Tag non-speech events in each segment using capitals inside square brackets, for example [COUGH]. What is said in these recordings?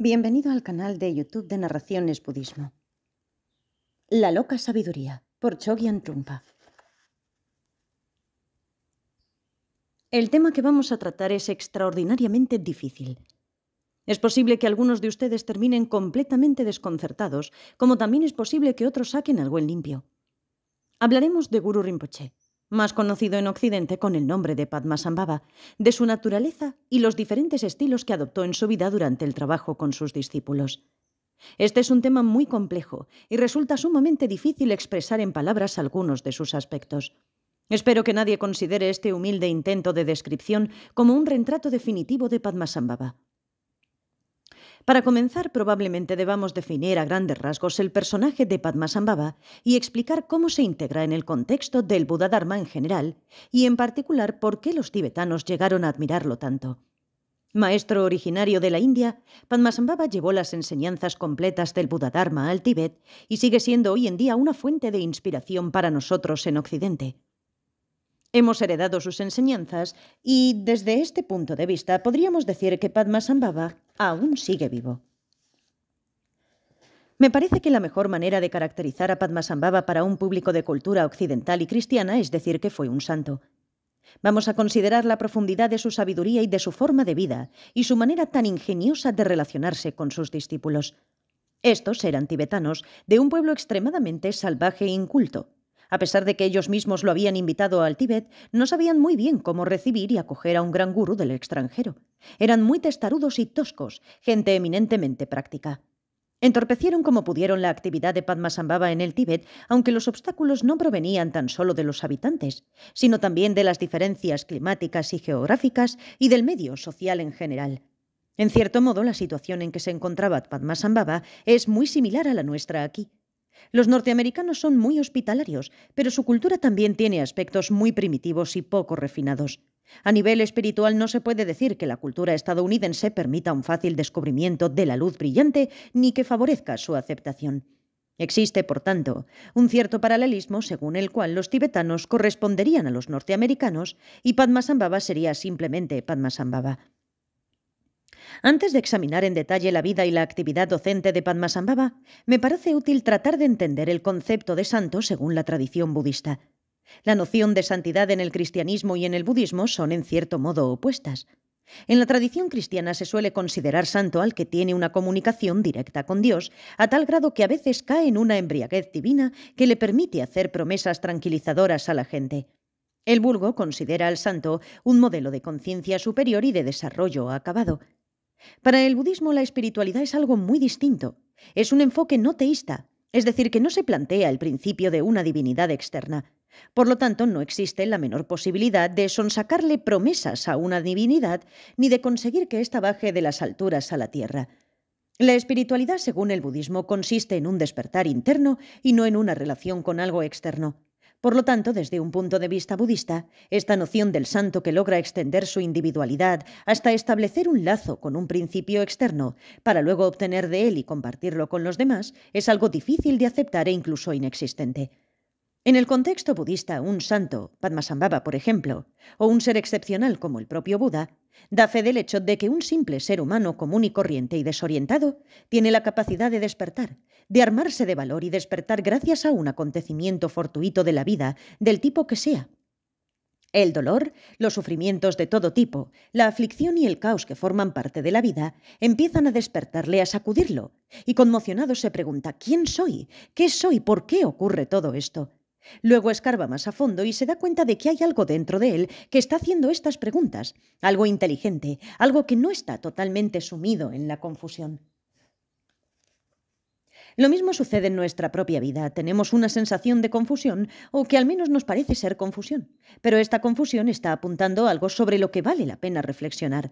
Bienvenido al canal de YouTube de Narraciones Budismo. La loca sabiduría, por Chogyan Trumpa. El tema que vamos a tratar es extraordinariamente difícil. Es posible que algunos de ustedes terminen completamente desconcertados, como también es posible que otros saquen algo en limpio. Hablaremos de Guru Rinpoche, más conocido en Occidente con el nombre de Padmasambhava, de su naturaleza y los diferentes estilos que adoptó en su vida durante el trabajo con sus discípulos. Este es un tema muy complejo y resulta sumamente difícil expresar en palabras algunos de sus aspectos. Espero que nadie considere este humilde intento de descripción como un retrato definitivo de Padmasambhava. Para comenzar, probablemente debamos definir a grandes rasgos el personaje de Padmasambhava y explicar cómo se integra en el contexto del Buda Dharma en general y, en particular, por qué los tibetanos llegaron a admirarlo tanto. Maestro originario de la India, Padmasambhava llevó las enseñanzas completas del Buda Dharma al Tíbet y sigue siendo hoy en día una fuente de inspiración para nosotros en Occidente. Hemos heredado sus enseñanzas y desde este punto de vista podríamos decir que Padmasambhava aún sigue vivo. Me parece que la mejor manera de caracterizar a Padmasambhava para un público de cultura occidental y cristiana es decir que fue un santo. Vamos a considerar la profundidad de su sabiduría y de su forma de vida, y su manera tan ingeniosa de relacionarse con sus discípulos. Estos eran tibetanos, de un pueblo extremadamente salvaje e inculto, a pesar de que ellos mismos lo habían invitado al Tíbet, no sabían muy bien cómo recibir y acoger a un gran gurú del extranjero. Eran muy testarudos y toscos, gente eminentemente práctica. Entorpecieron como pudieron la actividad de Padmasambhava en el Tíbet, aunque los obstáculos no provenían tan solo de los habitantes, sino también de las diferencias climáticas y geográficas y del medio social en general. En cierto modo, la situación en que se encontraba Padmasambhava es muy similar a la nuestra aquí. Los norteamericanos son muy hospitalarios, pero su cultura también tiene aspectos muy primitivos y poco refinados. A nivel espiritual no se puede decir que la cultura estadounidense permita un fácil descubrimiento de la luz brillante ni que favorezca su aceptación. Existe, por tanto, un cierto paralelismo según el cual los tibetanos corresponderían a los norteamericanos y Padmasambhava sería simplemente Padmasambhava. Antes de examinar en detalle la vida y la actividad docente de Padmasambhava, me parece útil tratar de entender el concepto de santo según la tradición budista. La noción de santidad en el cristianismo y en el budismo son en cierto modo opuestas. En la tradición cristiana se suele considerar santo al que tiene una comunicación directa con Dios, a tal grado que a veces cae en una embriaguez divina que le permite hacer promesas tranquilizadoras a la gente. El vulgo considera al santo un modelo de conciencia superior y de desarrollo acabado. Para el budismo la espiritualidad es algo muy distinto. Es un enfoque no teísta, es decir, que no se plantea el principio de una divinidad externa. Por lo tanto, no existe la menor posibilidad de sonsacarle promesas a una divinidad ni de conseguir que ésta baje de las alturas a la tierra. La espiritualidad, según el budismo, consiste en un despertar interno y no en una relación con algo externo. Por lo tanto, desde un punto de vista budista, esta noción del santo que logra extender su individualidad hasta establecer un lazo con un principio externo, para luego obtener de él y compartirlo con los demás, es algo difícil de aceptar e incluso inexistente. En el contexto budista, un santo, Padmasambhava por ejemplo, o un ser excepcional como el propio Buda, da fe del hecho de que un simple ser humano común y corriente y desorientado tiene la capacidad de despertar, de armarse de valor y despertar gracias a un acontecimiento fortuito de la vida, del tipo que sea. El dolor, los sufrimientos de todo tipo, la aflicción y el caos que forman parte de la vida empiezan a despertarle, a sacudirlo, y conmocionado se pregunta, ¿quién soy? ¿Qué soy? ¿Por qué ocurre todo esto? Luego escarba más a fondo y se da cuenta de que hay algo dentro de él que está haciendo estas preguntas, algo inteligente, algo que no está totalmente sumido en la confusión. Lo mismo sucede en nuestra propia vida. Tenemos una sensación de confusión, o que al menos nos parece ser confusión. Pero esta confusión está apuntando algo sobre lo que vale la pena reflexionar.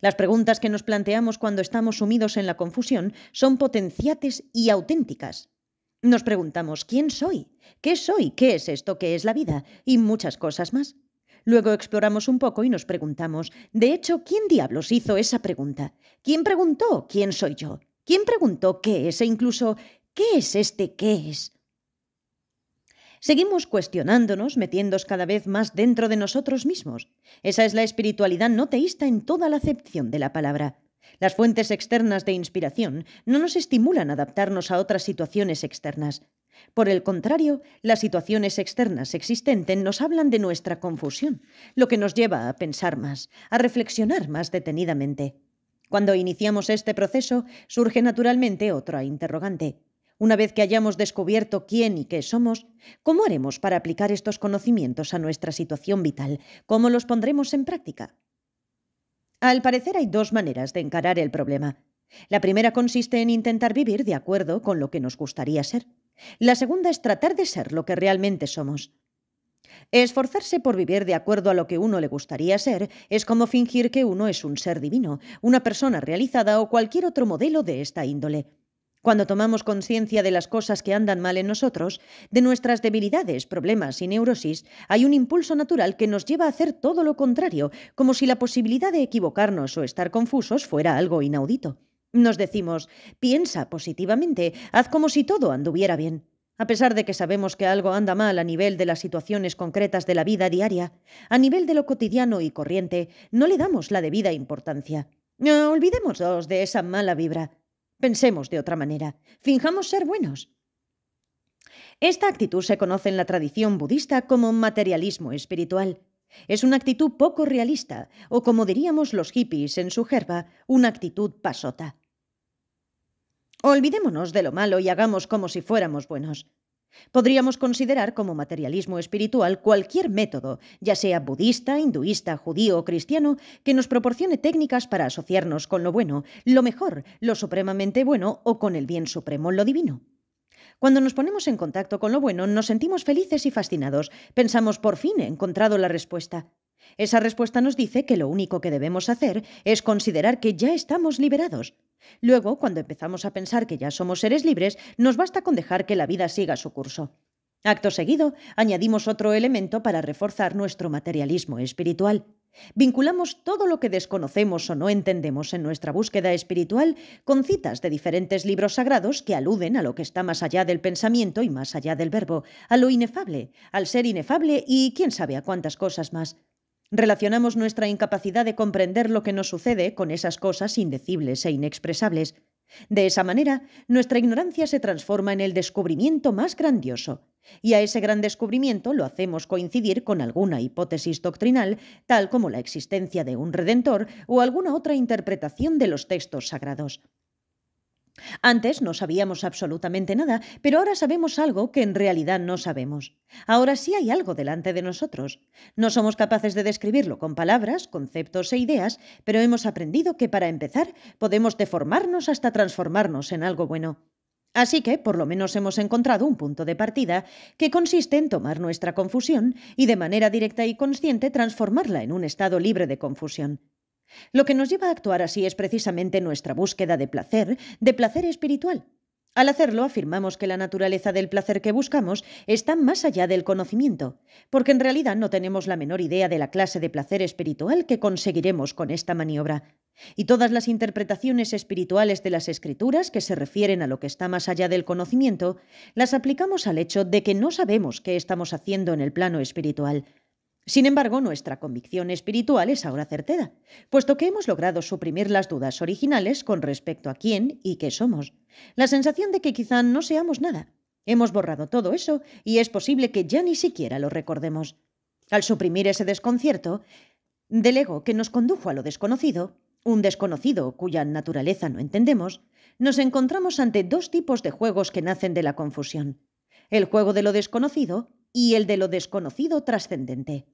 Las preguntas que nos planteamos cuando estamos sumidos en la confusión son potenciates y auténticas, nos preguntamos, ¿quién soy? ¿Qué soy? ¿Qué es esto? ¿Qué es la vida? Y muchas cosas más. Luego exploramos un poco y nos preguntamos, de hecho, ¿quién diablos hizo esa pregunta? ¿Quién preguntó quién soy yo? ¿Quién preguntó qué es e incluso qué es este qué es? Seguimos cuestionándonos, metiéndonos cada vez más dentro de nosotros mismos. Esa es la espiritualidad no teísta en toda la acepción de la palabra. Las fuentes externas de inspiración no nos estimulan a adaptarnos a otras situaciones externas. Por el contrario, las situaciones externas existentes nos hablan de nuestra confusión, lo que nos lleva a pensar más, a reflexionar más detenidamente. Cuando iniciamos este proceso, surge naturalmente otra interrogante. Una vez que hayamos descubierto quién y qué somos, ¿cómo haremos para aplicar estos conocimientos a nuestra situación vital? ¿Cómo los pondremos en práctica? Al parecer hay dos maneras de encarar el problema. La primera consiste en intentar vivir de acuerdo con lo que nos gustaría ser. La segunda es tratar de ser lo que realmente somos. Esforzarse por vivir de acuerdo a lo que uno le gustaría ser es como fingir que uno es un ser divino, una persona realizada o cualquier otro modelo de esta índole. Cuando tomamos conciencia de las cosas que andan mal en nosotros, de nuestras debilidades, problemas y neurosis, hay un impulso natural que nos lleva a hacer todo lo contrario, como si la posibilidad de equivocarnos o estar confusos fuera algo inaudito. Nos decimos, piensa positivamente, haz como si todo anduviera bien. A pesar de que sabemos que algo anda mal a nivel de las situaciones concretas de la vida diaria, a nivel de lo cotidiano y corriente, no le damos la debida importancia. No, olvidémonos de esa mala vibra. Pensemos de otra manera. Finjamos ser buenos. Esta actitud se conoce en la tradición budista como materialismo espiritual. Es una actitud poco realista, o como diríamos los hippies en su gerba, una actitud pasota. Olvidémonos de lo malo y hagamos como si fuéramos buenos. Podríamos considerar como materialismo espiritual cualquier método, ya sea budista, hinduista, judío o cristiano, que nos proporcione técnicas para asociarnos con lo bueno, lo mejor, lo supremamente bueno o con el bien supremo, lo divino. Cuando nos ponemos en contacto con lo bueno, nos sentimos felices y fascinados. Pensamos, por fin he encontrado la respuesta. Esa respuesta nos dice que lo único que debemos hacer es considerar que ya estamos liberados, Luego, cuando empezamos a pensar que ya somos seres libres, nos basta con dejar que la vida siga su curso. Acto seguido, añadimos otro elemento para reforzar nuestro materialismo espiritual. Vinculamos todo lo que desconocemos o no entendemos en nuestra búsqueda espiritual con citas de diferentes libros sagrados que aluden a lo que está más allá del pensamiento y más allá del verbo, a lo inefable, al ser inefable y quién sabe a cuántas cosas más. Relacionamos nuestra incapacidad de comprender lo que nos sucede con esas cosas indecibles e inexpresables. De esa manera, nuestra ignorancia se transforma en el descubrimiento más grandioso, y a ese gran descubrimiento lo hacemos coincidir con alguna hipótesis doctrinal, tal como la existencia de un redentor o alguna otra interpretación de los textos sagrados. Antes no sabíamos absolutamente nada, pero ahora sabemos algo que en realidad no sabemos. Ahora sí hay algo delante de nosotros. No somos capaces de describirlo con palabras, conceptos e ideas, pero hemos aprendido que para empezar podemos deformarnos hasta transformarnos en algo bueno. Así que, por lo menos hemos encontrado un punto de partida que consiste en tomar nuestra confusión y de manera directa y consciente transformarla en un estado libre de confusión. Lo que nos lleva a actuar así es precisamente nuestra búsqueda de placer, de placer espiritual. Al hacerlo, afirmamos que la naturaleza del placer que buscamos está más allá del conocimiento, porque en realidad no tenemos la menor idea de la clase de placer espiritual que conseguiremos con esta maniobra. Y todas las interpretaciones espirituales de las escrituras que se refieren a lo que está más allá del conocimiento, las aplicamos al hecho de que no sabemos qué estamos haciendo en el plano espiritual, sin embargo, nuestra convicción espiritual es ahora certera, puesto que hemos logrado suprimir las dudas originales con respecto a quién y qué somos. La sensación de que quizá no seamos nada. Hemos borrado todo eso y es posible que ya ni siquiera lo recordemos. Al suprimir ese desconcierto del ego que nos condujo a lo desconocido, un desconocido cuya naturaleza no entendemos, nos encontramos ante dos tipos de juegos que nacen de la confusión. El juego de lo desconocido y el de lo desconocido trascendente.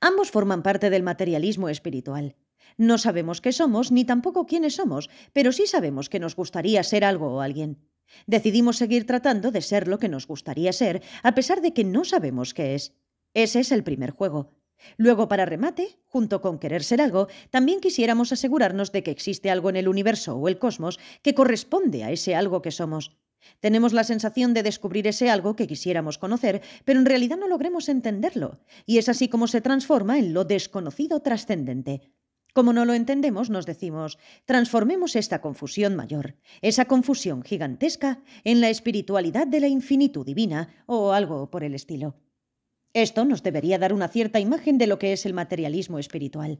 Ambos forman parte del materialismo espiritual. No sabemos qué somos ni tampoco quiénes somos, pero sí sabemos que nos gustaría ser algo o alguien. Decidimos seguir tratando de ser lo que nos gustaría ser, a pesar de que no sabemos qué es. Ese es el primer juego. Luego, para remate, junto con querer ser algo, también quisiéramos asegurarnos de que existe algo en el universo o el cosmos que corresponde a ese algo que somos. Tenemos la sensación de descubrir ese algo que quisiéramos conocer, pero en realidad no logremos entenderlo, y es así como se transforma en lo desconocido trascendente. Como no lo entendemos, nos decimos, transformemos esta confusión mayor, esa confusión gigantesca, en la espiritualidad de la infinitud divina o algo por el estilo. Esto nos debería dar una cierta imagen de lo que es el materialismo espiritual.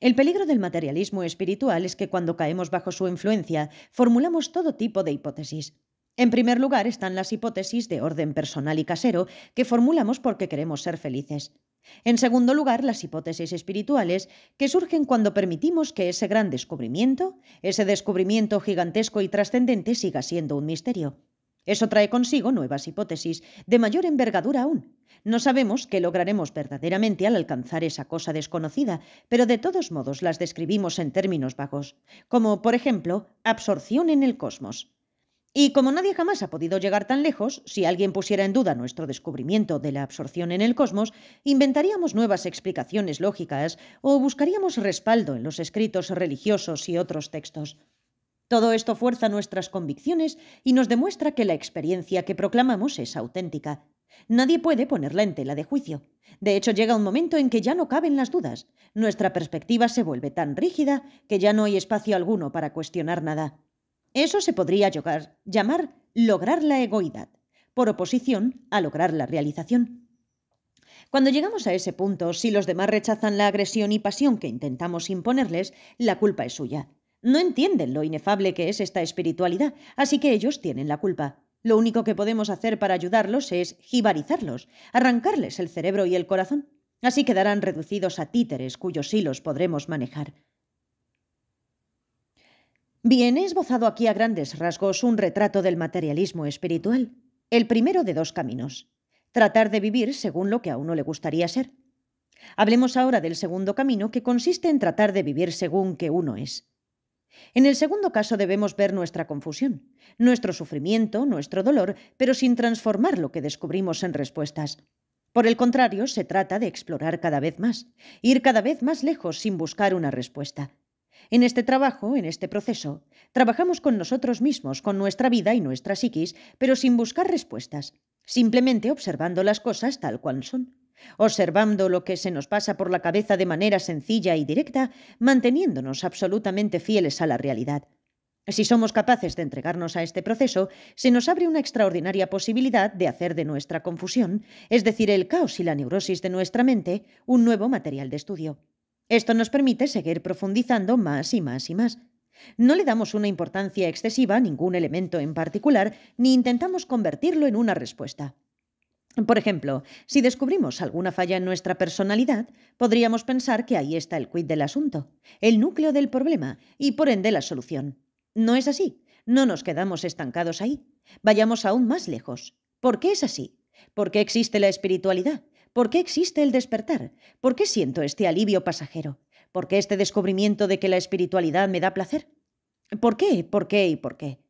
El peligro del materialismo espiritual es que cuando caemos bajo su influencia, formulamos todo tipo de hipótesis. En primer lugar están las hipótesis de orden personal y casero que formulamos porque queremos ser felices. En segundo lugar, las hipótesis espirituales que surgen cuando permitimos que ese gran descubrimiento, ese descubrimiento gigantesco y trascendente siga siendo un misterio. Eso trae consigo nuevas hipótesis, de mayor envergadura aún. No sabemos qué lograremos verdaderamente al alcanzar esa cosa desconocida, pero de todos modos las describimos en términos vagos, como por ejemplo absorción en el cosmos. Y como nadie jamás ha podido llegar tan lejos, si alguien pusiera en duda nuestro descubrimiento de la absorción en el cosmos, inventaríamos nuevas explicaciones lógicas o buscaríamos respaldo en los escritos religiosos y otros textos. Todo esto fuerza nuestras convicciones y nos demuestra que la experiencia que proclamamos es auténtica. Nadie puede ponerla en tela de juicio. De hecho, llega un momento en que ya no caben las dudas. Nuestra perspectiva se vuelve tan rígida que ya no hay espacio alguno para cuestionar nada. Eso se podría llamar lograr la egoidad, por oposición a lograr la realización. Cuando llegamos a ese punto, si los demás rechazan la agresión y pasión que intentamos imponerles, la culpa es suya. No entienden lo inefable que es esta espiritualidad, así que ellos tienen la culpa. Lo único que podemos hacer para ayudarlos es jibarizarlos, arrancarles el cerebro y el corazón. Así quedarán reducidos a títeres cuyos hilos podremos manejar. Bien, he esbozado aquí a grandes rasgos un retrato del materialismo espiritual, el primero de dos caminos, tratar de vivir según lo que a uno le gustaría ser. Hablemos ahora del segundo camino, que consiste en tratar de vivir según que uno es. En el segundo caso debemos ver nuestra confusión, nuestro sufrimiento, nuestro dolor, pero sin transformar lo que descubrimos en respuestas. Por el contrario, se trata de explorar cada vez más, ir cada vez más lejos sin buscar una respuesta. En este trabajo, en este proceso, trabajamos con nosotros mismos, con nuestra vida y nuestra psiquis, pero sin buscar respuestas, simplemente observando las cosas tal cual son observando lo que se nos pasa por la cabeza de manera sencilla y directa, manteniéndonos absolutamente fieles a la realidad. Si somos capaces de entregarnos a este proceso, se nos abre una extraordinaria posibilidad de hacer de nuestra confusión, es decir, el caos y la neurosis de nuestra mente, un nuevo material de estudio. Esto nos permite seguir profundizando más y más y más. No le damos una importancia excesiva a ningún elemento en particular, ni intentamos convertirlo en una respuesta. Por ejemplo, si descubrimos alguna falla en nuestra personalidad, podríamos pensar que ahí está el quid del asunto, el núcleo del problema y por ende la solución. No es así. No nos quedamos estancados ahí. Vayamos aún más lejos. ¿Por qué es así? ¿Por qué existe la espiritualidad? ¿Por qué existe el despertar? ¿Por qué siento este alivio pasajero? ¿Por qué este descubrimiento de que la espiritualidad me da placer? ¿Por qué? ¿Por qué? ¿Y por qué?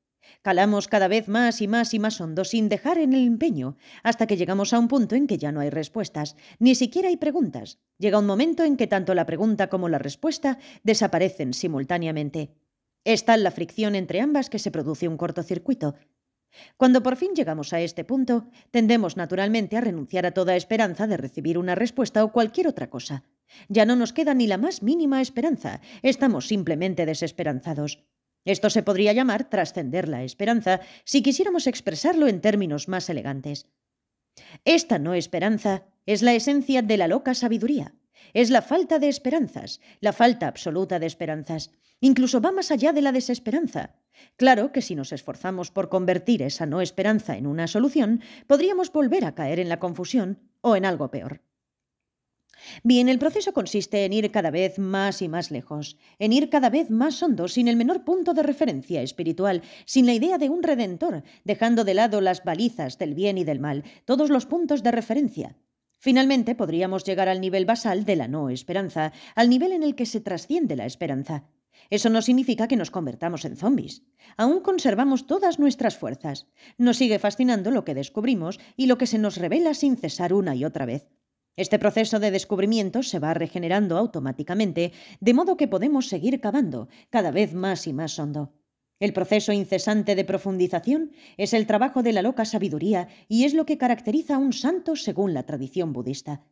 Calamos cada vez más y más y más hondo sin dejar en el empeño, hasta que llegamos a un punto en que ya no hay respuestas, ni siquiera hay preguntas. Llega un momento en que tanto la pregunta como la respuesta desaparecen simultáneamente. Es tal la fricción entre ambas que se produce un cortocircuito. Cuando por fin llegamos a este punto, tendemos naturalmente a renunciar a toda esperanza de recibir una respuesta o cualquier otra cosa. Ya no nos queda ni la más mínima esperanza, estamos simplemente desesperanzados. Esto se podría llamar trascender la esperanza si quisiéramos expresarlo en términos más elegantes. Esta no esperanza es la esencia de la loca sabiduría. Es la falta de esperanzas, la falta absoluta de esperanzas. Incluso va más allá de la desesperanza. Claro que si nos esforzamos por convertir esa no esperanza en una solución, podríamos volver a caer en la confusión o en algo peor. Bien, el proceso consiste en ir cada vez más y más lejos, en ir cada vez más hondo, sin el menor punto de referencia espiritual, sin la idea de un redentor, dejando de lado las balizas del bien y del mal, todos los puntos de referencia. Finalmente podríamos llegar al nivel basal de la no esperanza, al nivel en el que se trasciende la esperanza. Eso no significa que nos convertamos en zombies. Aún conservamos todas nuestras fuerzas. Nos sigue fascinando lo que descubrimos y lo que se nos revela sin cesar una y otra vez. Este proceso de descubrimiento se va regenerando automáticamente, de modo que podemos seguir cavando cada vez más y más hondo. El proceso incesante de profundización es el trabajo de la loca sabiduría y es lo que caracteriza a un santo según la tradición budista.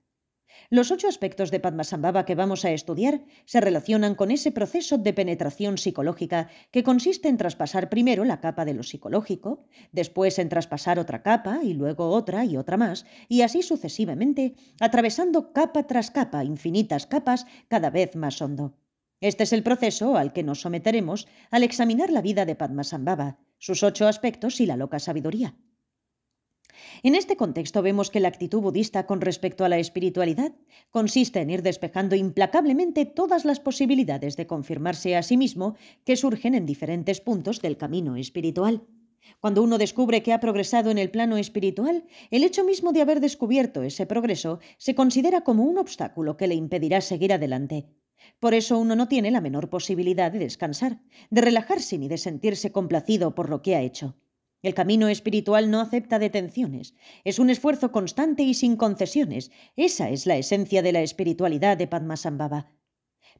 Los ocho aspectos de Padmasambhava que vamos a estudiar se relacionan con ese proceso de penetración psicológica que consiste en traspasar primero la capa de lo psicológico, después en traspasar otra capa y luego otra y otra más, y así sucesivamente, atravesando capa tras capa, infinitas capas, cada vez más hondo. Este es el proceso al que nos someteremos al examinar la vida de Padmasambhava, sus ocho aspectos y la loca sabiduría. En este contexto vemos que la actitud budista con respecto a la espiritualidad consiste en ir despejando implacablemente todas las posibilidades de confirmarse a sí mismo que surgen en diferentes puntos del camino espiritual. Cuando uno descubre que ha progresado en el plano espiritual, el hecho mismo de haber descubierto ese progreso se considera como un obstáculo que le impedirá seguir adelante. Por eso uno no tiene la menor posibilidad de descansar, de relajarse ni de sentirse complacido por lo que ha hecho. El camino espiritual no acepta detenciones, es un esfuerzo constante y sin concesiones. Esa es la esencia de la espiritualidad de Padmasambhava.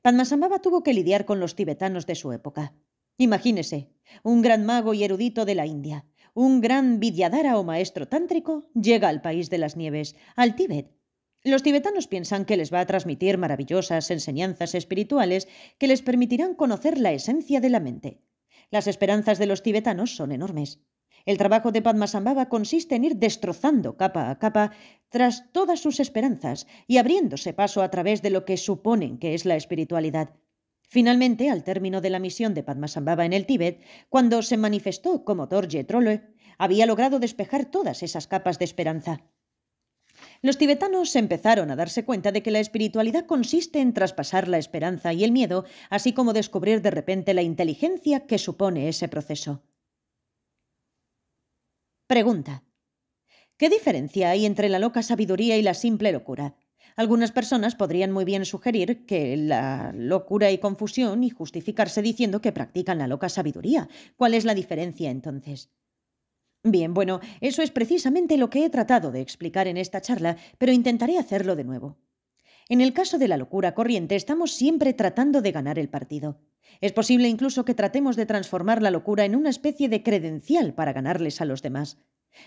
Padmasambhava tuvo que lidiar con los tibetanos de su época. Imagínese, un gran mago y erudito de la India, un gran vidyadara o maestro tántrico, llega al país de las nieves, al Tíbet. Los tibetanos piensan que les va a transmitir maravillosas enseñanzas espirituales que les permitirán conocer la esencia de la mente. Las esperanzas de los tibetanos son enormes. El trabajo de Padmasambhava consiste en ir destrozando capa a capa tras todas sus esperanzas y abriéndose paso a través de lo que suponen que es la espiritualidad. Finalmente, al término de la misión de Padmasambhava en el Tíbet, cuando se manifestó como Dorje Trolle, había logrado despejar todas esas capas de esperanza. Los tibetanos empezaron a darse cuenta de que la espiritualidad consiste en traspasar la esperanza y el miedo, así como descubrir de repente la inteligencia que supone ese proceso. Pregunta. ¿Qué diferencia hay entre la loca sabiduría y la simple locura? Algunas personas podrían muy bien sugerir que la locura y confusión y justificarse diciendo que practican la loca sabiduría. ¿Cuál es la diferencia entonces? Bien, bueno, eso es precisamente lo que he tratado de explicar en esta charla, pero intentaré hacerlo de nuevo. En el caso de la locura corriente estamos siempre tratando de ganar el partido. Es posible incluso que tratemos de transformar la locura en una especie de credencial para ganarles a los demás.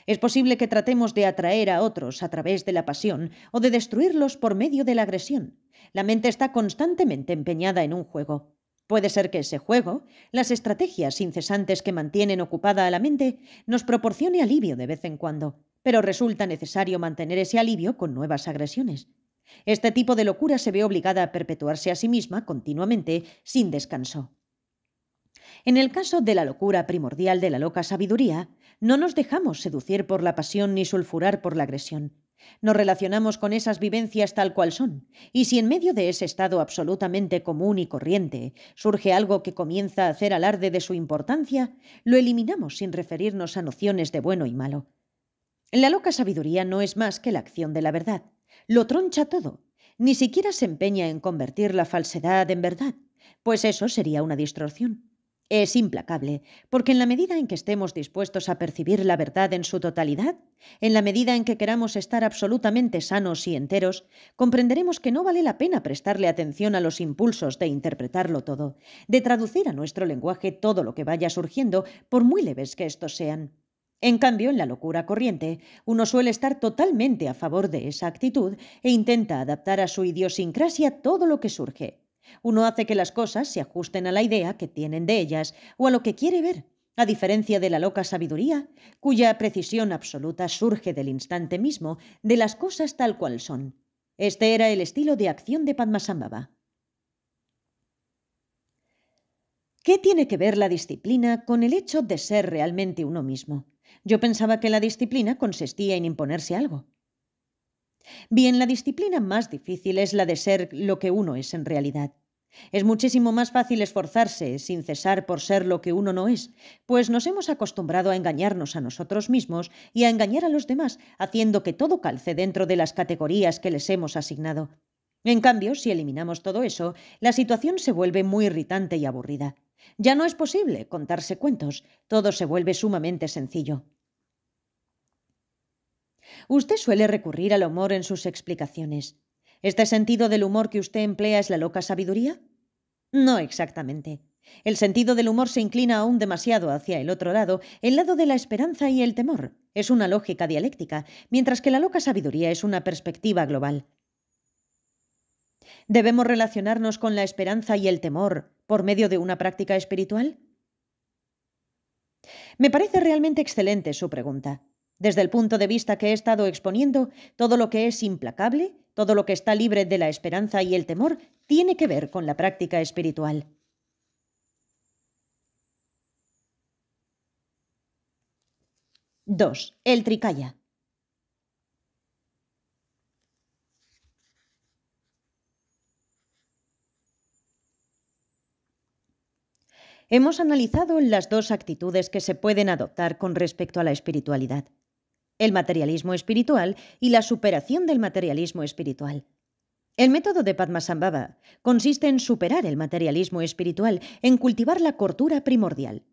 Es posible que tratemos de atraer a otros a través de la pasión o de destruirlos por medio de la agresión. La mente está constantemente empeñada en un juego. Puede ser que ese juego, las estrategias incesantes que mantienen ocupada a la mente, nos proporcione alivio de vez en cuando, pero resulta necesario mantener ese alivio con nuevas agresiones. Este tipo de locura se ve obligada a perpetuarse a sí misma continuamente, sin descanso. En el caso de la locura primordial de la loca sabiduría, no nos dejamos seducir por la pasión ni sulfurar por la agresión. Nos relacionamos con esas vivencias tal cual son, y si en medio de ese estado absolutamente común y corriente surge algo que comienza a hacer alarde de su importancia, lo eliminamos sin referirnos a nociones de bueno y malo. La loca sabiduría no es más que la acción de la verdad lo troncha todo. Ni siquiera se empeña en convertir la falsedad en verdad, pues eso sería una distorsión. Es implacable, porque en la medida en que estemos dispuestos a percibir la verdad en su totalidad, en la medida en que queramos estar absolutamente sanos y enteros, comprenderemos que no vale la pena prestarle atención a los impulsos de interpretarlo todo, de traducir a nuestro lenguaje todo lo que vaya surgiendo, por muy leves que estos sean. En cambio, en la locura corriente, uno suele estar totalmente a favor de esa actitud e intenta adaptar a su idiosincrasia todo lo que surge. Uno hace que las cosas se ajusten a la idea que tienen de ellas o a lo que quiere ver, a diferencia de la loca sabiduría, cuya precisión absoluta surge del instante mismo, de las cosas tal cual son. Este era el estilo de acción de Padmasambhava. ¿Qué tiene que ver la disciplina con el hecho de ser realmente uno mismo? Yo pensaba que la disciplina consistía en imponerse algo. Bien, la disciplina más difícil es la de ser lo que uno es en realidad. Es muchísimo más fácil esforzarse sin cesar por ser lo que uno no es, pues nos hemos acostumbrado a engañarnos a nosotros mismos y a engañar a los demás, haciendo que todo calce dentro de las categorías que les hemos asignado. En cambio, si eliminamos todo eso, la situación se vuelve muy irritante y aburrida. Ya no es posible contarse cuentos, todo se vuelve sumamente sencillo. Usted suele recurrir al humor en sus explicaciones. ¿Este sentido del humor que usted emplea es la loca sabiduría? No exactamente. El sentido del humor se inclina aún demasiado hacia el otro lado, el lado de la esperanza y el temor. Es una lógica dialéctica, mientras que la loca sabiduría es una perspectiva global. ¿Debemos relacionarnos con la esperanza y el temor por medio de una práctica espiritual? Me parece realmente excelente su pregunta. Desde el punto de vista que he estado exponiendo, todo lo que es implacable, todo lo que está libre de la esperanza y el temor, tiene que ver con la práctica espiritual. 2. El tricaya. Hemos analizado las dos actitudes que se pueden adoptar con respecto a la espiritualidad el materialismo espiritual y la superación del materialismo espiritual. El método de Padmasambhava consiste en superar el materialismo espiritual, en cultivar la cordura primordial.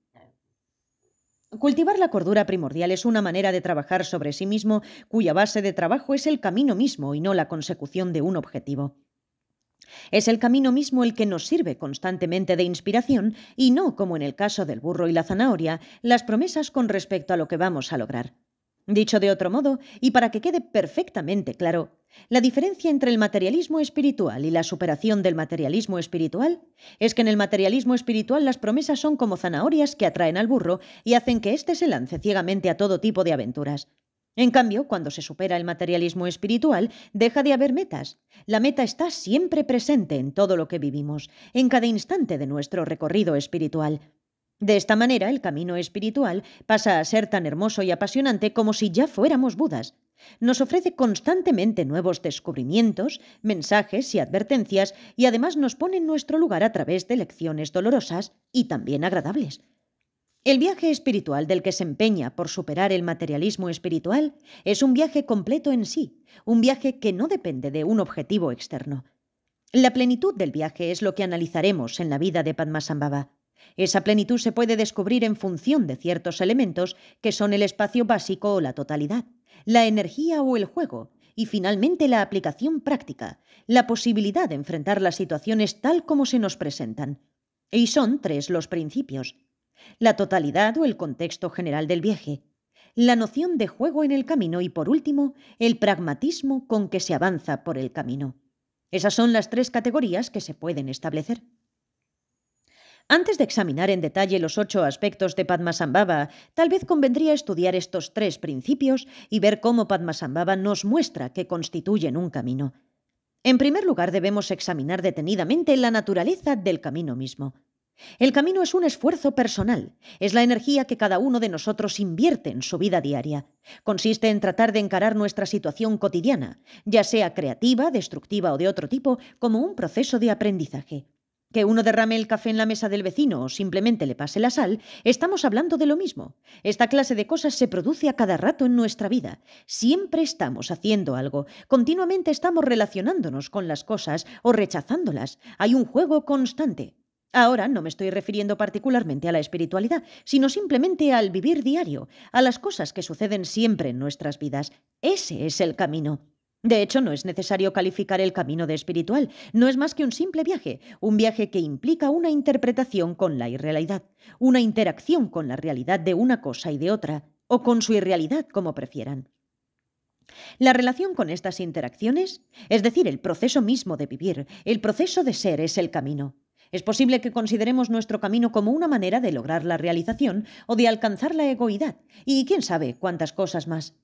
Cultivar la cordura primordial es una manera de trabajar sobre sí mismo cuya base de trabajo es el camino mismo y no la consecución de un objetivo. Es el camino mismo el que nos sirve constantemente de inspiración y no, como en el caso del burro y la zanahoria, las promesas con respecto a lo que vamos a lograr. Dicho de otro modo, y para que quede perfectamente claro, la diferencia entre el materialismo espiritual y la superación del materialismo espiritual es que en el materialismo espiritual las promesas son como zanahorias que atraen al burro y hacen que éste se lance ciegamente a todo tipo de aventuras. En cambio, cuando se supera el materialismo espiritual, deja de haber metas. La meta está siempre presente en todo lo que vivimos, en cada instante de nuestro recorrido espiritual. De esta manera, el camino espiritual pasa a ser tan hermoso y apasionante como si ya fuéramos Budas. Nos ofrece constantemente nuevos descubrimientos, mensajes y advertencias, y además nos pone en nuestro lugar a través de lecciones dolorosas y también agradables. El viaje espiritual del que se empeña por superar el materialismo espiritual es un viaje completo en sí, un viaje que no depende de un objetivo externo. La plenitud del viaje es lo que analizaremos en la vida de Padmasambhava. Esa plenitud se puede descubrir en función de ciertos elementos que son el espacio básico o la totalidad, la energía o el juego, y finalmente la aplicación práctica, la posibilidad de enfrentar las situaciones tal como se nos presentan. Y son tres los principios. La totalidad o el contexto general del viaje, la noción de juego en el camino y por último, el pragmatismo con que se avanza por el camino. Esas son las tres categorías que se pueden establecer. Antes de examinar en detalle los ocho aspectos de Padmasambhava, tal vez convendría estudiar estos tres principios y ver cómo Padmasambhava nos muestra que constituyen un camino. En primer lugar, debemos examinar detenidamente la naturaleza del camino mismo. El camino es un esfuerzo personal, es la energía que cada uno de nosotros invierte en su vida diaria. Consiste en tratar de encarar nuestra situación cotidiana, ya sea creativa, destructiva o de otro tipo, como un proceso de aprendizaje. Que uno derrame el café en la mesa del vecino o simplemente le pase la sal, estamos hablando de lo mismo. Esta clase de cosas se produce a cada rato en nuestra vida. Siempre estamos haciendo algo, continuamente estamos relacionándonos con las cosas o rechazándolas. Hay un juego constante. Ahora no me estoy refiriendo particularmente a la espiritualidad, sino simplemente al vivir diario, a las cosas que suceden siempre en nuestras vidas. Ese es el camino. De hecho, no es necesario calificar el camino de espiritual, no es más que un simple viaje, un viaje que implica una interpretación con la irrealidad, una interacción con la realidad de una cosa y de otra, o con su irrealidad, como prefieran. La relación con estas interacciones, es decir, el proceso mismo de vivir, el proceso de ser, es el camino. Es posible que consideremos nuestro camino como una manera de lograr la realización o de alcanzar la egoidad, y quién sabe cuántas cosas más.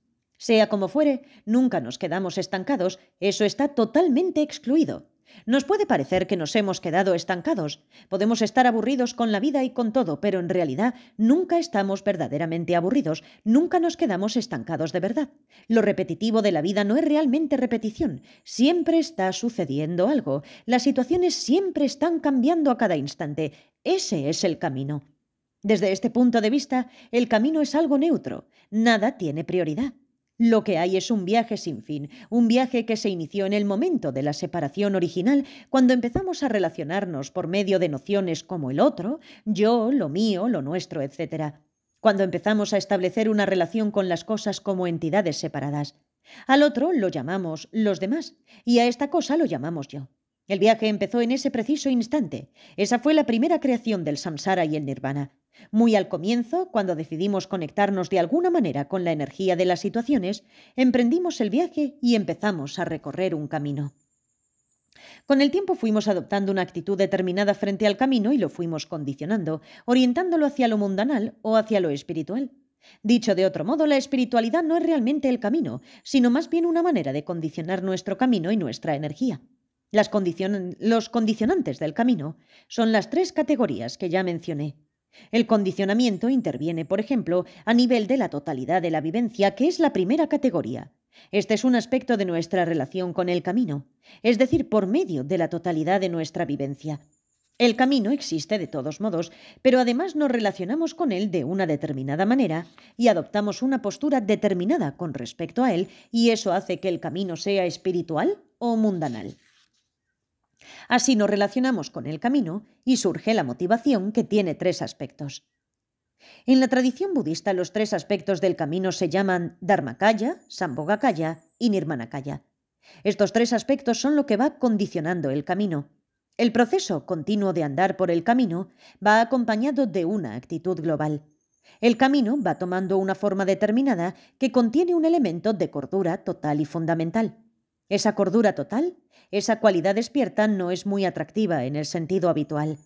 Sea como fuere, nunca nos quedamos estancados, eso está totalmente excluido. Nos puede parecer que nos hemos quedado estancados, podemos estar aburridos con la vida y con todo, pero en realidad nunca estamos verdaderamente aburridos, nunca nos quedamos estancados de verdad. Lo repetitivo de la vida no es realmente repetición, siempre está sucediendo algo, las situaciones siempre están cambiando a cada instante, ese es el camino. Desde este punto de vista, el camino es algo neutro, nada tiene prioridad. Lo que hay es un viaje sin fin, un viaje que se inició en el momento de la separación original, cuando empezamos a relacionarnos por medio de nociones como el otro, yo, lo mío, lo nuestro, etc. Cuando empezamos a establecer una relación con las cosas como entidades separadas. Al otro lo llamamos los demás y a esta cosa lo llamamos yo. El viaje empezó en ese preciso instante. Esa fue la primera creación del samsara y el nirvana. Muy al comienzo, cuando decidimos conectarnos de alguna manera con la energía de las situaciones, emprendimos el viaje y empezamos a recorrer un camino. Con el tiempo fuimos adoptando una actitud determinada frente al camino y lo fuimos condicionando, orientándolo hacia lo mundanal o hacia lo espiritual. Dicho de otro modo, la espiritualidad no es realmente el camino, sino más bien una manera de condicionar nuestro camino y nuestra energía los condicionantes del camino son las tres categorías que ya mencioné. El condicionamiento interviene, por ejemplo, a nivel de la totalidad de la vivencia, que es la primera categoría. Este es un aspecto de nuestra relación con el camino, es decir, por medio de la totalidad de nuestra vivencia. El camino existe de todos modos, pero además nos relacionamos con él de una determinada manera y adoptamos una postura determinada con respecto a él, y eso hace que el camino sea espiritual o mundanal. Así nos relacionamos con el camino y surge la motivación que tiene tres aspectos. En la tradición budista los tres aspectos del camino se llaman Dharmakaya, Sambhogakaya y Nirmanakaya. Estos tres aspectos son lo que va condicionando el camino. El proceso continuo de andar por el camino va acompañado de una actitud global. El camino va tomando una forma determinada que contiene un elemento de cordura total y fundamental. Esa cordura total, esa cualidad despierta no es muy atractiva en el sentido habitual.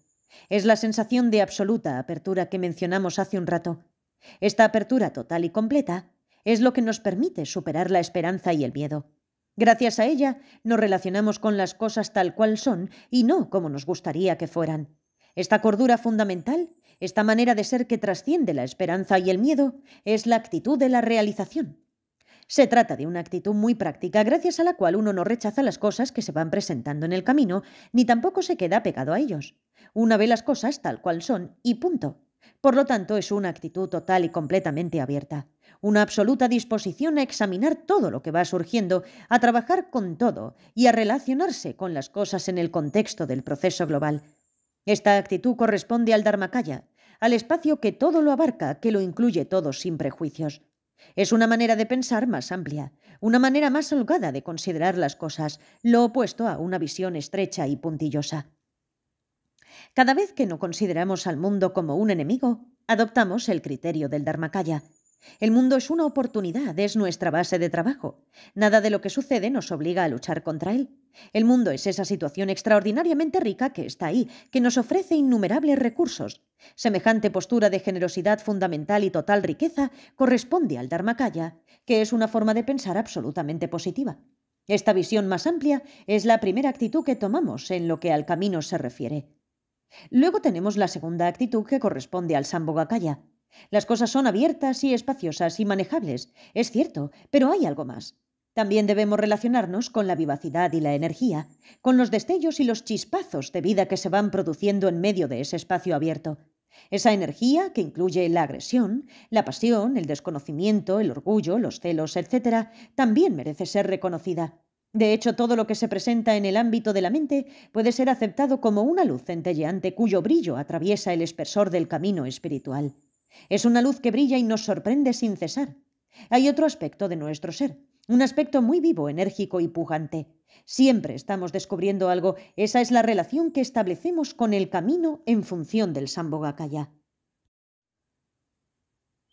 Es la sensación de absoluta apertura que mencionamos hace un rato. Esta apertura total y completa es lo que nos permite superar la esperanza y el miedo. Gracias a ella nos relacionamos con las cosas tal cual son y no como nos gustaría que fueran. Esta cordura fundamental, esta manera de ser que trasciende la esperanza y el miedo, es la actitud de la realización, se trata de una actitud muy práctica gracias a la cual uno no rechaza las cosas que se van presentando en el camino, ni tampoco se queda pegado a ellos. Una ve las cosas tal cual son y punto. Por lo tanto, es una actitud total y completamente abierta, una absoluta disposición a examinar todo lo que va surgiendo, a trabajar con todo y a relacionarse con las cosas en el contexto del proceso global. Esta actitud corresponde al Dharmakaya, al espacio que todo lo abarca, que lo incluye todo sin prejuicios. Es una manera de pensar más amplia, una manera más holgada de considerar las cosas, lo opuesto a una visión estrecha y puntillosa. Cada vez que no consideramos al mundo como un enemigo, adoptamos el criterio del Dharmakaya, el mundo es una oportunidad, es nuestra base de trabajo. Nada de lo que sucede nos obliga a luchar contra él. El mundo es esa situación extraordinariamente rica que está ahí, que nos ofrece innumerables recursos. Semejante postura de generosidad fundamental y total riqueza corresponde al Dharmakaya, que es una forma de pensar absolutamente positiva. Esta visión más amplia es la primera actitud que tomamos en lo que al camino se refiere. Luego tenemos la segunda actitud que corresponde al Sambhogakaya, las cosas son abiertas y espaciosas y manejables, es cierto, pero hay algo más. También debemos relacionarnos con la vivacidad y la energía, con los destellos y los chispazos de vida que se van produciendo en medio de ese espacio abierto. Esa energía, que incluye la agresión, la pasión, el desconocimiento, el orgullo, los celos, etc., también merece ser reconocida. De hecho, todo lo que se presenta en el ámbito de la mente puede ser aceptado como una luz centelleante cuyo brillo atraviesa el espesor del camino espiritual. Es una luz que brilla y nos sorprende sin cesar. Hay otro aspecto de nuestro ser, un aspecto muy vivo, enérgico y pujante. Siempre estamos descubriendo algo, esa es la relación que establecemos con el camino en función del Sambhogakaya.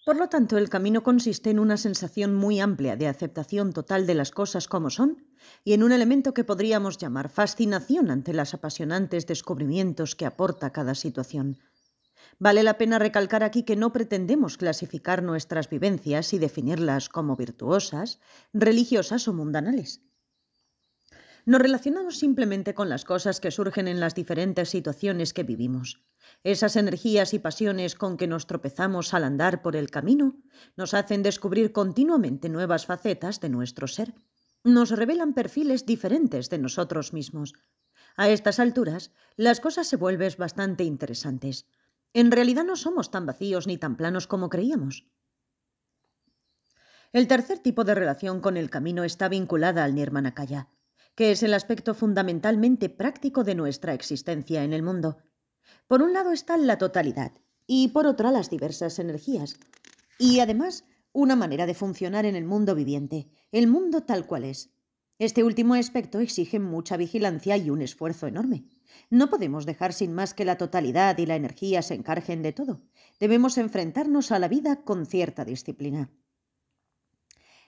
Por lo tanto, el camino consiste en una sensación muy amplia de aceptación total de las cosas como son y en un elemento que podríamos llamar fascinación ante las apasionantes descubrimientos que aporta cada situación. Vale la pena recalcar aquí que no pretendemos clasificar nuestras vivencias y definirlas como virtuosas, religiosas o mundanales. Nos relacionamos simplemente con las cosas que surgen en las diferentes situaciones que vivimos. Esas energías y pasiones con que nos tropezamos al andar por el camino nos hacen descubrir continuamente nuevas facetas de nuestro ser. Nos revelan perfiles diferentes de nosotros mismos. A estas alturas, las cosas se vuelven bastante interesantes. En realidad no somos tan vacíos ni tan planos como creíamos. El tercer tipo de relación con el camino está vinculada al Nirmanakaya, que es el aspecto fundamentalmente práctico de nuestra existencia en el mundo. Por un lado está la totalidad y por otra las diversas energías. Y además, una manera de funcionar en el mundo viviente, el mundo tal cual es. Este último aspecto exige mucha vigilancia y un esfuerzo enorme. No podemos dejar sin más que la totalidad y la energía se encarguen de todo. Debemos enfrentarnos a la vida con cierta disciplina.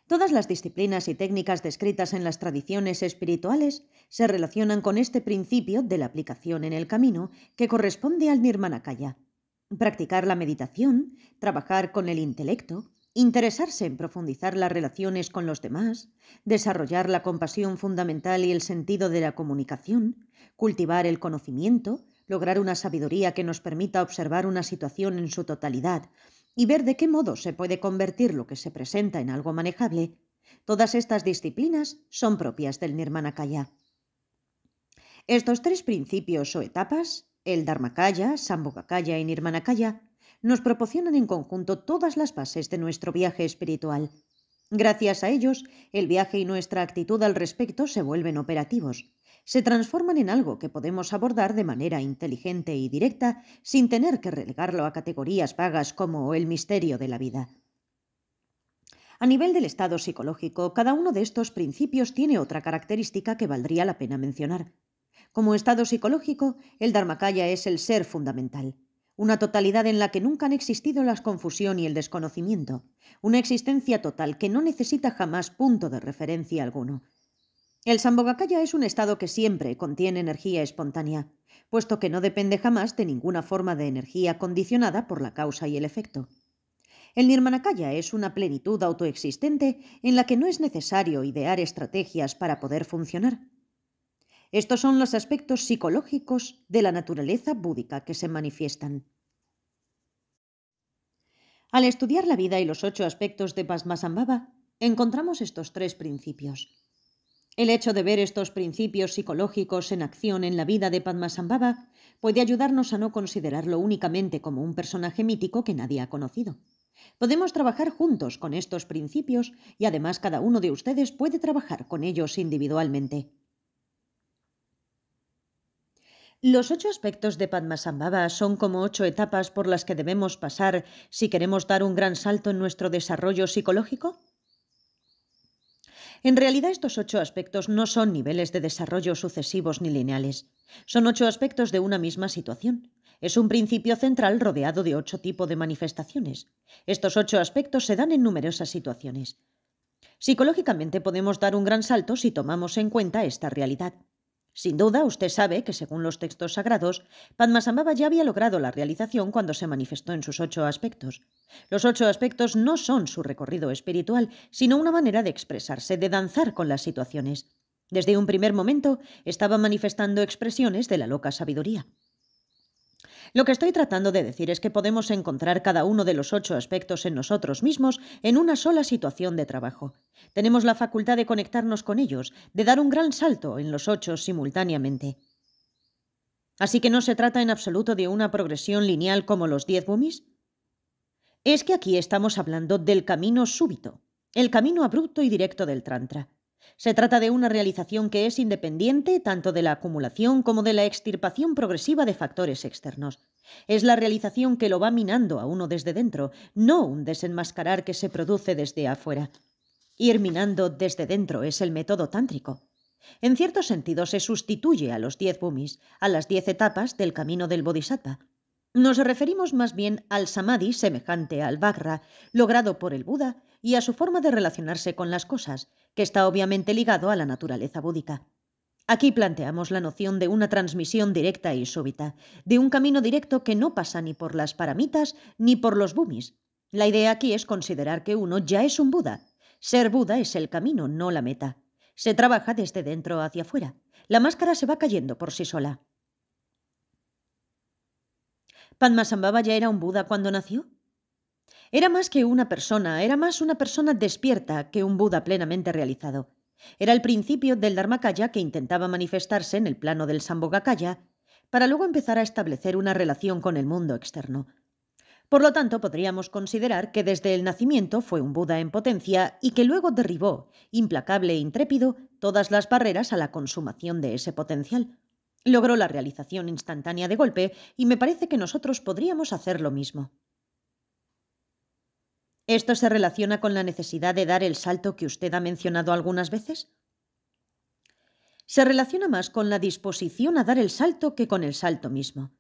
Todas las disciplinas y técnicas descritas en las tradiciones espirituales se relacionan con este principio de la aplicación en el camino que corresponde al Nirmanakaya. Practicar la meditación, trabajar con el intelecto, interesarse en profundizar las relaciones con los demás, desarrollar la compasión fundamental y el sentido de la comunicación, cultivar el conocimiento, lograr una sabiduría que nos permita observar una situación en su totalidad y ver de qué modo se puede convertir lo que se presenta en algo manejable, todas estas disciplinas son propias del Nirmanakaya. Estos tres principios o etapas, el Dharmakaya, Sambhogakaya y Nirmanakaya, nos proporcionan en conjunto todas las bases de nuestro viaje espiritual. Gracias a ellos, el viaje y nuestra actitud al respecto se vuelven operativos. Se transforman en algo que podemos abordar de manera inteligente y directa sin tener que relegarlo a categorías vagas como el misterio de la vida. A nivel del estado psicológico, cada uno de estos principios tiene otra característica que valdría la pena mencionar. Como estado psicológico, el Dharmakaya es el ser fundamental una totalidad en la que nunca han existido las confusión y el desconocimiento, una existencia total que no necesita jamás punto de referencia alguno. El Sambhogakaya es un estado que siempre contiene energía espontánea, puesto que no depende jamás de ninguna forma de energía condicionada por la causa y el efecto. El Nirmanakaya es una plenitud autoexistente en la que no es necesario idear estrategias para poder funcionar. Estos son los aspectos psicológicos de la naturaleza búdica que se manifiestan. Al estudiar la vida y los ocho aspectos de Padmasambhava, encontramos estos tres principios. El hecho de ver estos principios psicológicos en acción en la vida de Padmasambhava puede ayudarnos a no considerarlo únicamente como un personaje mítico que nadie ha conocido. Podemos trabajar juntos con estos principios y además cada uno de ustedes puede trabajar con ellos individualmente. Los ocho aspectos de Padmasambhava son como ocho etapas por las que debemos pasar si queremos dar un gran salto en nuestro desarrollo psicológico. En realidad estos ocho aspectos no son niveles de desarrollo sucesivos ni lineales. Son ocho aspectos de una misma situación. Es un principio central rodeado de ocho tipos de manifestaciones. Estos ocho aspectos se dan en numerosas situaciones. Psicológicamente podemos dar un gran salto si tomamos en cuenta esta realidad. Sin duda, usted sabe que, según los textos sagrados, Padmasambhava ya había logrado la realización cuando se manifestó en sus ocho aspectos. Los ocho aspectos no son su recorrido espiritual, sino una manera de expresarse, de danzar con las situaciones. Desde un primer momento estaba manifestando expresiones de la loca sabiduría. Lo que estoy tratando de decir es que podemos encontrar cada uno de los ocho aspectos en nosotros mismos en una sola situación de trabajo. Tenemos la facultad de conectarnos con ellos, de dar un gran salto en los ocho simultáneamente. Así que no se trata en absoluto de una progresión lineal como los diez bumis. Es que aquí estamos hablando del camino súbito, el camino abrupto y directo del Tantra. Se trata de una realización que es independiente tanto de la acumulación como de la extirpación progresiva de factores externos. Es la realización que lo va minando a uno desde dentro, no un desenmascarar que se produce desde afuera. Ir minando desde dentro es el método tántrico. En cierto sentido, se sustituye a los diez bumis, a las diez etapas del camino del bodhisattva. Nos referimos más bien al samadhi semejante al bhagra, logrado por el Buda, y a su forma de relacionarse con las cosas, que está obviamente ligado a la naturaleza búdica. Aquí planteamos la noción de una transmisión directa y súbita, de un camino directo que no pasa ni por las paramitas ni por los bumis. La idea aquí es considerar que uno ya es un Buda. Ser Buda es el camino, no la meta. Se trabaja desde dentro hacia afuera. La máscara se va cayendo por sí sola. ¿Padmasambhava ya era un Buda cuando nació? Era más que una persona, era más una persona despierta que un Buda plenamente realizado. Era el principio del Dharmakaya que intentaba manifestarse en el plano del Sambhogakaya, para luego empezar a establecer una relación con el mundo externo. Por lo tanto, podríamos considerar que desde el nacimiento fue un Buda en potencia y que luego derribó, implacable e intrépido, todas las barreras a la consumación de ese potencial. Logró la realización instantánea de golpe y me parece que nosotros podríamos hacer lo mismo. ¿Esto se relaciona con la necesidad de dar el salto que usted ha mencionado algunas veces? Se relaciona más con la disposición a dar el salto que con el salto mismo.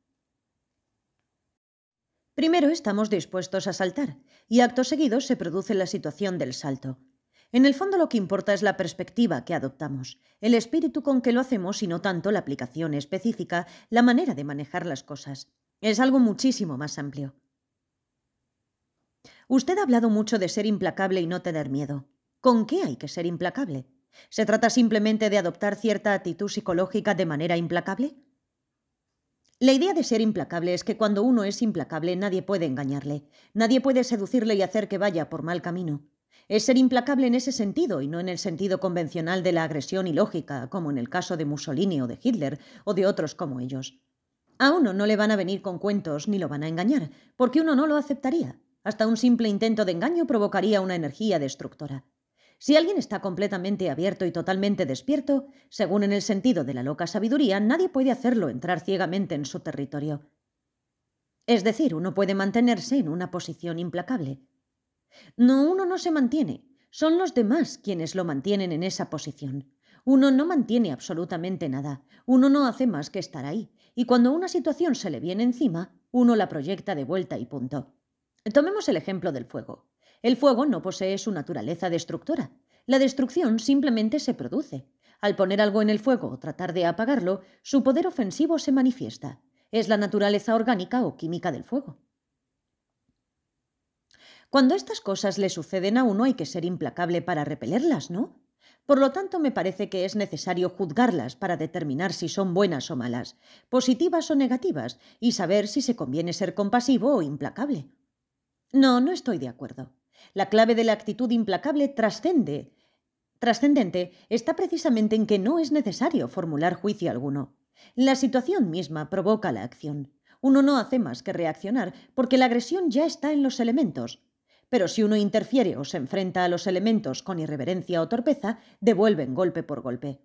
Primero estamos dispuestos a saltar, y acto seguido se produce la situación del salto. En el fondo lo que importa es la perspectiva que adoptamos, el espíritu con que lo hacemos y no tanto la aplicación específica, la manera de manejar las cosas. Es algo muchísimo más amplio. Usted ha hablado mucho de ser implacable y no tener miedo. ¿Con qué hay que ser implacable? ¿Se trata simplemente de adoptar cierta actitud psicológica de manera implacable? La idea de ser implacable es que cuando uno es implacable nadie puede engañarle, nadie puede seducirle y hacer que vaya por mal camino. Es ser implacable en ese sentido y no en el sentido convencional de la agresión ilógica, como en el caso de Mussolini o de Hitler o de otros como ellos. A uno no le van a venir con cuentos ni lo van a engañar, porque uno no lo aceptaría. Hasta un simple intento de engaño provocaría una energía destructora. Si alguien está completamente abierto y totalmente despierto, según en el sentido de la loca sabiduría, nadie puede hacerlo entrar ciegamente en su territorio. Es decir, uno puede mantenerse en una posición implacable. No, uno no se mantiene, son los demás quienes lo mantienen en esa posición. Uno no mantiene absolutamente nada, uno no hace más que estar ahí, y cuando una situación se le viene encima, uno la proyecta de vuelta y punto. Tomemos el ejemplo del fuego. El fuego no posee su naturaleza destructora. La destrucción simplemente se produce. Al poner algo en el fuego o tratar de apagarlo, su poder ofensivo se manifiesta. Es la naturaleza orgánica o química del fuego. Cuando estas cosas le suceden a uno hay que ser implacable para repelerlas, ¿no? Por lo tanto, me parece que es necesario juzgarlas para determinar si son buenas o malas, positivas o negativas, y saber si se conviene ser compasivo o implacable. No, no estoy de acuerdo. La clave de la actitud implacable trascende. Trascendente está precisamente en que no es necesario formular juicio alguno. La situación misma provoca la acción. Uno no hace más que reaccionar porque la agresión ya está en los elementos. Pero si uno interfiere o se enfrenta a los elementos con irreverencia o torpeza, devuelven golpe por golpe.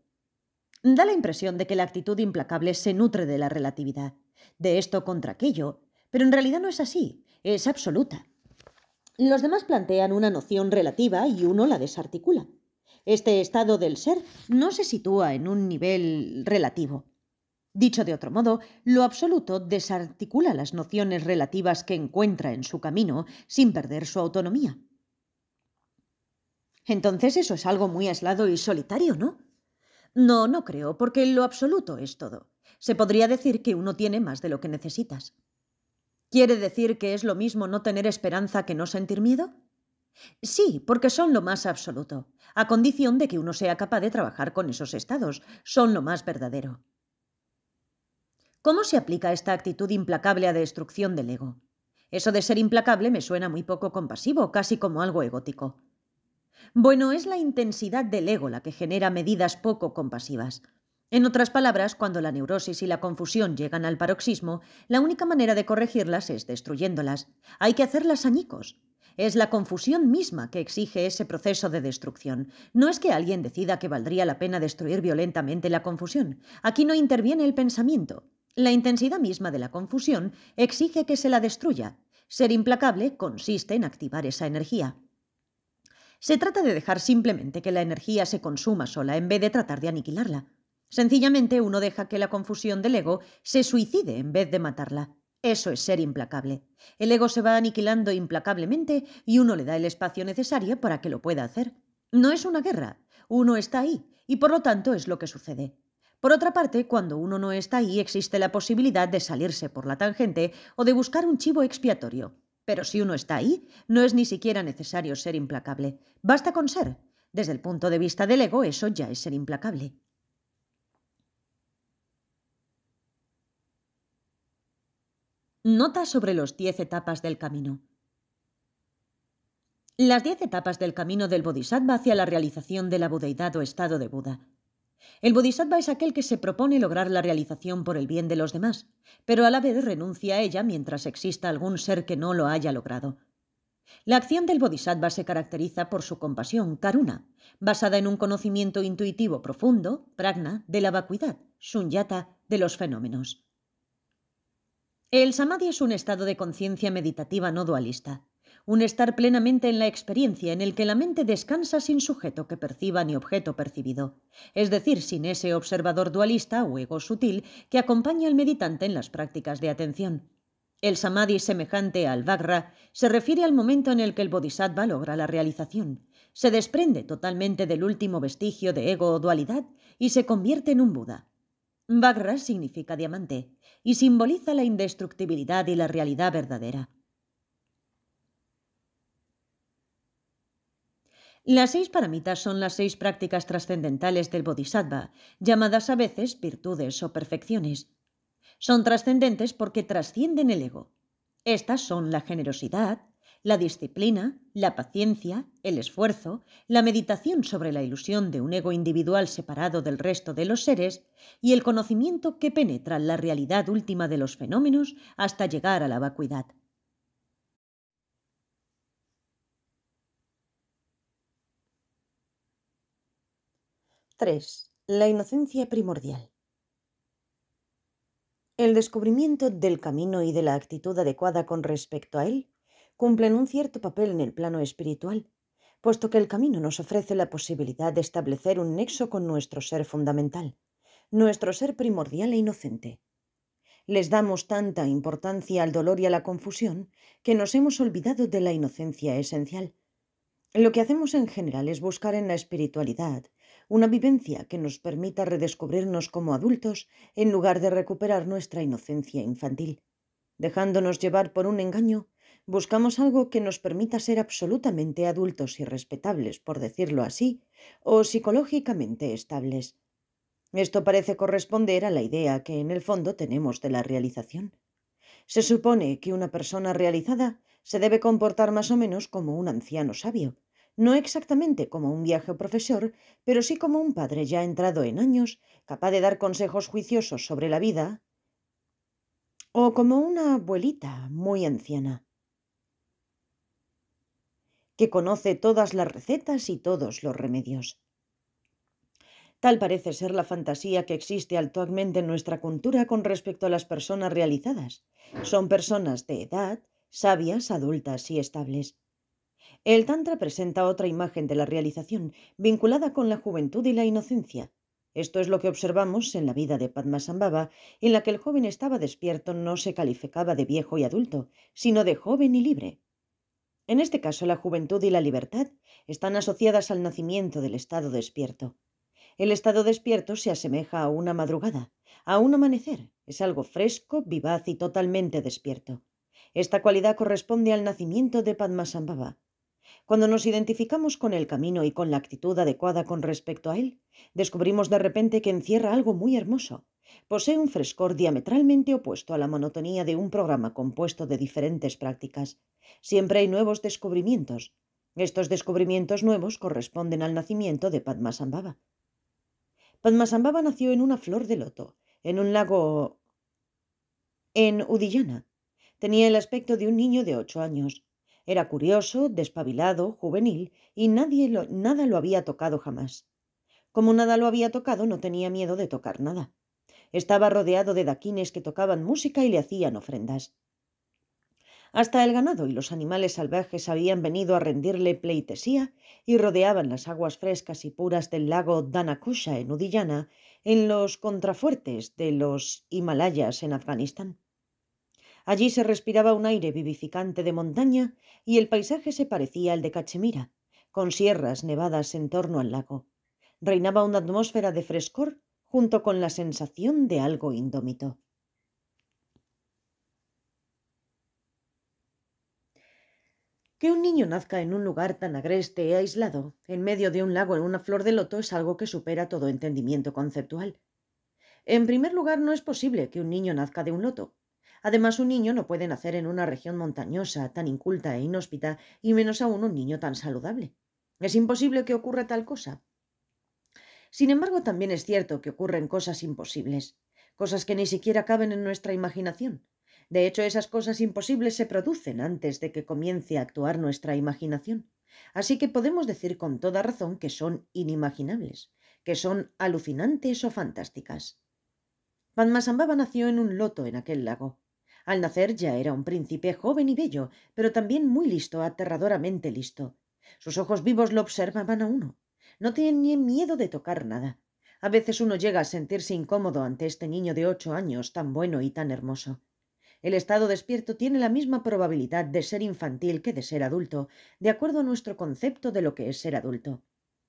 Da la impresión de que la actitud implacable se nutre de la relatividad, de esto contra aquello, pero en realidad no es así, es absoluta. Los demás plantean una noción relativa y uno la desarticula. Este estado del ser no se sitúa en un nivel relativo. Dicho de otro modo, lo absoluto desarticula las nociones relativas que encuentra en su camino sin perder su autonomía. Entonces eso es algo muy aislado y solitario, ¿no? No, no creo, porque lo absoluto es todo. Se podría decir que uno tiene más de lo que necesitas. ¿Quiere decir que es lo mismo no tener esperanza que no sentir miedo? Sí, porque son lo más absoluto, a condición de que uno sea capaz de trabajar con esos estados, son lo más verdadero. ¿Cómo se aplica esta actitud implacable a destrucción del ego? Eso de ser implacable me suena muy poco compasivo, casi como algo egótico. Bueno, es la intensidad del ego la que genera medidas poco compasivas. En otras palabras, cuando la neurosis y la confusión llegan al paroxismo, la única manera de corregirlas es destruyéndolas. Hay que hacerlas añicos. Es la confusión misma que exige ese proceso de destrucción. No es que alguien decida que valdría la pena destruir violentamente la confusión. Aquí no interviene el pensamiento. La intensidad misma de la confusión exige que se la destruya. Ser implacable consiste en activar esa energía. Se trata de dejar simplemente que la energía se consuma sola en vez de tratar de aniquilarla. Sencillamente uno deja que la confusión del ego se suicide en vez de matarla. Eso es ser implacable. El ego se va aniquilando implacablemente y uno le da el espacio necesario para que lo pueda hacer. No es una guerra, uno está ahí, y por lo tanto es lo que sucede. Por otra parte, cuando uno no está ahí existe la posibilidad de salirse por la tangente o de buscar un chivo expiatorio. Pero si uno está ahí, no es ni siquiera necesario ser implacable. Basta con ser. Desde el punto de vista del ego, eso ya es ser implacable. Nota sobre los 10 etapas del camino. Las 10 etapas del camino del Bodhisattva hacia la realización de la budeidad o estado de Buda. El Bodhisattva es aquel que se propone lograr la realización por el bien de los demás, pero a la vez renuncia a ella mientras exista algún ser que no lo haya logrado. La acción del Bodhisattva se caracteriza por su compasión, karuna, basada en un conocimiento intuitivo profundo, pragna, de la vacuidad, sunyata, de los fenómenos. El samadhi es un estado de conciencia meditativa no dualista, un estar plenamente en la experiencia en el que la mente descansa sin sujeto que perciba ni objeto percibido, es decir, sin ese observador dualista o ego sutil que acompaña al meditante en las prácticas de atención. El samadhi semejante al Vagra se refiere al momento en el que el bodhisattva logra la realización, se desprende totalmente del último vestigio de ego o dualidad y se convierte en un Buda, Bagra significa diamante y simboliza la indestructibilidad y la realidad verdadera. Las seis paramitas son las seis prácticas trascendentales del bodhisattva, llamadas a veces virtudes o perfecciones. Son trascendentes porque trascienden el ego. Estas son la generosidad, la disciplina, la paciencia, el esfuerzo, la meditación sobre la ilusión de un ego individual separado del resto de los seres y el conocimiento que penetra la realidad última de los fenómenos hasta llegar a la vacuidad. —3. La inocencia primordial. El descubrimiento del camino y de la actitud adecuada con respecto a él cumplen un cierto papel en el plano espiritual, puesto que el camino nos ofrece la posibilidad de establecer un nexo con nuestro ser fundamental, nuestro ser primordial e inocente. Les damos tanta importancia al dolor y a la confusión que nos hemos olvidado de la inocencia esencial. Lo que hacemos en general es buscar en la espiritualidad una vivencia que nos permita redescubrirnos como adultos en lugar de recuperar nuestra inocencia infantil, dejándonos llevar por un engaño Buscamos algo que nos permita ser absolutamente adultos y respetables, por decirlo así, o psicológicamente estables. Esto parece corresponder a la idea que en el fondo tenemos de la realización. Se supone que una persona realizada se debe comportar más o menos como un anciano sabio, no exactamente como un viaje profesor, pero sí como un padre ya entrado en años, capaz de dar consejos juiciosos sobre la vida, o como una abuelita muy anciana que conoce todas las recetas y todos los remedios. Tal parece ser la fantasía que existe actualmente en nuestra cultura con respecto a las personas realizadas. Son personas de edad, sabias, adultas y estables. El Tantra presenta otra imagen de la realización, vinculada con la juventud y la inocencia. Esto es lo que observamos en la vida de Padmasambhava, en la que el joven estaba despierto, no se calificaba de viejo y adulto, sino de joven y libre. En este caso, la juventud y la libertad están asociadas al nacimiento del estado despierto. El estado despierto se asemeja a una madrugada, a un amanecer, es algo fresco, vivaz y totalmente despierto. Esta cualidad corresponde al nacimiento de Padmasambhava, cuando nos identificamos con el camino y con la actitud adecuada con respecto a él, descubrimos de repente que encierra algo muy hermoso. Posee un frescor diametralmente opuesto a la monotonía de un programa compuesto de diferentes prácticas. Siempre hay nuevos descubrimientos. Estos descubrimientos nuevos corresponden al nacimiento de Padmasambhava. Padmasambhava nació en una flor de loto, en un lago en Udillana. Tenía el aspecto de un niño de ocho años. Era curioso, despabilado, juvenil, y nadie lo, nada lo había tocado jamás. Como nada lo había tocado, no tenía miedo de tocar nada. Estaba rodeado de daquines que tocaban música y le hacían ofrendas. Hasta el ganado y los animales salvajes habían venido a rendirle pleitesía y rodeaban las aguas frescas y puras del lago Danakusha en Udillana en los contrafuertes de los Himalayas en Afganistán. Allí se respiraba un aire vivificante de montaña y el paisaje se parecía al de Cachemira, con sierras nevadas en torno al lago. Reinaba una atmósfera de frescor junto con la sensación de algo indómito. Que un niño nazca en un lugar tan agreste e aislado, en medio de un lago en una flor de loto, es algo que supera todo entendimiento conceptual. En primer lugar, no es posible que un niño nazca de un loto, Además, un niño no puede nacer en una región montañosa, tan inculta e inhóspita, y menos aún un niño tan saludable. Es imposible que ocurra tal cosa. Sin embargo, también es cierto que ocurren cosas imposibles, cosas que ni siquiera caben en nuestra imaginación. De hecho, esas cosas imposibles se producen antes de que comience a actuar nuestra imaginación. Así que podemos decir con toda razón que son inimaginables, que son alucinantes o fantásticas. Padmasambhava nació en un loto en aquel lago. Al nacer ya era un príncipe joven y bello, pero también muy listo, aterradoramente listo. Sus ojos vivos lo observaban a uno. No ni miedo de tocar nada. A veces uno llega a sentirse incómodo ante este niño de ocho años tan bueno y tan hermoso. El estado despierto tiene la misma probabilidad de ser infantil que de ser adulto, de acuerdo a nuestro concepto de lo que es ser adulto.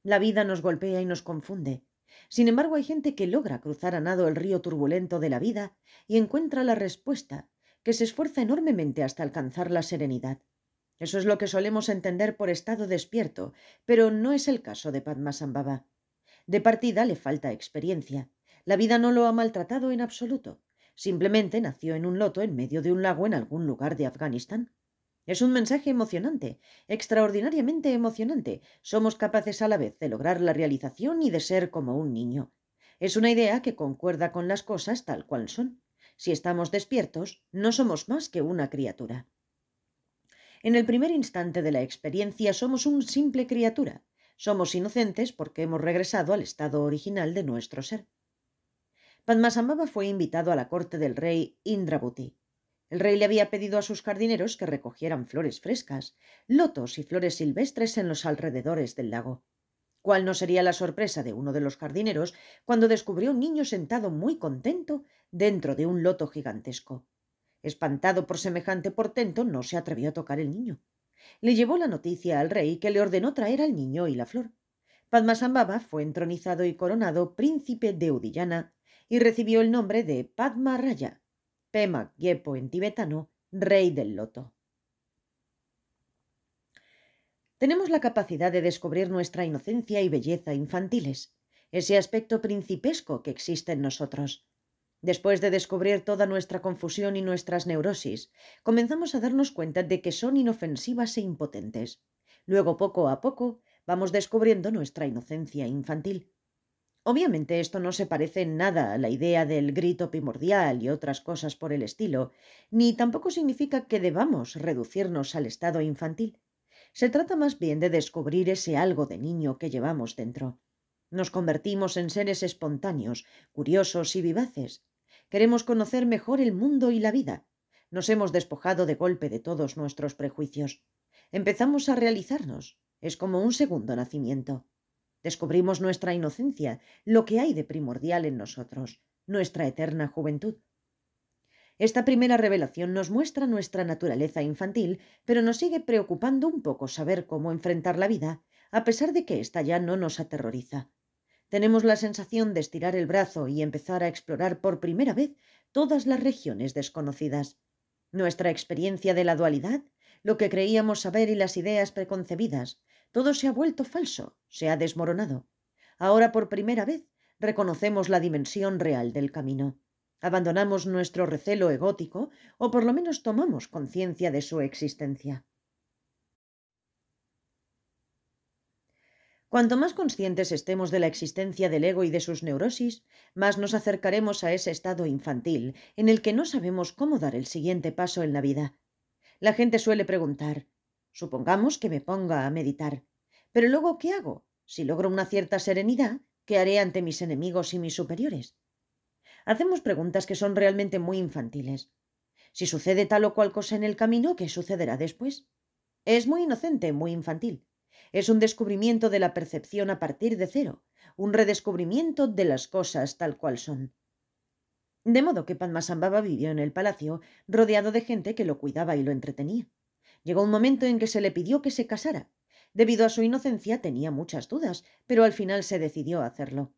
La vida nos golpea y nos confunde. Sin embargo, hay gente que logra cruzar a nado el río turbulento de la vida y encuentra la respuesta, que se esfuerza enormemente hasta alcanzar la serenidad. Eso es lo que solemos entender por estado despierto, pero no es el caso de Sambaba. De partida le falta experiencia. La vida no lo ha maltratado en absoluto. Simplemente nació en un loto en medio de un lago en algún lugar de Afganistán. Es un mensaje emocionante, extraordinariamente emocionante. Somos capaces a la vez de lograr la realización y de ser como un niño. Es una idea que concuerda con las cosas tal cual son. Si estamos despiertos, no somos más que una criatura. En el primer instante de la experiencia somos un simple criatura. Somos inocentes porque hemos regresado al estado original de nuestro ser. Padmasambhava fue invitado a la corte del rey Indrabuti. El rey le había pedido a sus jardineros que recogieran flores frescas, lotos y flores silvestres en los alrededores del lago. ¿Cuál no sería la sorpresa de uno de los jardineros cuando descubrió un niño sentado muy contento dentro de un loto gigantesco. Espantado por semejante portento, no se atrevió a tocar el niño. Le llevó la noticia al rey, que le ordenó traer al niño y la flor. Padmasambhava fue entronizado y coronado príncipe de Udillana y recibió el nombre de Padma Raya, Pema Gyepo en tibetano, rey del loto. Tenemos la capacidad de descubrir nuestra inocencia y belleza infantiles, ese aspecto principesco que existe en nosotros. Después de descubrir toda nuestra confusión y nuestras neurosis, comenzamos a darnos cuenta de que son inofensivas e impotentes. Luego, poco a poco, vamos descubriendo nuestra inocencia infantil. Obviamente esto no se parece en nada a la idea del grito primordial y otras cosas por el estilo, ni tampoco significa que debamos reducirnos al estado infantil. Se trata más bien de descubrir ese algo de niño que llevamos dentro. Nos convertimos en seres espontáneos, curiosos y vivaces, Queremos conocer mejor el mundo y la vida. Nos hemos despojado de golpe de todos nuestros prejuicios. Empezamos a realizarnos. Es como un segundo nacimiento. Descubrimos nuestra inocencia, lo que hay de primordial en nosotros, nuestra eterna juventud. Esta primera revelación nos muestra nuestra naturaleza infantil, pero nos sigue preocupando un poco saber cómo enfrentar la vida, a pesar de que ésta ya no nos aterroriza. Tenemos la sensación de estirar el brazo y empezar a explorar por primera vez todas las regiones desconocidas. Nuestra experiencia de la dualidad, lo que creíamos saber y las ideas preconcebidas, todo se ha vuelto falso, se ha desmoronado. Ahora por primera vez reconocemos la dimensión real del camino. Abandonamos nuestro recelo egótico o por lo menos tomamos conciencia de su existencia. Cuanto más conscientes estemos de la existencia del ego y de sus neurosis, más nos acercaremos a ese estado infantil en el que no sabemos cómo dar el siguiente paso en la vida. La gente suele preguntar, supongamos que me ponga a meditar, pero luego ¿qué hago? Si logro una cierta serenidad, ¿qué haré ante mis enemigos y mis superiores? Hacemos preguntas que son realmente muy infantiles. Si sucede tal o cual cosa en el camino, ¿qué sucederá después? Es muy inocente, muy infantil. Es un descubrimiento de la percepción a partir de cero, un redescubrimiento de las cosas tal cual son. De modo que Padmasambhava vivió en el palacio, rodeado de gente que lo cuidaba y lo entretenía. Llegó un momento en que se le pidió que se casara. Debido a su inocencia tenía muchas dudas, pero al final se decidió a hacerlo.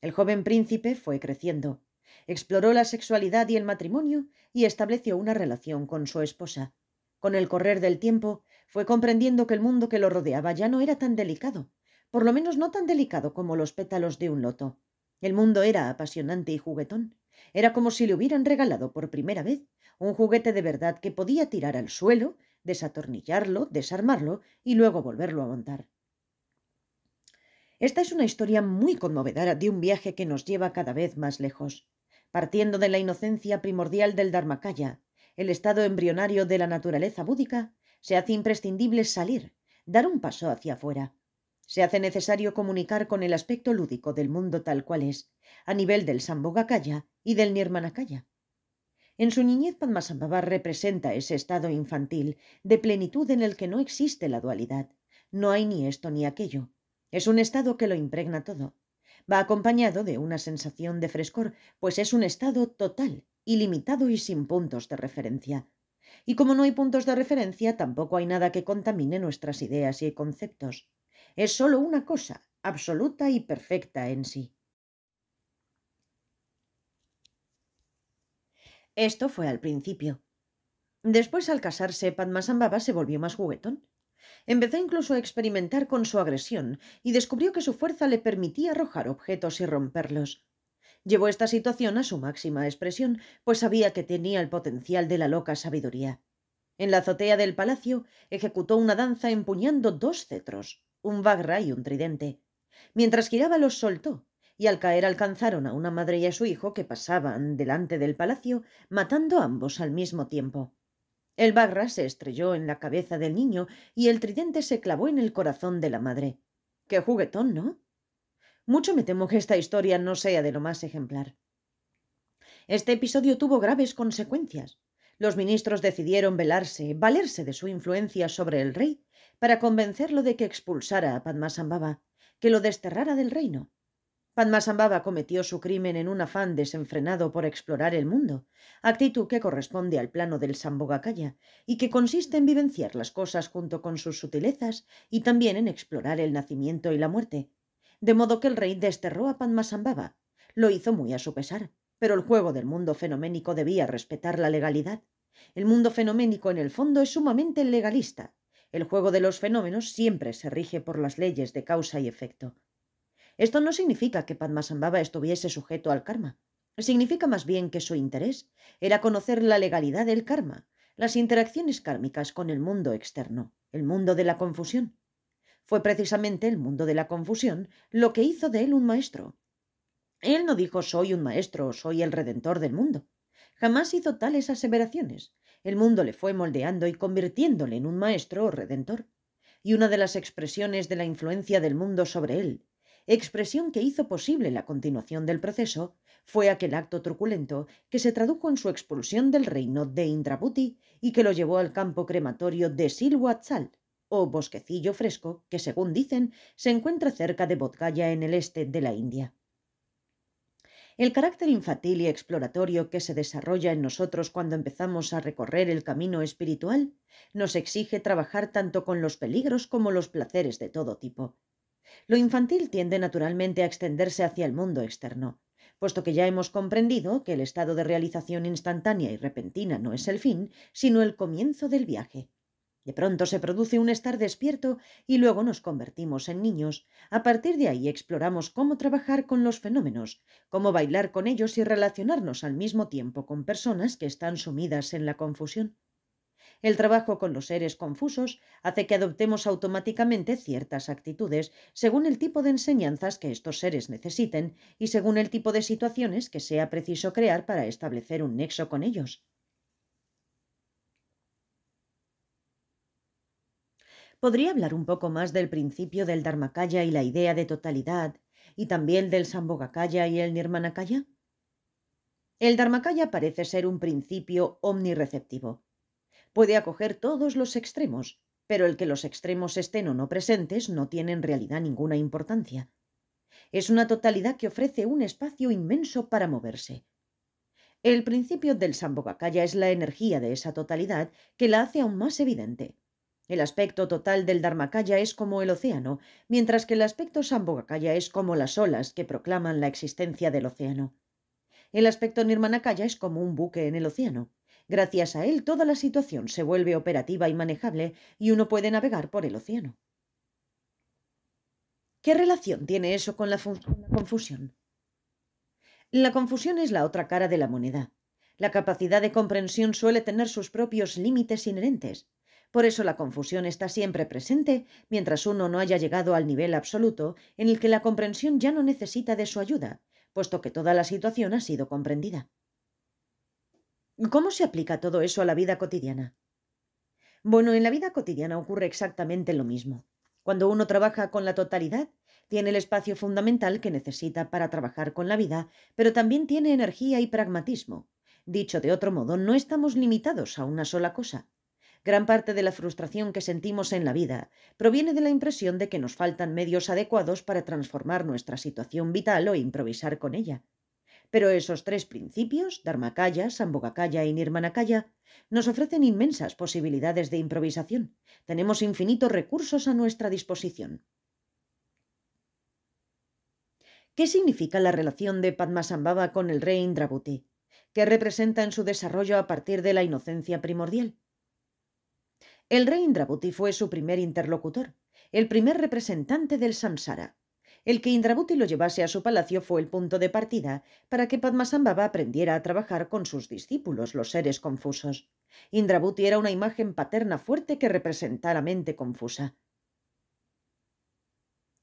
El joven príncipe fue creciendo. Exploró la sexualidad y el matrimonio y estableció una relación con su esposa. Con el correr del tiempo, fue comprendiendo que el mundo que lo rodeaba ya no era tan delicado, por lo menos no tan delicado como los pétalos de un loto. El mundo era apasionante y juguetón. Era como si le hubieran regalado por primera vez un juguete de verdad que podía tirar al suelo, desatornillarlo, desarmarlo y luego volverlo a montar. Esta es una historia muy conmovedora de un viaje que nos lleva cada vez más lejos, partiendo de la inocencia primordial del Dharmakaya, el estado embrionario de la naturaleza búdica, se hace imprescindible salir, dar un paso hacia afuera. Se hace necesario comunicar con el aspecto lúdico del mundo tal cual es, a nivel del Sambhogakaya y del Nirmanakaya. En su niñez, Padmasambhava representa ese estado infantil de plenitud en el que no existe la dualidad. No hay ni esto ni aquello. Es un estado que lo impregna todo. Va acompañado de una sensación de frescor, pues es un estado total, ilimitado y sin puntos de referencia. Y como no hay puntos de referencia, tampoco hay nada que contamine nuestras ideas y conceptos. Es sólo una cosa, absoluta y perfecta en sí. Esto fue al principio. Después, al casarse, Padmasambhava se volvió más juguetón. Empezó incluso a experimentar con su agresión y descubrió que su fuerza le permitía arrojar objetos y romperlos. Llevó esta situación a su máxima expresión, pues sabía que tenía el potencial de la loca sabiduría. En la azotea del palacio ejecutó una danza empuñando dos cetros, un bagra y un tridente. Mientras giraba los soltó, y al caer alcanzaron a una madre y a su hijo que pasaban delante del palacio, matando ambos al mismo tiempo. El bagra se estrelló en la cabeza del niño y el tridente se clavó en el corazón de la madre. ¡Qué juguetón, ¿no? Mucho me temo que esta historia no sea de lo más ejemplar. Este episodio tuvo graves consecuencias. Los ministros decidieron velarse, valerse de su influencia sobre el rey, para convencerlo de que expulsara a Padmasambhava, que lo desterrara del reino. Padmasambhava cometió su crimen en un afán desenfrenado por explorar el mundo, actitud que corresponde al plano del Sambhogakaya y que consiste en vivenciar las cosas junto con sus sutilezas y también en explorar el nacimiento y la muerte, de modo que el rey desterró a Padmasambhava. Lo hizo muy a su pesar, pero el juego del mundo fenoménico debía respetar la legalidad. El mundo fenoménico en el fondo es sumamente legalista. El juego de los fenómenos siempre se rige por las leyes de causa y efecto. Esto no significa que Padmasambhava estuviese sujeto al karma. Significa más bien que su interés era conocer la legalidad del karma, las interacciones kármicas con el mundo externo, el mundo de la confusión. Fue precisamente el mundo de la confusión lo que hizo de él un maestro. Él no dijo soy un maestro, o soy el redentor del mundo. Jamás hizo tales aseveraciones. El mundo le fue moldeando y convirtiéndole en un maestro o redentor. Y una de las expresiones de la influencia del mundo sobre él, expresión que hizo posible la continuación del proceso, fue aquel acto truculento que se tradujo en su expulsión del reino de Indraputi y que lo llevó al campo crematorio de Silwatsal, o bosquecillo fresco que, según dicen, se encuentra cerca de Bodhgaya en el este de la India. El carácter infantil y exploratorio que se desarrolla en nosotros cuando empezamos a recorrer el camino espiritual nos exige trabajar tanto con los peligros como los placeres de todo tipo. Lo infantil tiende naturalmente a extenderse hacia el mundo externo, puesto que ya hemos comprendido que el estado de realización instantánea y repentina no es el fin, sino el comienzo del viaje. De pronto se produce un estar despierto y luego nos convertimos en niños. A partir de ahí exploramos cómo trabajar con los fenómenos, cómo bailar con ellos y relacionarnos al mismo tiempo con personas que están sumidas en la confusión. El trabajo con los seres confusos hace que adoptemos automáticamente ciertas actitudes según el tipo de enseñanzas que estos seres necesiten y según el tipo de situaciones que sea preciso crear para establecer un nexo con ellos. Podría hablar un poco más del principio del Dharmakaya y la idea de totalidad, y también del Sambhogakaya y el Nirmanakaya. El Dharmakaya parece ser un principio omnireceptivo. Puede acoger todos los extremos, pero el que los extremos estén o no presentes no tiene en realidad ninguna importancia. Es una totalidad que ofrece un espacio inmenso para moverse. El principio del Sambhogakaya es la energía de esa totalidad que la hace aún más evidente. El aspecto total del Dharmakaya es como el océano, mientras que el aspecto Sambhogakaya es como las olas que proclaman la existencia del océano. El aspecto Nirmanakaya es como un buque en el océano. Gracias a él toda la situación se vuelve operativa y manejable y uno puede navegar por el océano. ¿Qué relación tiene eso con la, la confusión? La confusión es la otra cara de la moneda. La capacidad de comprensión suele tener sus propios límites inherentes. Por eso la confusión está siempre presente mientras uno no haya llegado al nivel absoluto en el que la comprensión ya no necesita de su ayuda, puesto que toda la situación ha sido comprendida. ¿Cómo se aplica todo eso a la vida cotidiana? Bueno, en la vida cotidiana ocurre exactamente lo mismo. Cuando uno trabaja con la totalidad, tiene el espacio fundamental que necesita para trabajar con la vida, pero también tiene energía y pragmatismo. Dicho de otro modo, no estamos limitados a una sola cosa. Gran parte de la frustración que sentimos en la vida proviene de la impresión de que nos faltan medios adecuados para transformar nuestra situación vital o improvisar con ella. Pero esos tres principios, Dharmakaya, Sambhogakaya y Nirmanakaya, nos ofrecen inmensas posibilidades de improvisación. Tenemos infinitos recursos a nuestra disposición. ¿Qué significa la relación de Padmasambhava con el rey Indrabuti? ¿Qué representa en su desarrollo a partir de la inocencia primordial? El rey Indrabuti fue su primer interlocutor, el primer representante del Samsara. El que Indrabuti lo llevase a su palacio fue el punto de partida para que Padmasambhava aprendiera a trabajar con sus discípulos, los seres confusos. Indrabuti era una imagen paterna fuerte que representaba la mente confusa.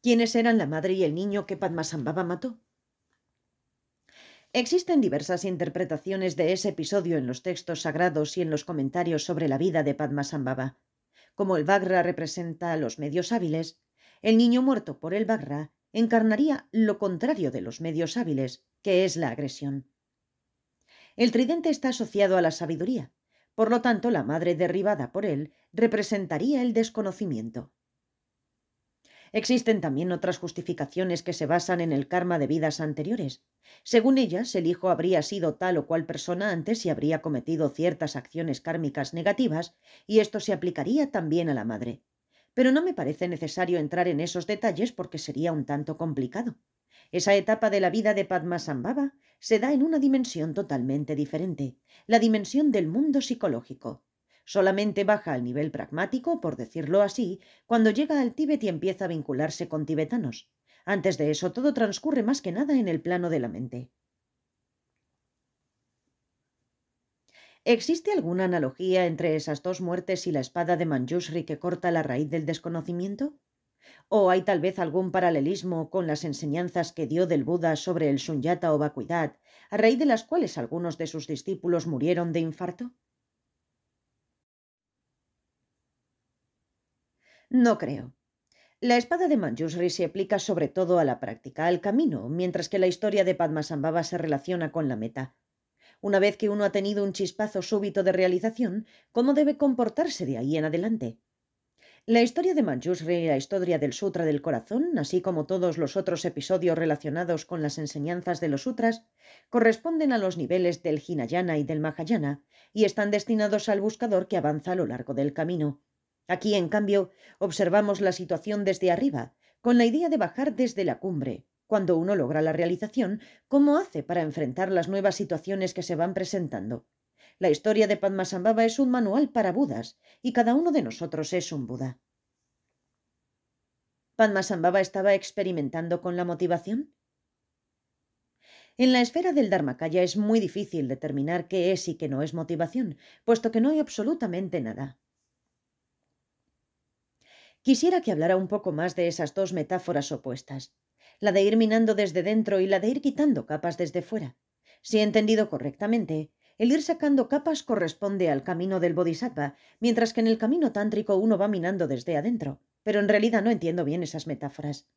¿Quiénes eran la madre y el niño que Padmasambhava mató? Existen diversas interpretaciones de ese episodio en los textos sagrados y en los comentarios sobre la vida de Padmasambhava. Como el Bagra representa a los medios hábiles, el niño muerto por el Bagra encarnaría lo contrario de los medios hábiles, que es la agresión. El tridente está asociado a la sabiduría, por lo tanto la madre derribada por él representaría el desconocimiento. Existen también otras justificaciones que se basan en el karma de vidas anteriores. Según ellas, el hijo habría sido tal o cual persona antes y habría cometido ciertas acciones kármicas negativas, y esto se aplicaría también a la madre. Pero no me parece necesario entrar en esos detalles porque sería un tanto complicado. Esa etapa de la vida de Padmasambhava se da en una dimensión totalmente diferente, la dimensión del mundo psicológico, Solamente baja al nivel pragmático, por decirlo así, cuando llega al Tíbet y empieza a vincularse con tibetanos. Antes de eso, todo transcurre más que nada en el plano de la mente. ¿Existe alguna analogía entre esas dos muertes y la espada de Manjushri que corta la raíz del desconocimiento? ¿O hay tal vez algún paralelismo con las enseñanzas que dio del Buda sobre el sunyata o vacuidad, a raíz de las cuales algunos de sus discípulos murieron de infarto? No creo. La espada de Manjusri se aplica sobre todo a la práctica, al camino, mientras que la historia de Padmasambhava se relaciona con la meta. Una vez que uno ha tenido un chispazo súbito de realización, ¿cómo debe comportarse de ahí en adelante? La historia de Manjusri y la historia del Sutra del Corazón, así como todos los otros episodios relacionados con las enseñanzas de los sutras, corresponden a los niveles del Hinayana y del Mahayana y están destinados al buscador que avanza a lo largo del camino. Aquí, en cambio, observamos la situación desde arriba, con la idea de bajar desde la cumbre. Cuando uno logra la realización, ¿cómo hace para enfrentar las nuevas situaciones que se van presentando? La historia de Padmasambhava es un manual para Budas, y cada uno de nosotros es un Buda. ¿Padmasambhava estaba experimentando con la motivación? En la esfera del Dharmakaya es muy difícil determinar qué es y qué no es motivación, puesto que no hay absolutamente nada. Quisiera que hablara un poco más de esas dos metáforas opuestas, la de ir minando desde dentro y la de ir quitando capas desde fuera. Si he entendido correctamente, el ir sacando capas corresponde al camino del bodhisattva, mientras que en el camino tántrico uno va minando desde adentro, pero en realidad no entiendo bien esas metáforas.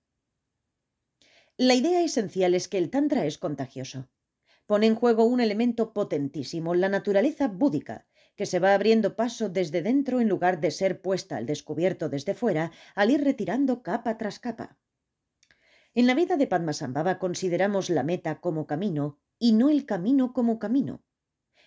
La idea esencial es que el tantra es contagioso. Pone en juego un elemento potentísimo, la naturaleza búdica, que se va abriendo paso desde dentro en lugar de ser puesta al descubierto desde fuera al ir retirando capa tras capa. En la vida de Padmasambhava consideramos la meta como camino y no el camino como camino.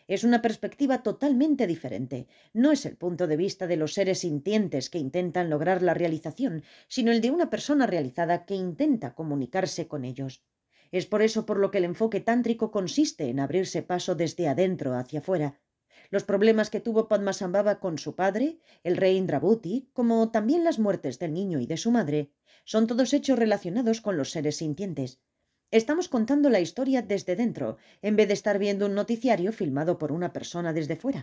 Es una perspectiva totalmente diferente. No es el punto de vista de los seres sintientes que intentan lograr la realización, sino el de una persona realizada que intenta comunicarse con ellos. Es por eso por lo que el enfoque tántrico consiste en abrirse paso desde adentro hacia afuera, los problemas que tuvo Padmasambhava con su padre, el rey Indrabuti, como también las muertes del niño y de su madre, son todos hechos relacionados con los seres sintientes. Estamos contando la historia desde dentro, en vez de estar viendo un noticiario filmado por una persona desde fuera.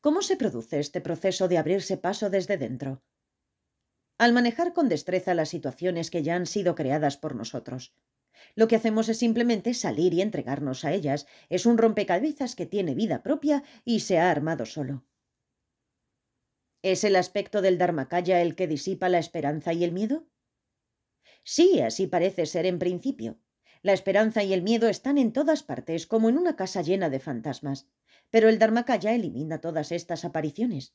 ¿Cómo se produce este proceso de abrirse paso desde dentro? Al manejar con destreza las situaciones que ya han sido creadas por nosotros. Lo que hacemos es simplemente salir y entregarnos a ellas. Es un rompecabezas que tiene vida propia y se ha armado solo. ¿Es el aspecto del Dharmakaya el que disipa la esperanza y el miedo? Sí, así parece ser en principio. La esperanza y el miedo están en todas partes, como en una casa llena de fantasmas. Pero el Dharmakaya elimina todas estas apariciones.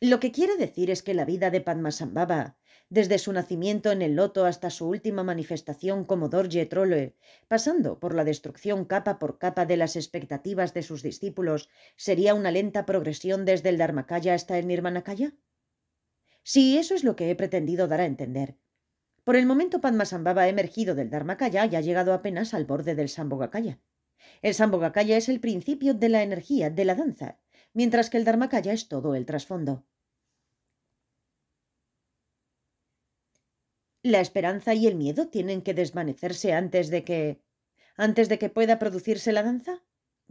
Lo que quiere decir es que la vida de Padmasambhava, desde su nacimiento en el loto hasta su última manifestación como Dorje Trolle, pasando por la destrucción capa por capa de las expectativas de sus discípulos, sería una lenta progresión desde el Dharmakaya hasta el Nirmanakaya? Sí, eso es lo que he pretendido dar a entender. Por el momento Padmasambhava ha emergido del Dharmakaya y ha llegado apenas al borde del Sambhogakaya. El Sambhogakaya es el principio de la energía, de la danza, mientras que el Dharmakaya es todo el trasfondo. La esperanza y el miedo tienen que desvanecerse antes de que... antes de que pueda producirse la danza?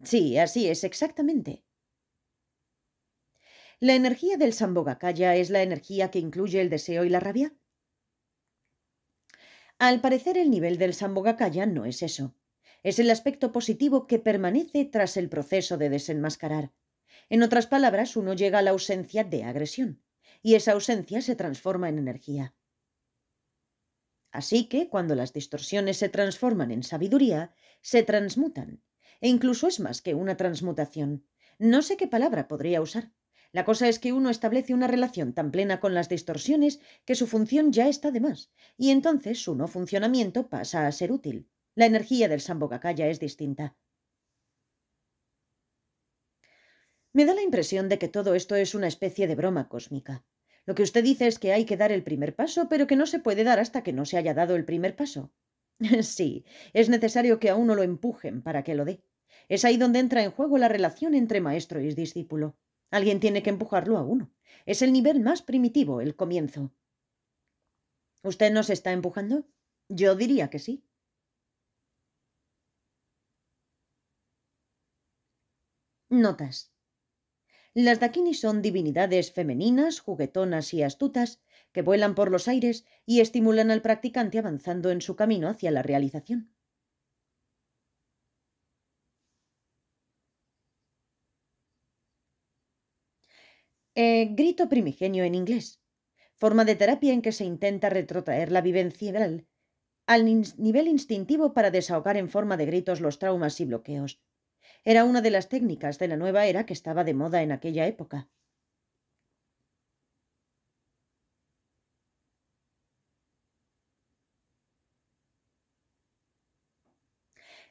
Sí, así es exactamente. ¿La energía del Sambhogakaya es la energía que incluye el deseo y la rabia? Al parecer el nivel del Sambhogakaya no es eso. Es el aspecto positivo que permanece tras el proceso de desenmascarar. En otras palabras, uno llega a la ausencia de agresión, y esa ausencia se transforma en energía. Así que, cuando las distorsiones se transforman en sabiduría, se transmutan, e incluso es más que una transmutación. No sé qué palabra podría usar. La cosa es que uno establece una relación tan plena con las distorsiones que su función ya está de más, y entonces su no funcionamiento pasa a ser útil. La energía del Sambhogakaya es distinta. Me da la impresión de que todo esto es una especie de broma cósmica. Lo que usted dice es que hay que dar el primer paso, pero que no se puede dar hasta que no se haya dado el primer paso. [LAUGHS] sí, es necesario que a uno lo empujen para que lo dé. Es ahí donde entra en juego la relación entre maestro y discípulo. Alguien tiene que empujarlo a uno. Es el nivel más primitivo, el comienzo. ¿Usted no se está empujando? Yo diría que sí. Notas. Las Dakini son divinidades femeninas, juguetonas y astutas, que vuelan por los aires y estimulan al practicante avanzando en su camino hacia la realización. Eh, grito primigenio en inglés, forma de terapia en que se intenta retrotraer la vivencia al nivel instintivo para desahogar en forma de gritos los traumas y bloqueos. Era una de las técnicas de la nueva era que estaba de moda en aquella época.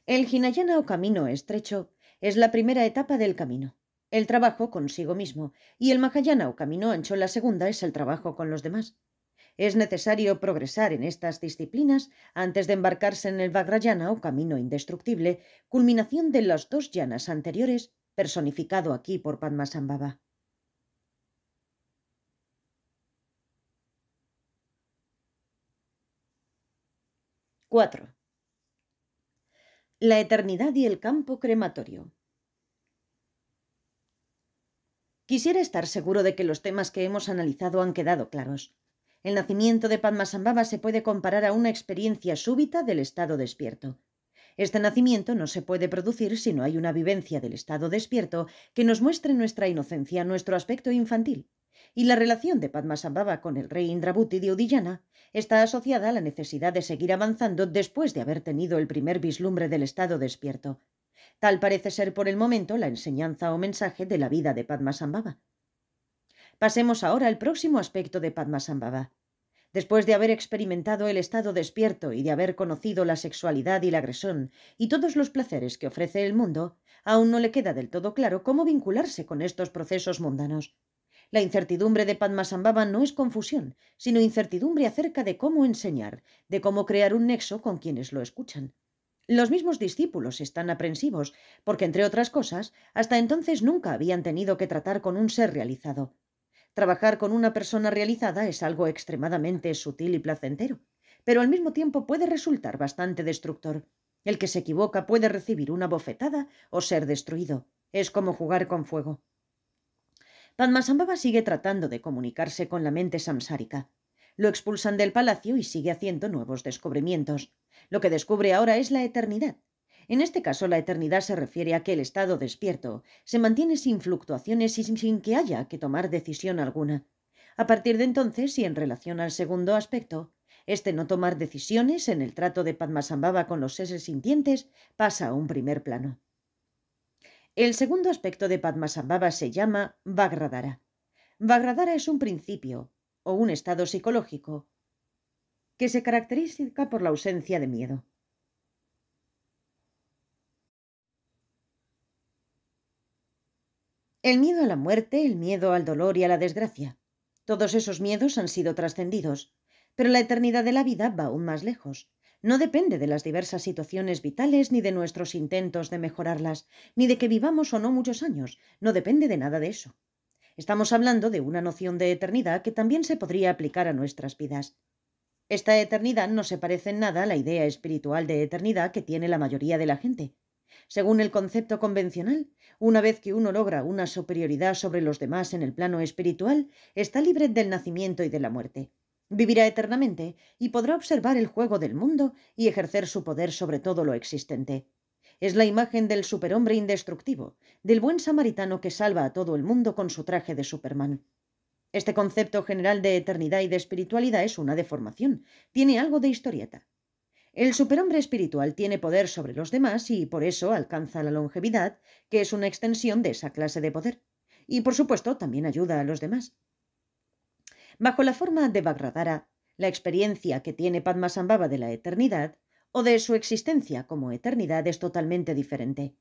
El Hinayana o camino estrecho es la primera etapa del camino, el trabajo consigo mismo, y el Mahayana o camino ancho la segunda es el trabajo con los demás. Es necesario progresar en estas disciplinas antes de embarcarse en el Vagrayana o camino indestructible, culminación de las dos llanas anteriores, personificado aquí por Padmasambhava. La eternidad y el campo crematorio. Quisiera estar seguro de que los temas que hemos analizado han quedado claros. El nacimiento de Padmasambhava se puede comparar a una experiencia súbita del estado despierto. Este nacimiento no se puede producir si no hay una vivencia del estado despierto que nos muestre nuestra inocencia, nuestro aspecto infantil. Y la relación de Padmasambhava con el rey Indrabuti de Udiyana está asociada a la necesidad de seguir avanzando después de haber tenido el primer vislumbre del estado despierto. Tal parece ser por el momento la enseñanza o mensaje de la vida de Padmasambhava. Pasemos ahora al próximo aspecto de Padmasambhava. Después de haber experimentado el estado despierto y de haber conocido la sexualidad y la agresión y todos los placeres que ofrece el mundo, aún no le queda del todo claro cómo vincularse con estos procesos mundanos. La incertidumbre de Padmasambhava no es confusión, sino incertidumbre acerca de cómo enseñar, de cómo crear un nexo con quienes lo escuchan. Los mismos discípulos están aprensivos, porque entre otras cosas, hasta entonces nunca habían tenido que tratar con un ser realizado. Trabajar con una persona realizada es algo extremadamente sutil y placentero, pero al mismo tiempo puede resultar bastante destructor. El que se equivoca puede recibir una bofetada o ser destruido. Es como jugar con fuego. Padmasambhava sigue tratando de comunicarse con la mente samsárica. Lo expulsan del palacio y sigue haciendo nuevos descubrimientos. Lo que descubre ahora es la eternidad, en este caso, la eternidad se refiere a que el estado despierto se mantiene sin fluctuaciones y sin que haya que tomar decisión alguna. A partir de entonces, y en relación al segundo aspecto, este no tomar decisiones en el trato de Padmasambhava con los seres sintientes pasa a un primer plano. El segundo aspecto de Padmasambhava se llama Vagradara. Vagradara es un principio o un estado psicológico que se caracteriza por la ausencia de miedo. El miedo a la muerte, el miedo al dolor y a la desgracia. Todos esos miedos han sido trascendidos, pero la eternidad de la vida va aún más lejos. No depende de las diversas situaciones vitales ni de nuestros intentos de mejorarlas, ni de que vivamos o no muchos años, no depende de nada de eso. Estamos hablando de una noción de eternidad que también se podría aplicar a nuestras vidas. Esta eternidad no se parece en nada a la idea espiritual de eternidad que tiene la mayoría de la gente. Según el concepto convencional, una vez que uno logra una superioridad sobre los demás en el plano espiritual, está libre del nacimiento y de la muerte. Vivirá eternamente y podrá observar el juego del mundo y ejercer su poder sobre todo lo existente. Es la imagen del superhombre indestructivo, del buen samaritano que salva a todo el mundo con su traje de Superman. Este concepto general de eternidad y de espiritualidad es una deformación, tiene algo de historieta. El superhombre espiritual tiene poder sobre los demás y por eso alcanza la longevidad, que es una extensión de esa clase de poder. Y por supuesto también ayuda a los demás. Bajo la forma de Bagradara, la experiencia que tiene Padmasambhava de la eternidad o de su existencia como eternidad es totalmente diferente.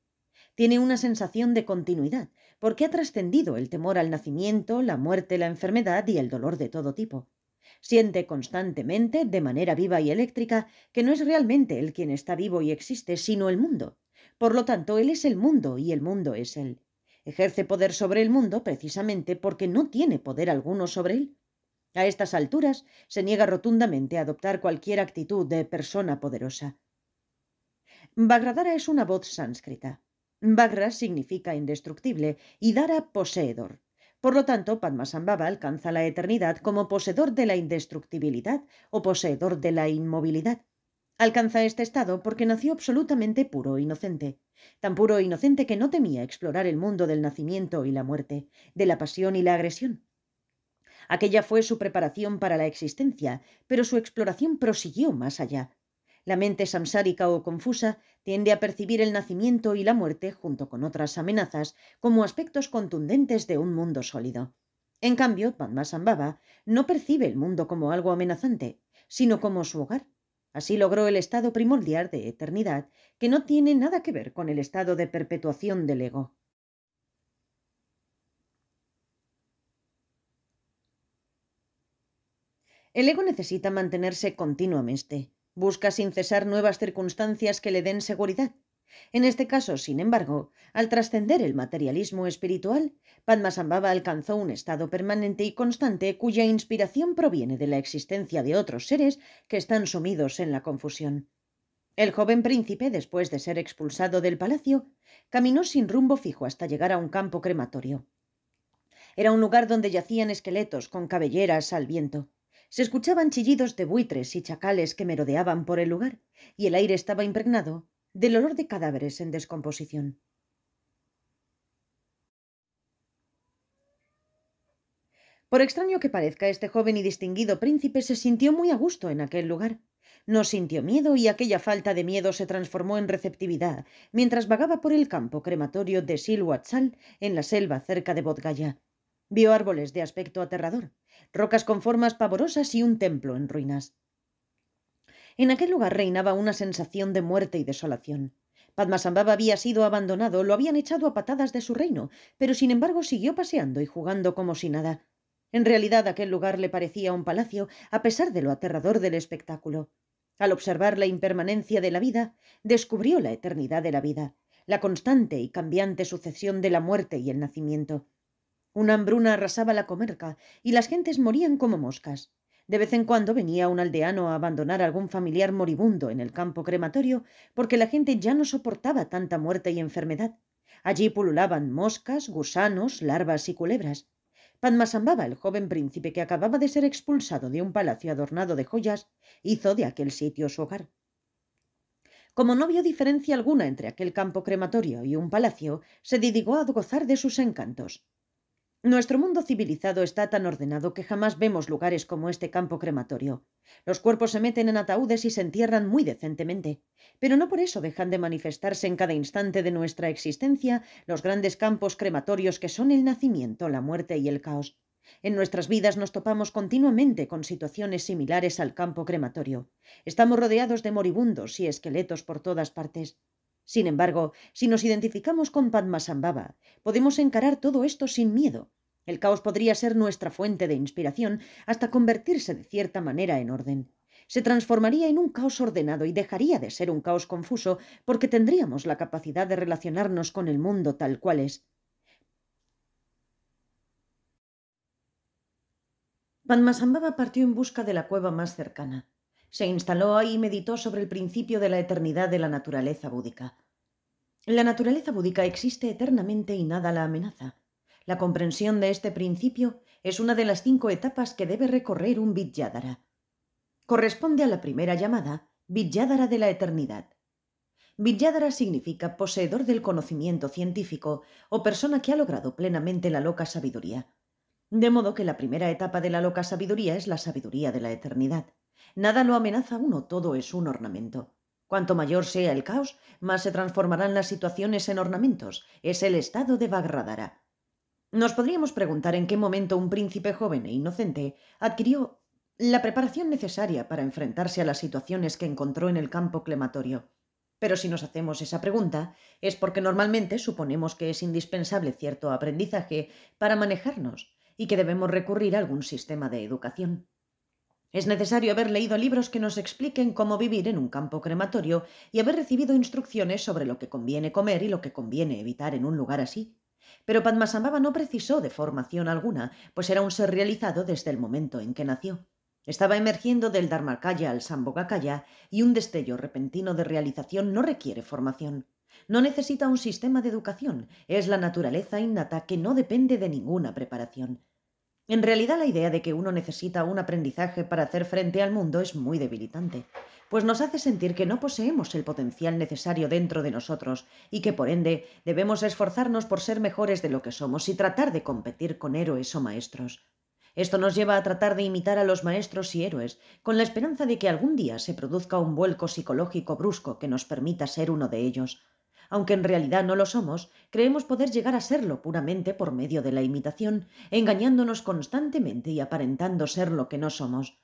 Tiene una sensación de continuidad, porque ha trascendido el temor al nacimiento, la muerte, la enfermedad y el dolor de todo tipo. Siente constantemente, de manera viva y eléctrica, que no es realmente él quien está vivo y existe, sino el mundo. Por lo tanto, él es el mundo y el mundo es él. Ejerce poder sobre el mundo precisamente porque no tiene poder alguno sobre él. A estas alturas, se niega rotundamente a adoptar cualquier actitud de persona poderosa. Bagradara es una voz sánscrita. Bagra significa indestructible y Dara poseedor. Por lo tanto, Padmasambhava alcanza la eternidad como poseedor de la indestructibilidad o poseedor de la inmovilidad. Alcanza este estado porque nació absolutamente puro e inocente, tan puro e inocente que no temía explorar el mundo del nacimiento y la muerte, de la pasión y la agresión. Aquella fue su preparación para la existencia, pero su exploración prosiguió más allá, la mente samsárica o confusa tiende a percibir el nacimiento y la muerte junto con otras amenazas como aspectos contundentes de un mundo sólido. En cambio, Padmasambhava no percibe el mundo como algo amenazante, sino como su hogar. Así logró el estado primordial de eternidad, que no tiene nada que ver con el estado de perpetuación del ego. El ego necesita mantenerse continuamente. Busca sin cesar nuevas circunstancias que le den seguridad. En este caso, sin embargo, al trascender el materialismo espiritual, Padmasambhava alcanzó un estado permanente y constante cuya inspiración proviene de la existencia de otros seres que están sumidos en la confusión. El joven príncipe, después de ser expulsado del palacio, caminó sin rumbo fijo hasta llegar a un campo crematorio. Era un lugar donde yacían esqueletos con cabelleras al viento. Se escuchaban chillidos de buitres y chacales que merodeaban por el lugar, y el aire estaba impregnado del olor de cadáveres en descomposición. Por extraño que parezca, este joven y distinguido príncipe se sintió muy a gusto en aquel lugar. No sintió miedo y aquella falta de miedo se transformó en receptividad mientras vagaba por el campo crematorio de Silwatsal en la selva cerca de Bodgaya. Vio árboles de aspecto aterrador, rocas con formas pavorosas y un templo en ruinas. En aquel lugar reinaba una sensación de muerte y desolación. Padmasambhava había sido abandonado, lo habían echado a patadas de su reino, pero sin embargo siguió paseando y jugando como si nada. En realidad aquel lugar le parecía un palacio, a pesar de lo aterrador del espectáculo. Al observar la impermanencia de la vida, descubrió la eternidad de la vida, la constante y cambiante sucesión de la muerte y el nacimiento. Una hambruna arrasaba la comarca y las gentes morían como moscas. De vez en cuando venía un aldeano a abandonar algún familiar moribundo en el campo crematorio porque la gente ya no soportaba tanta muerte y enfermedad. Allí pululaban moscas, gusanos, larvas y culebras. Padmasambhava, el joven príncipe que acababa de ser expulsado de un palacio adornado de joyas, hizo de aquel sitio su hogar. Como no vio diferencia alguna entre aquel campo crematorio y un palacio, se dedicó a gozar de sus encantos. Nuestro mundo civilizado está tan ordenado que jamás vemos lugares como este campo crematorio. Los cuerpos se meten en ataúdes y se entierran muy decentemente, pero no por eso dejan de manifestarse en cada instante de nuestra existencia los grandes campos crematorios que son el nacimiento, la muerte y el caos. En nuestras vidas nos topamos continuamente con situaciones similares al campo crematorio. Estamos rodeados de moribundos y esqueletos por todas partes. Sin embargo, si nos identificamos con Padmasambhava, podemos encarar todo esto sin miedo. El caos podría ser nuestra fuente de inspiración hasta convertirse de cierta manera en orden. Se transformaría en un caos ordenado y dejaría de ser un caos confuso porque tendríamos la capacidad de relacionarnos con el mundo tal cual es. Padmasambhava partió en busca de la cueva más cercana. Se instaló ahí y meditó sobre el principio de la eternidad de la naturaleza búdica. La naturaleza búdica existe eternamente y nada la amenaza. La comprensión de este principio es una de las cinco etapas que debe recorrer un vidyadara. Corresponde a la primera llamada, vidyadara de la eternidad. Vidyadara significa poseedor del conocimiento científico o persona que ha logrado plenamente la loca sabiduría. De modo que la primera etapa de la loca sabiduría es la sabiduría de la eternidad. Nada lo amenaza uno, todo es un ornamento. Cuanto mayor sea el caos, más se transformarán las situaciones en ornamentos. Es el estado de Bagradara. Nos podríamos preguntar en qué momento un príncipe joven e inocente adquirió la preparación necesaria para enfrentarse a las situaciones que encontró en el campo clematorio. Pero si nos hacemos esa pregunta, es porque normalmente suponemos que es indispensable cierto aprendizaje para manejarnos y que debemos recurrir a algún sistema de educación. Es necesario haber leído libros que nos expliquen cómo vivir en un campo crematorio y haber recibido instrucciones sobre lo que conviene comer y lo que conviene evitar en un lugar así. Pero Padmasambhava no precisó de formación alguna, pues era un ser realizado desde el momento en que nació. Estaba emergiendo del Dharmakaya al Sambhogakaya y un destello repentino de realización no requiere formación. No necesita un sistema de educación, es la naturaleza innata que no depende de ninguna preparación. En realidad la idea de que uno necesita un aprendizaje para hacer frente al mundo es muy debilitante, pues nos hace sentir que no poseemos el potencial necesario dentro de nosotros y que por ende debemos esforzarnos por ser mejores de lo que somos y tratar de competir con héroes o maestros. Esto nos lleva a tratar de imitar a los maestros y héroes, con la esperanza de que algún día se produzca un vuelco psicológico brusco que nos permita ser uno de ellos aunque en realidad no lo somos, creemos poder llegar a serlo puramente por medio de la imitación, engañándonos constantemente y aparentando ser lo que no somos.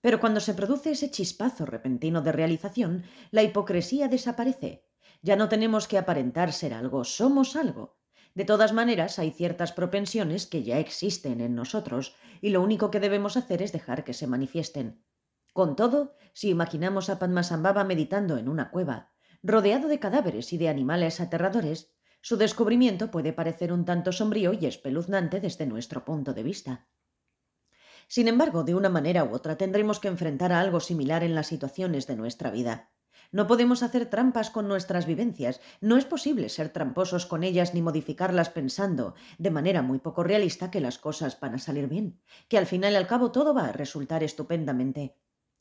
Pero cuando se produce ese chispazo repentino de realización, la hipocresía desaparece. Ya no tenemos que aparentar ser algo, somos algo. De todas maneras, hay ciertas propensiones que ya existen en nosotros, y lo único que debemos hacer es dejar que se manifiesten. Con todo, si imaginamos a Padmasambhava meditando en una cueva, rodeado de cadáveres y de animales aterradores, su descubrimiento puede parecer un tanto sombrío y espeluznante desde nuestro punto de vista. Sin embargo, de una manera u otra tendremos que enfrentar a algo similar en las situaciones de nuestra vida. No podemos hacer trampas con nuestras vivencias, no es posible ser tramposos con ellas ni modificarlas pensando, de manera muy poco realista, que las cosas van a salir bien, que al final y al cabo todo va a resultar estupendamente.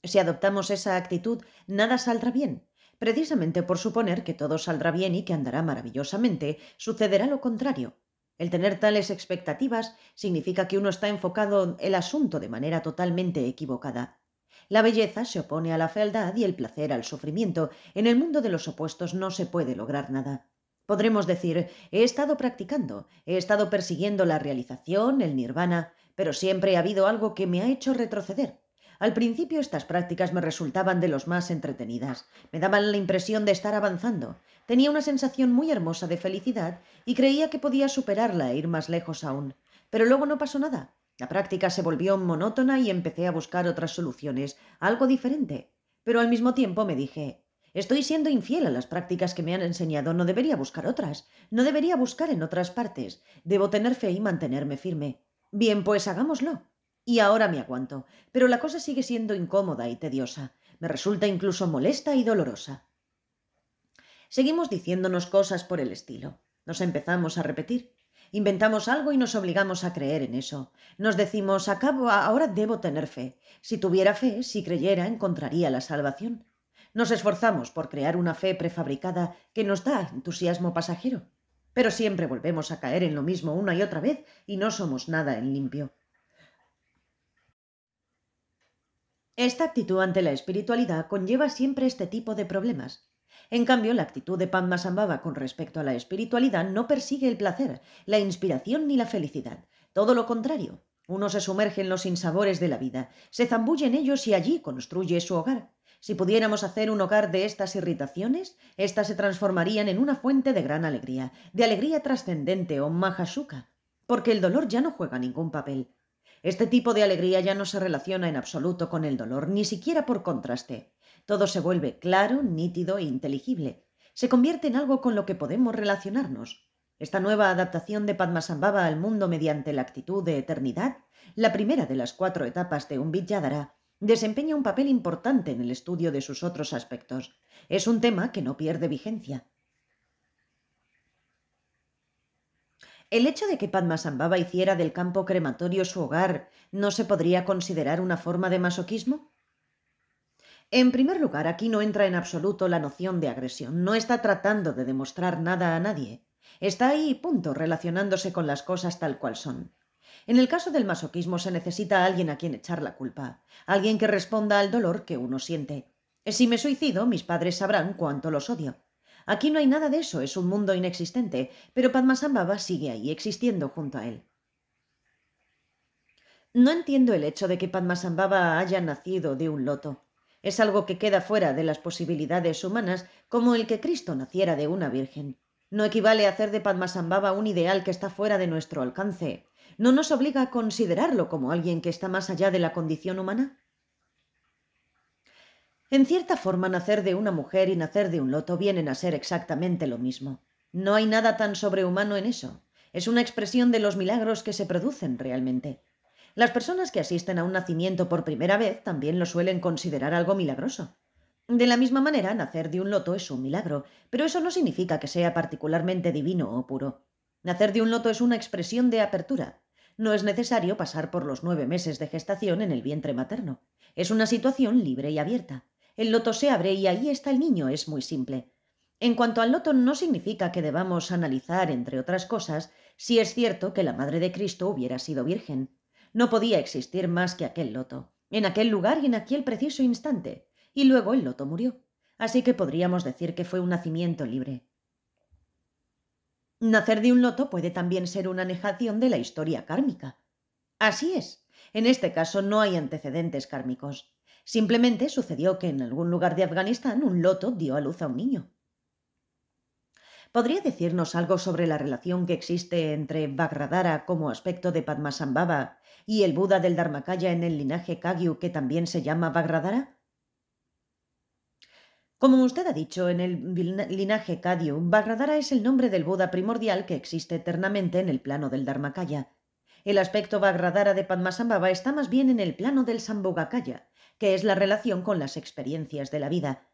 Si adoptamos esa actitud, nada saldrá bien, Precisamente por suponer que todo saldrá bien y que andará maravillosamente, sucederá lo contrario. El tener tales expectativas significa que uno está enfocado el asunto de manera totalmente equivocada. La belleza se opone a la fealdad y el placer al sufrimiento. En el mundo de los opuestos no se puede lograr nada. Podremos decir, he estado practicando, he estado persiguiendo la realización, el nirvana, pero siempre ha habido algo que me ha hecho retroceder, al principio estas prácticas me resultaban de los más entretenidas. Me daban la impresión de estar avanzando. Tenía una sensación muy hermosa de felicidad y creía que podía superarla e ir más lejos aún. Pero luego no pasó nada. La práctica se volvió monótona y empecé a buscar otras soluciones, algo diferente. Pero al mismo tiempo me dije, Estoy siendo infiel a las prácticas que me han enseñado, no debería buscar otras, no debería buscar en otras partes, debo tener fe y mantenerme firme. Bien, pues hagámoslo y ahora me aguanto, pero la cosa sigue siendo incómoda y tediosa. Me resulta incluso molesta y dolorosa. Seguimos diciéndonos cosas por el estilo. Nos empezamos a repetir. Inventamos algo y nos obligamos a creer en eso. Nos decimos, acabo, ahora debo tener fe. Si tuviera fe, si creyera, encontraría la salvación. Nos esforzamos por crear una fe prefabricada que nos da entusiasmo pasajero. Pero siempre volvemos a caer en lo mismo una y otra vez y no somos nada en limpio. Esta actitud ante la espiritualidad conlleva siempre este tipo de problemas. En cambio, la actitud de Padma con respecto a la espiritualidad no persigue el placer, la inspiración ni la felicidad. Todo lo contrario, uno se sumerge en los sinsabores de la vida, se zambulle en ellos y allí construye su hogar. Si pudiéramos hacer un hogar de estas irritaciones, éstas se transformarían en una fuente de gran alegría, de alegría trascendente o mahasuka, porque el dolor ya no juega ningún papel. Este tipo de alegría ya no se relaciona en absoluto con el dolor, ni siquiera por contraste. Todo se vuelve claro, nítido e inteligible. Se convierte en algo con lo que podemos relacionarnos. Esta nueva adaptación de Padmasambhava al mundo mediante la actitud de eternidad, la primera de las cuatro etapas de un Vidyadhara, desempeña un papel importante en el estudio de sus otros aspectos. Es un tema que no pierde vigencia. El hecho de que Padma Sambhava hiciera del campo crematorio su hogar no se podría considerar una forma de masoquismo? En primer lugar, aquí no entra en absoluto la noción de agresión. No está tratando de demostrar nada a nadie. Está ahí, punto, relacionándose con las cosas tal cual son. En el caso del masoquismo se necesita alguien a quien echar la culpa, alguien que responda al dolor que uno siente. Si me suicido, mis padres sabrán cuánto los odio. Aquí no hay nada de eso, es un mundo inexistente, pero Padmasambhava sigue ahí, existiendo junto a él. No entiendo el hecho de que Padmasambhava haya nacido de un loto. Es algo que queda fuera de las posibilidades humanas, como el que Cristo naciera de una virgen. No equivale hacer de Padmasambhava un ideal que está fuera de nuestro alcance. ¿No nos obliga a considerarlo como alguien que está más allá de la condición humana? En cierta forma, nacer de una mujer y nacer de un loto vienen a ser exactamente lo mismo. No hay nada tan sobrehumano en eso. Es una expresión de los milagros que se producen realmente. Las personas que asisten a un nacimiento por primera vez también lo suelen considerar algo milagroso. De la misma manera, nacer de un loto es un milagro, pero eso no significa que sea particularmente divino o puro. Nacer de un loto es una expresión de apertura. No es necesario pasar por los nueve meses de gestación en el vientre materno. Es una situación libre y abierta. El loto se abre y ahí está el niño, es muy simple. En cuanto al loto, no significa que debamos analizar, entre otras cosas, si es cierto que la Madre de Cristo hubiera sido virgen. No podía existir más que aquel loto, en aquel lugar y en aquel preciso instante, y luego el loto murió. Así que podríamos decir que fue un nacimiento libre. Nacer de un loto puede también ser una anejación de la historia kármica. Así es. En este caso no hay antecedentes kármicos. Simplemente sucedió que en algún lugar de Afganistán un loto dio a luz a un niño. ¿Podría decirnos algo sobre la relación que existe entre Bagradara como aspecto de Padmasambhava y el Buda del Dharmakaya en el linaje Kagyu que también se llama Bagradara? Como usted ha dicho, en el linaje Kagyu, Bagradara es el nombre del Buda primordial que existe eternamente en el plano del Dharmakaya. El aspecto Bagradara de Padmasambhava está más bien en el plano del Sambhogakaya, que es la relación con las experiencias de la vida.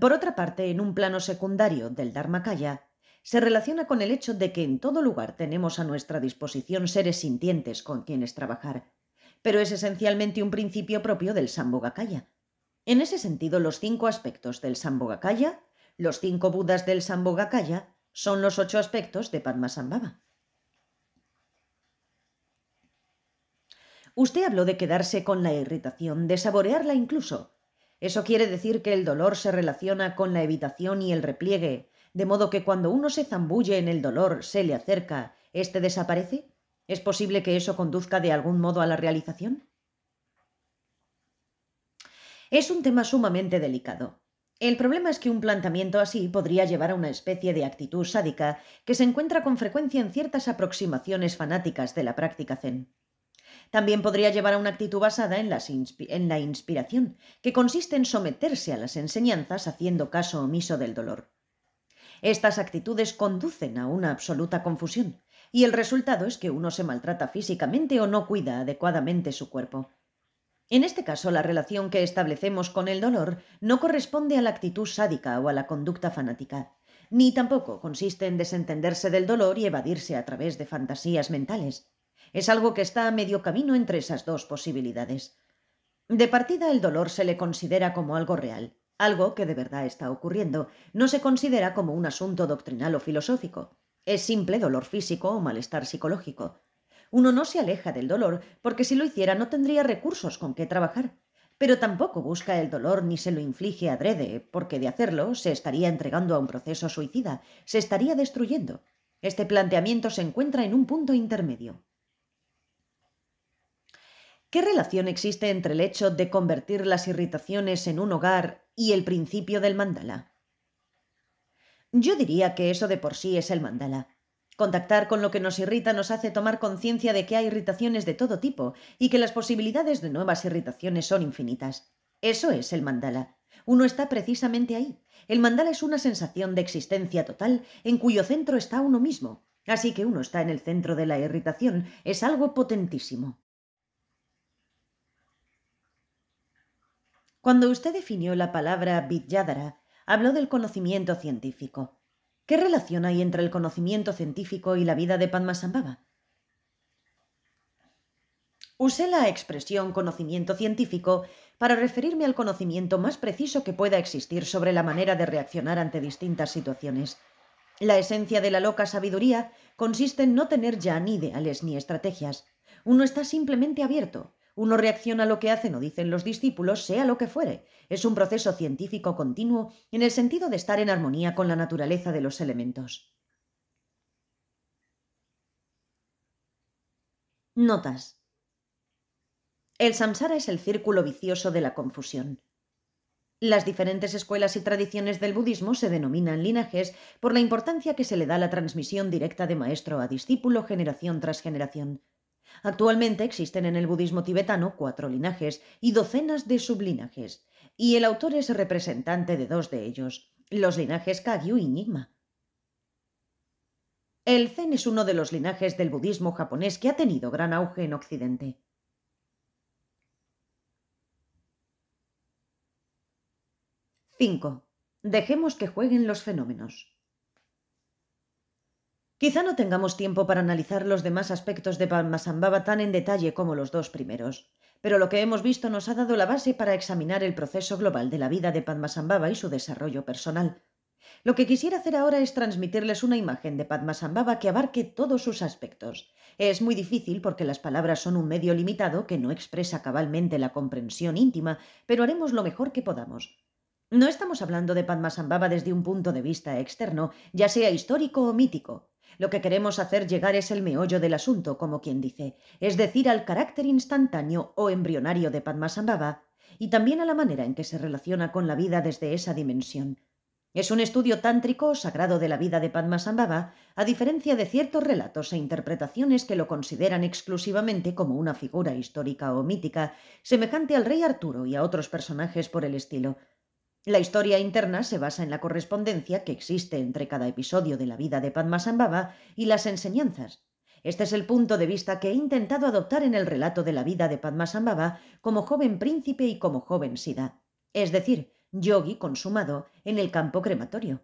Por otra parte, en un plano secundario del Dharmakaya, se relaciona con el hecho de que en todo lugar tenemos a nuestra disposición seres sintientes con quienes trabajar, pero es esencialmente un principio propio del Sambhogakaya. En ese sentido, los cinco aspectos del Sambhogakaya, los cinco Budas del Sambhogakaya, son los ocho aspectos de Sambhava. Usted habló de quedarse con la irritación, de saborearla incluso. Eso quiere decir que el dolor se relaciona con la evitación y el repliegue, de modo que cuando uno se zambulle en el dolor, se le acerca, éste desaparece? ¿Es posible que eso conduzca de algún modo a la realización? Es un tema sumamente delicado. El problema es que un planteamiento así podría llevar a una especie de actitud sádica que se encuentra con frecuencia en ciertas aproximaciones fanáticas de la práctica zen. También podría llevar a una actitud basada en, en, la inspiración, que consiste en someterse a las enseñanzas haciendo caso omiso del dolor. Estas actitudes conducen a una absoluta confusión, y el resultado es que uno se maltrata físicamente o no cuida adecuadamente su cuerpo. En este caso, la relación que establecemos con el dolor no corresponde a la actitud sádica o a la conducta fanática, ni tampoco consiste en desentenderse del dolor y evadirse a través de fantasías mentales. Es algo que está a medio camino entre esas dos posibilidades. De partida el dolor se le considera como algo real, algo que de verdad está ocurriendo, no se considera como un asunto doctrinal o filosófico. Es simple dolor físico o malestar psicológico. Uno no se aleja del dolor porque si lo hiciera no tendría recursos con qué trabajar, pero tampoco busca el dolor ni se lo inflige adrede, porque de hacerlo se estaría entregando a un proceso suicida, se estaría destruyendo. Este planteamiento se encuentra en un punto intermedio. ¿Qué relación existe entre el hecho de convertir las irritaciones en un hogar y el principio del mandala? Yo diría que eso de por sí es el mandala. Contactar con lo que nos irrita nos hace tomar conciencia de que hay irritaciones de todo tipo y que las posibilidades de nuevas irritaciones son infinitas. Eso es el mandala. Uno está precisamente ahí. El mandala es una sensación de existencia total en cuyo centro está uno mismo. Así que uno está en el centro de la irritación. Es algo potentísimo. Cuando usted definió la palabra Vidyadhara, habló del conocimiento científico. ¿Qué relación hay entre el conocimiento científico y la vida de Padmasambhava? Usé la expresión conocimiento científico para referirme al conocimiento más preciso que pueda existir sobre la manera de reaccionar ante distintas situaciones. La esencia de la loca sabiduría consiste en no tener ya ni ideales ni estrategias. Uno está simplemente abierto, uno reacciona a lo que hacen o dicen los discípulos, sea lo que fuere. Es un proceso científico continuo en el sentido de estar en armonía con la naturaleza de los elementos. Notas. El samsara es el círculo vicioso de la confusión. Las diferentes escuelas y tradiciones del budismo se denominan linajes por la importancia que se le da a la transmisión directa de maestro a discípulo generación tras generación. Actualmente existen en el budismo tibetano cuatro linajes y docenas de sublinajes, y el autor es representante de dos de ellos, los linajes Kagyu y Nyingma. El Zen es uno de los linajes del budismo japonés que ha tenido gran auge en Occidente. 5. Dejemos que jueguen los fenómenos. Quizá no tengamos tiempo para analizar los demás aspectos de Padmasambhava tan en detalle como los dos primeros, pero lo que hemos visto nos ha dado la base para examinar el proceso global de la vida de Padmasambhava y su desarrollo personal. Lo que quisiera hacer ahora es transmitirles una imagen de Padmasambhava que abarque todos sus aspectos. Es muy difícil porque las palabras son un medio limitado que no expresa cabalmente la comprensión íntima, pero haremos lo mejor que podamos. No estamos hablando de Padmasambhava desde un punto de vista externo, ya sea histórico o mítico. Lo que queremos hacer llegar es el meollo del asunto, como quien dice, es decir, al carácter instantáneo o embrionario de Padmasambhava y también a la manera en que se relaciona con la vida desde esa dimensión. Es un estudio tántrico o sagrado de la vida de Padmasambhava, a diferencia de ciertos relatos e interpretaciones que lo consideran exclusivamente como una figura histórica o mítica, semejante al rey Arturo y a otros personajes por el estilo. La historia interna se basa en la correspondencia que existe entre cada episodio de la vida de Padmasambhava y las enseñanzas. Este es el punto de vista que he intentado adoptar en el relato de la vida de Padmasambhava como joven príncipe y como joven Sida, es decir, yogi consumado en el campo crematorio.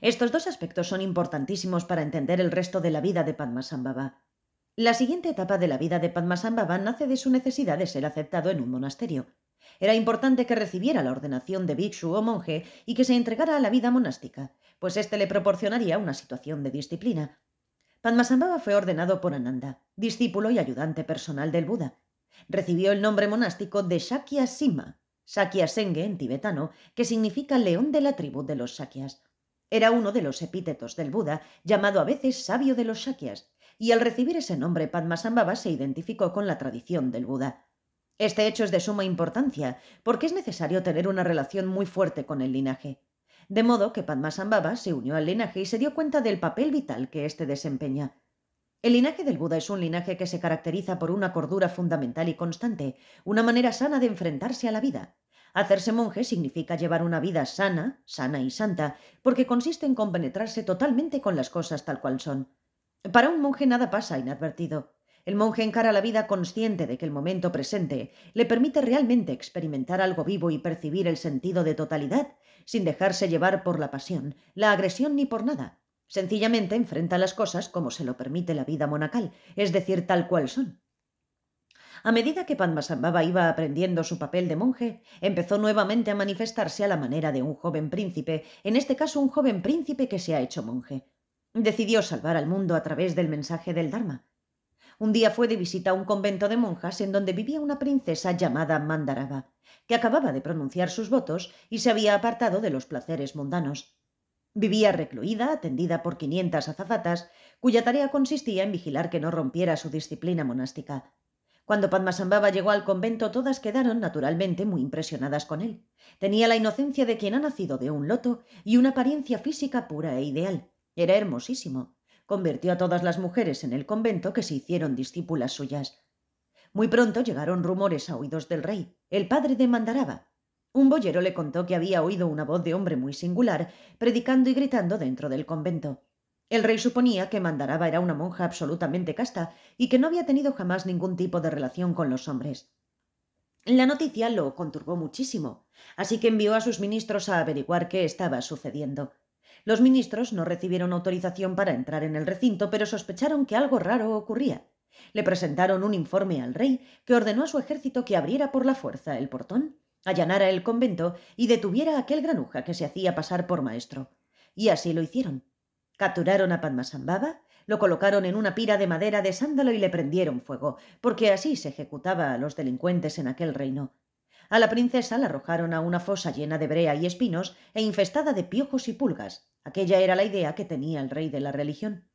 Estos dos aspectos son importantísimos para entender el resto de la vida de Padmasambhava. La siguiente etapa de la vida de Padmasambhava nace de su necesidad de ser aceptado en un monasterio. Era importante que recibiera la ordenación de bhikshu o monje y que se entregara a la vida monástica, pues éste le proporcionaría una situación de disciplina. Padmasambhava fue ordenado por Ananda, discípulo y ayudante personal del Buda. Recibió el nombre monástico de Shakya Sima, Shakya Senge en tibetano, que significa león de la tribu de los Shakyas. Era uno de los epítetos del Buda, llamado a veces sabio de los Shakyas, y al recibir ese nombre Padmasambhava se identificó con la tradición del Buda. Este hecho es de suma importancia, porque es necesario tener una relación muy fuerte con el linaje. De modo que Padmasambhava se unió al linaje y se dio cuenta del papel vital que éste desempeña. El linaje del Buda es un linaje que se caracteriza por una cordura fundamental y constante, una manera sana de enfrentarse a la vida. Hacerse monje significa llevar una vida sana, sana y santa, porque consiste en compenetrarse totalmente con las cosas tal cual son. Para un monje nada pasa inadvertido. El monje encara la vida consciente de que el momento presente le permite realmente experimentar algo vivo y percibir el sentido de totalidad, sin dejarse llevar por la pasión, la agresión ni por nada. Sencillamente enfrenta las cosas como se lo permite la vida monacal, es decir, tal cual son. A medida que Padmasambhava iba aprendiendo su papel de monje, empezó nuevamente a manifestarse a la manera de un joven príncipe, en este caso un joven príncipe que se ha hecho monje. Decidió salvar al mundo a través del mensaje del Dharma. Un día fue de visita a un convento de monjas en donde vivía una princesa llamada Mandaraba, que acababa de pronunciar sus votos y se había apartado de los placeres mundanos. Vivía recluida, atendida por quinientas azafatas, cuya tarea consistía en vigilar que no rompiera su disciplina monástica. Cuando Padmasambhava llegó al convento, todas quedaron naturalmente muy impresionadas con él. Tenía la inocencia de quien ha nacido de un loto y una apariencia física pura e ideal. Era hermosísimo convirtió a todas las mujeres en el convento que se hicieron discípulas suyas. Muy pronto llegaron rumores a oídos del rey, el padre de Mandaraba. Un boyero le contó que había oído una voz de hombre muy singular, predicando y gritando dentro del convento. El rey suponía que Mandaraba era una monja absolutamente casta y que no había tenido jamás ningún tipo de relación con los hombres. La noticia lo conturbó muchísimo, así que envió a sus ministros a averiguar qué estaba sucediendo. Los ministros no recibieron autorización para entrar en el recinto, pero sospecharon que algo raro ocurría. Le presentaron un informe al rey que ordenó a su ejército que abriera por la fuerza el portón, allanara el convento y detuviera aquel granuja que se hacía pasar por maestro. Y así lo hicieron. Capturaron a Padmasambhava, lo colocaron en una pira de madera de sándalo y le prendieron fuego, porque así se ejecutaba a los delincuentes en aquel reino. A la princesa la arrojaron a una fosa llena de brea y espinos e infestada de piojos y pulgas, Aquella era la idea que tenía el rey de la religión.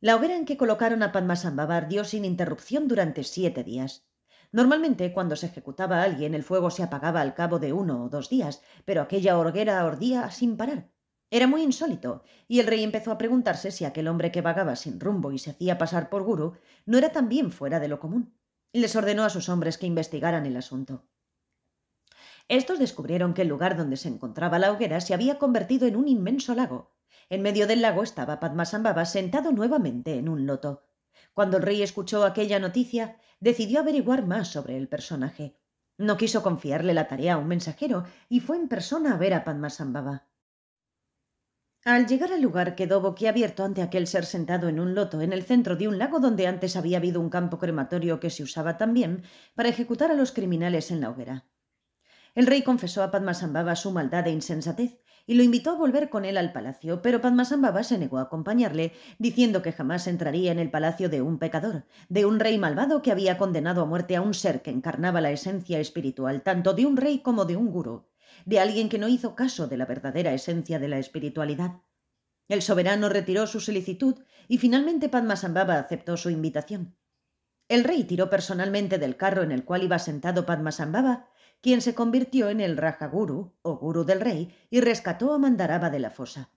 La hoguera en que colocaron a Padmasambhava dio sin interrupción durante siete días. Normalmente, cuando se ejecutaba a alguien, el fuego se apagaba al cabo de uno o dos días, pero aquella hoguera ordía sin parar. Era muy insólito, y el rey empezó a preguntarse si aquel hombre que vagaba sin rumbo y se hacía pasar por gurú no era también fuera de lo común. Les ordenó a sus hombres que investigaran el asunto. Estos descubrieron que el lugar donde se encontraba la hoguera se había convertido en un inmenso lago. En medio del lago estaba Padmasambhava sentado nuevamente en un loto. Cuando el rey escuchó aquella noticia, decidió averiguar más sobre el personaje. No quiso confiarle la tarea a un mensajero y fue en persona a ver a Padmasambhava. Al llegar al lugar quedó boquiabierto ante aquel ser sentado en un loto en el centro de un lago donde antes había habido un campo crematorio que se usaba también para ejecutar a los criminales en la hoguera. El rey confesó a Padmasambhava su maldad e insensatez y lo invitó a volver con él al palacio, pero Padmasambhava se negó a acompañarle, diciendo que jamás entraría en el palacio de un pecador, de un rey malvado que había condenado a muerte a un ser que encarnaba la esencia espiritual tanto de un rey como de un gurú, de alguien que no hizo caso de la verdadera esencia de la espiritualidad. El soberano retiró su solicitud y finalmente Padmasambhava aceptó su invitación. El rey tiró personalmente del carro en el cual iba sentado Padmasambhava quien se convirtió en el Raja Guru, o Guru del Rey, y rescató a Mandaraba de la fosa.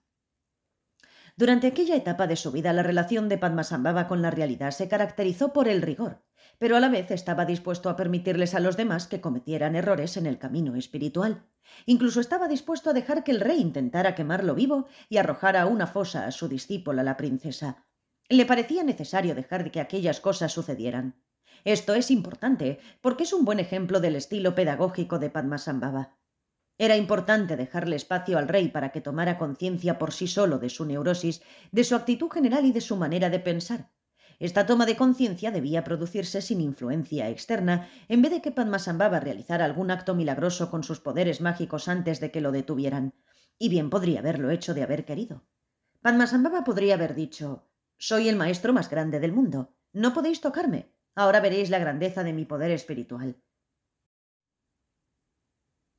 Durante aquella etapa de su vida, la relación de Padmasambhava con la realidad se caracterizó por el rigor, pero a la vez estaba dispuesto a permitirles a los demás que cometieran errores en el camino espiritual. Incluso estaba dispuesto a dejar que el rey intentara quemarlo vivo y arrojara a una fosa a su discípula, la princesa. Le parecía necesario dejar de que aquellas cosas sucedieran. Esto es importante, porque es un buen ejemplo del estilo pedagógico de Padmasambhava. Era importante dejarle espacio al rey para que tomara conciencia por sí solo de su neurosis, de su actitud general y de su manera de pensar. Esta toma de conciencia debía producirse sin influencia externa, en vez de que Padmasambhava realizara algún acto milagroso con sus poderes mágicos antes de que lo detuvieran. Y bien podría haberlo hecho de haber querido. Padmasambhava podría haber dicho: Soy el maestro más grande del mundo. No podéis tocarme. Ahora veréis la grandeza de mi poder espiritual.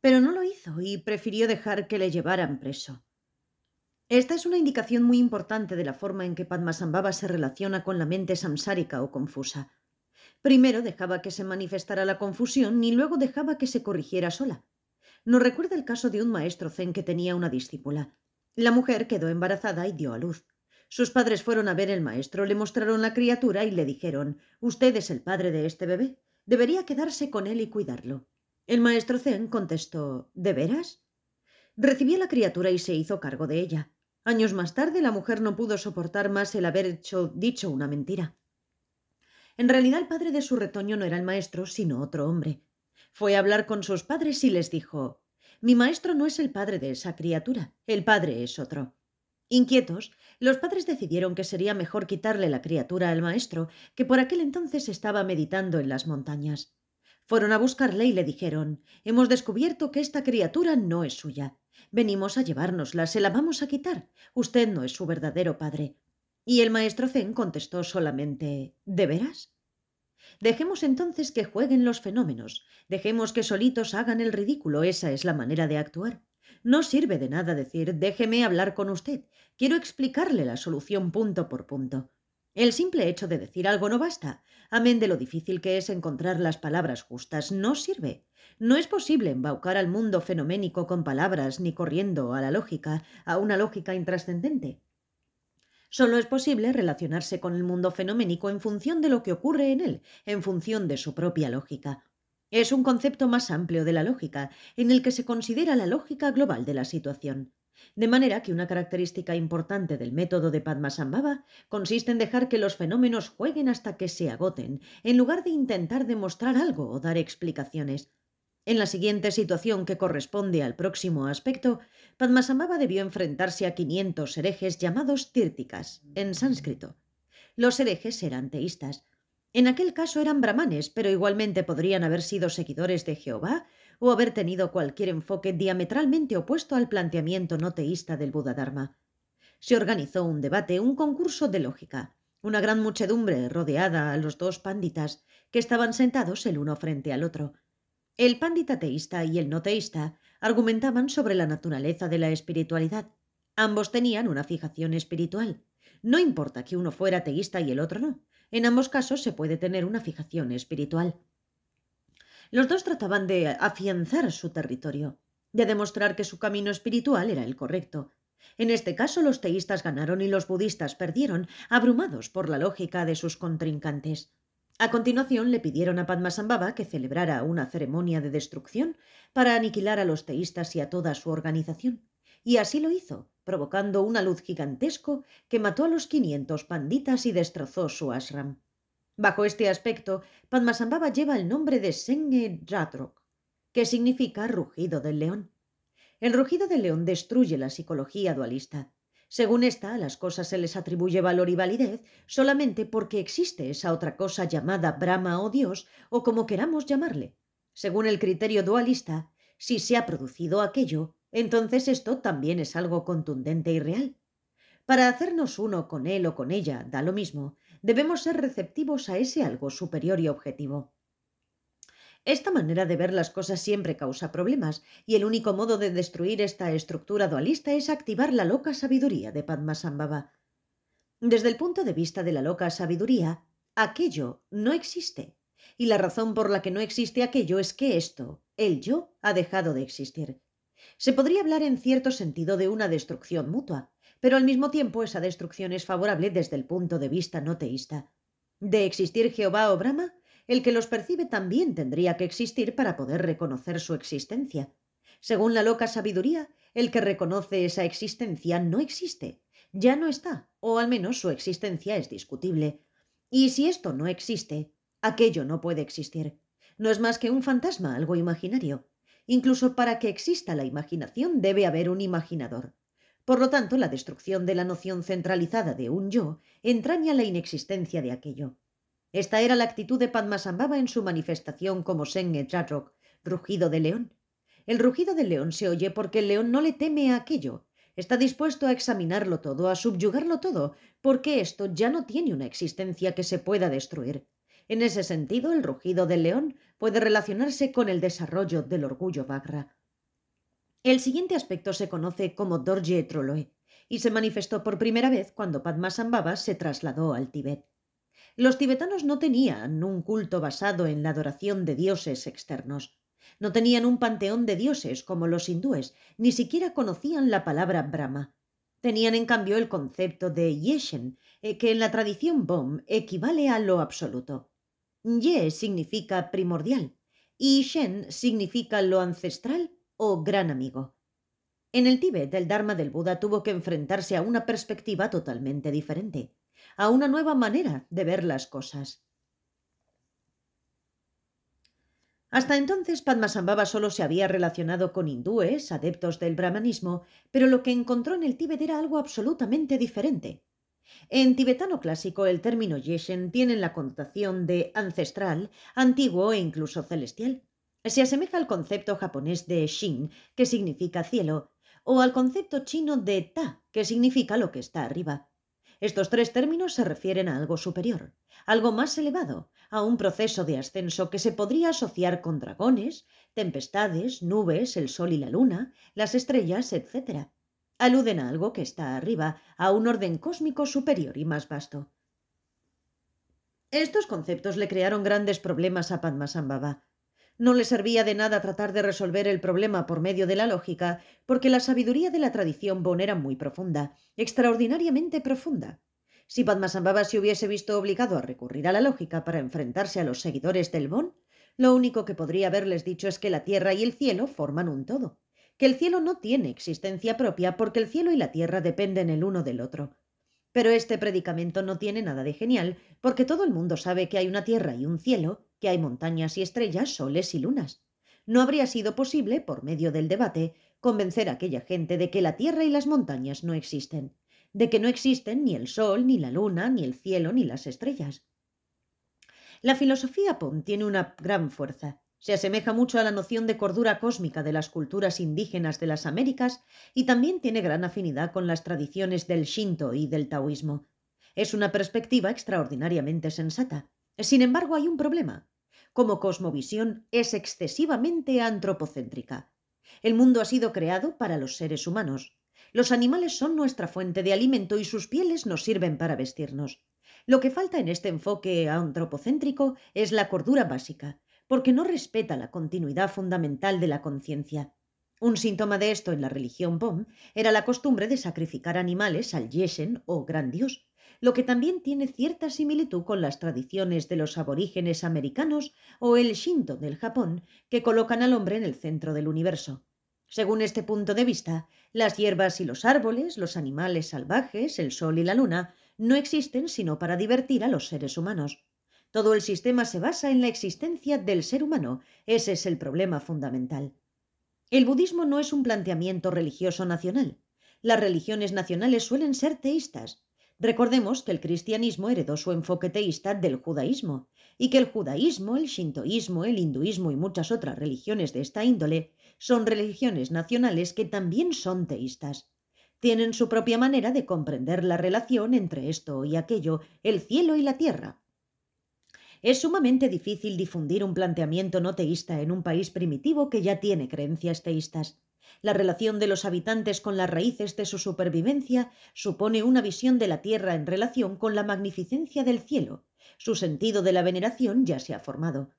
Pero no lo hizo y prefirió dejar que le llevaran preso. Esta es una indicación muy importante de la forma en que Padmasambhava se relaciona con la mente samsárica o confusa. Primero dejaba que se manifestara la confusión y luego dejaba que se corrigiera sola. Nos recuerda el caso de un maestro zen que tenía una discípula. La mujer quedó embarazada y dio a luz. Sus padres fueron a ver el maestro, le mostraron la criatura y le dijeron Usted es el padre de este bebé. Debería quedarse con él y cuidarlo. El maestro Zen contestó ¿De veras? Recibió la criatura y se hizo cargo de ella. Años más tarde la mujer no pudo soportar más el haber hecho dicho una mentira. En realidad el padre de su retoño no era el maestro, sino otro hombre. Fue a hablar con sus padres y les dijo Mi maestro no es el padre de esa criatura, el padre es otro. Inquietos, los padres decidieron que sería mejor quitarle la criatura al maestro, que por aquel entonces estaba meditando en las montañas. Fueron a buscarle y le dijeron Hemos descubierto que esta criatura no es suya. Venimos a llevárnosla, se la vamos a quitar. Usted no es su verdadero padre. Y el maestro Zen contestó solamente ¿De veras? Dejemos entonces que jueguen los fenómenos, dejemos que solitos hagan el ridículo, esa es la manera de actuar. No sirve de nada decir déjeme hablar con usted. Quiero explicarle la solución punto por punto. El simple hecho de decir algo no basta, amén de lo difícil que es encontrar las palabras justas, no sirve. No es posible embaucar al mundo fenoménico con palabras ni corriendo a la lógica, a una lógica intrascendente. Solo es posible relacionarse con el mundo fenoménico en función de lo que ocurre en él, en función de su propia lógica. Es un concepto más amplio de la lógica, en el que se considera la lógica global de la situación. De manera que una característica importante del método de Padmasambhava consiste en dejar que los fenómenos jueguen hasta que se agoten, en lugar de intentar demostrar algo o dar explicaciones. En la siguiente situación que corresponde al próximo aspecto, Padmasambhava debió enfrentarse a 500 herejes llamados tírticas, en sánscrito. Los herejes eran teístas, en aquel caso eran brahmanes, pero igualmente podrían haber sido seguidores de Jehová o haber tenido cualquier enfoque diametralmente opuesto al planteamiento no teísta del Buda Dharma. Se organizó un debate, un concurso de lógica. Una gran muchedumbre rodeada a los dos pánditas, que estaban sentados el uno frente al otro. El pándita teísta y el no teísta argumentaban sobre la naturaleza de la espiritualidad. Ambos tenían una fijación espiritual. No importa que uno fuera teísta y el otro no, en ambos casos se puede tener una fijación espiritual. Los dos trataban de afianzar su territorio, de demostrar que su camino espiritual era el correcto. En este caso los teístas ganaron y los budistas perdieron, abrumados por la lógica de sus contrincantes. A continuación le pidieron a Padmasambhava que celebrara una ceremonia de destrucción para aniquilar a los teístas y a toda su organización, y así lo hizo, provocando una luz gigantesco que mató a los 500 panditas y destrozó su ashram. Bajo este aspecto, Padmasambhava lleva el nombre de Senge Jatrok, que significa rugido del león. El rugido del león destruye la psicología dualista. Según esta, a las cosas se les atribuye valor y validez solamente porque existe esa otra cosa llamada Brahma o Dios, o como queramos llamarle. Según el criterio dualista, si se ha producido aquello, entonces esto también es algo contundente y real. Para hacernos uno con él o con ella, da lo mismo, debemos ser receptivos a ese algo superior y objetivo. Esta manera de ver las cosas siempre causa problemas, y el único modo de destruir esta estructura dualista es activar la loca sabiduría de Padmasambhava. Desde el punto de vista de la loca sabiduría, aquello no existe, y la razón por la que no existe aquello es que esto, el yo, ha dejado de existir. Se podría hablar en cierto sentido de una destrucción mutua, pero al mismo tiempo esa destrucción es favorable desde el punto de vista no teísta. De existir Jehová o Brahma, el que los percibe también tendría que existir para poder reconocer su existencia. Según la loca sabiduría, el que reconoce esa existencia no existe, ya no está, o al menos su existencia es discutible. Y si esto no existe, aquello no puede existir. No es más que un fantasma, algo imaginario. Incluso para que exista la imaginación debe haber un imaginador. Por lo tanto, la destrucción de la noción centralizada de un yo entraña la inexistencia de aquello. Esta era la actitud de Padmasambhava en su manifestación como Sen rugido de león. El rugido del león se oye porque el león no le teme a aquello, está dispuesto a examinarlo todo, a subyugarlo todo, porque esto ya no tiene una existencia que se pueda destruir. En ese sentido, el rugido del león puede relacionarse con el desarrollo del orgullo Bagra. El siguiente aspecto se conoce como Dorje Troloe y se manifestó por primera vez cuando Padmasambhava se trasladó al Tíbet. Los tibetanos no tenían un culto basado en la adoración de dioses externos. No tenían un panteón de dioses como los hindúes, ni siquiera conocían la palabra Brahma. Tenían en cambio el concepto de Yeshen, eh, que en la tradición Bom equivale a lo absoluto. Ye significa primordial y Shen significa lo ancestral o gran amigo. En el Tíbet, el Dharma del Buda tuvo que enfrentarse a una perspectiva totalmente diferente, a una nueva manera de ver las cosas. Hasta entonces, Padmasambhava solo se había relacionado con hindúes, adeptos del brahmanismo, pero lo que encontró en el Tíbet era algo absolutamente diferente. En tibetano clásico el término Yeshen tiene la connotación de ancestral, antiguo e incluso celestial. Se asemeja al concepto japonés de Shin, que significa cielo, o al concepto chino de Ta, que significa lo que está arriba. Estos tres términos se refieren a algo superior, algo más elevado, a un proceso de ascenso que se podría asociar con dragones, tempestades, nubes, el sol y la luna, las estrellas, etc aluden a algo que está arriba, a un orden cósmico superior y más vasto. Estos conceptos le crearon grandes problemas a Padmasambhava. No le servía de nada tratar de resolver el problema por medio de la lógica, porque la sabiduría de la tradición Bon era muy profunda, extraordinariamente profunda. Si Padmasambhava se hubiese visto obligado a recurrir a la lógica para enfrentarse a los seguidores del Bon, lo único que podría haberles dicho es que la tierra y el cielo forman un todo que el cielo no tiene existencia propia porque el cielo y la tierra dependen el uno del otro. Pero este predicamento no tiene nada de genial, porque todo el mundo sabe que hay una tierra y un cielo, que hay montañas y estrellas, soles y lunas. No habría sido posible, por medio del debate, convencer a aquella gente de que la tierra y las montañas no existen, de que no existen ni el sol, ni la luna, ni el cielo, ni las estrellas. La filosofía Pom tiene una gran fuerza. Se asemeja mucho a la noción de cordura cósmica de las culturas indígenas de las Américas y también tiene gran afinidad con las tradiciones del Shinto y del Taoísmo. Es una perspectiva extraordinariamente sensata. Sin embargo, hay un problema. Como cosmovisión, es excesivamente antropocéntrica. El mundo ha sido creado para los seres humanos. Los animales son nuestra fuente de alimento y sus pieles nos sirven para vestirnos. Lo que falta en este enfoque antropocéntrico es la cordura básica, porque no respeta la continuidad fundamental de la conciencia. Un síntoma de esto en la religión Bom era la costumbre de sacrificar animales al Yesen o gran dios, lo que también tiene cierta similitud con las tradiciones de los aborígenes americanos o el Shinto del Japón, que colocan al hombre en el centro del universo. Según este punto de vista, las hierbas y los árboles, los animales salvajes, el sol y la luna, no existen sino para divertir a los seres humanos. Todo el sistema se basa en la existencia del ser humano. Ese es el problema fundamental. El budismo no es un planteamiento religioso nacional. Las religiones nacionales suelen ser teístas. Recordemos que el cristianismo heredó su enfoque teísta del judaísmo y que el judaísmo, el shintoísmo, el hinduismo y muchas otras religiones de esta índole son religiones nacionales que también son teístas. Tienen su propia manera de comprender la relación entre esto y aquello, el cielo y la tierra, es sumamente difícil difundir un planteamiento no teísta en un país primitivo que ya tiene creencias teístas. La relación de los habitantes con las raíces de su supervivencia supone una visión de la tierra en relación con la magnificencia del cielo. Su sentido de la veneración ya se ha formado.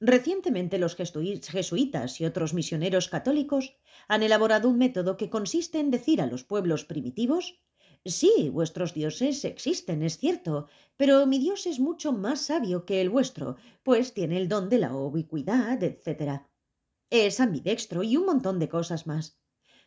Recientemente los jesuitas y otros misioneros católicos han elaborado un método que consiste en decir a los pueblos primitivos Sí, vuestros dioses existen, es cierto, pero mi dios es mucho más sabio que el vuestro, pues tiene el don de la ubicuidad, etc. Es ambidextro y un montón de cosas más.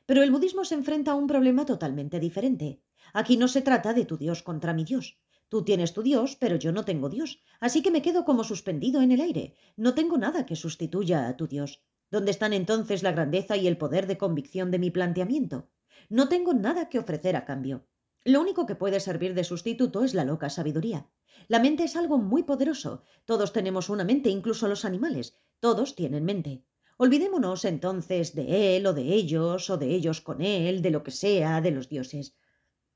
Pero el budismo se enfrenta a un problema totalmente diferente. Aquí no se trata de tu dios contra mi dios. Tú tienes tu dios, pero yo no tengo dios, así que me quedo como suspendido en el aire. No tengo nada que sustituya a tu dios. ¿Dónde están entonces la grandeza y el poder de convicción de mi planteamiento? No tengo nada que ofrecer a cambio. Lo único que puede servir de sustituto es la loca sabiduría. La mente es algo muy poderoso. Todos tenemos una mente, incluso los animales. Todos tienen mente. Olvidémonos entonces de él o de ellos, o de ellos con él, de lo que sea, de los dioses.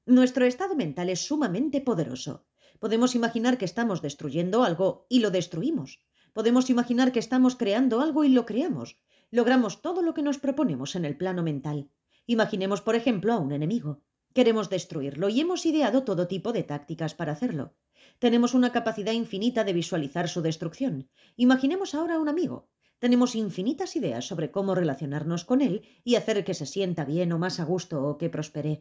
Nuestro estado mental es sumamente poderoso. Podemos imaginar que estamos destruyendo algo y lo destruimos. Podemos imaginar que estamos creando algo y lo creamos. Logramos todo lo que nos proponemos en el plano mental. Imaginemos, por ejemplo, a un enemigo. Queremos destruirlo y hemos ideado todo tipo de tácticas para hacerlo. Tenemos una capacidad infinita de visualizar su destrucción. Imaginemos ahora a un amigo. Tenemos infinitas ideas sobre cómo relacionarnos con él y hacer que se sienta bien o más a gusto o que prospere.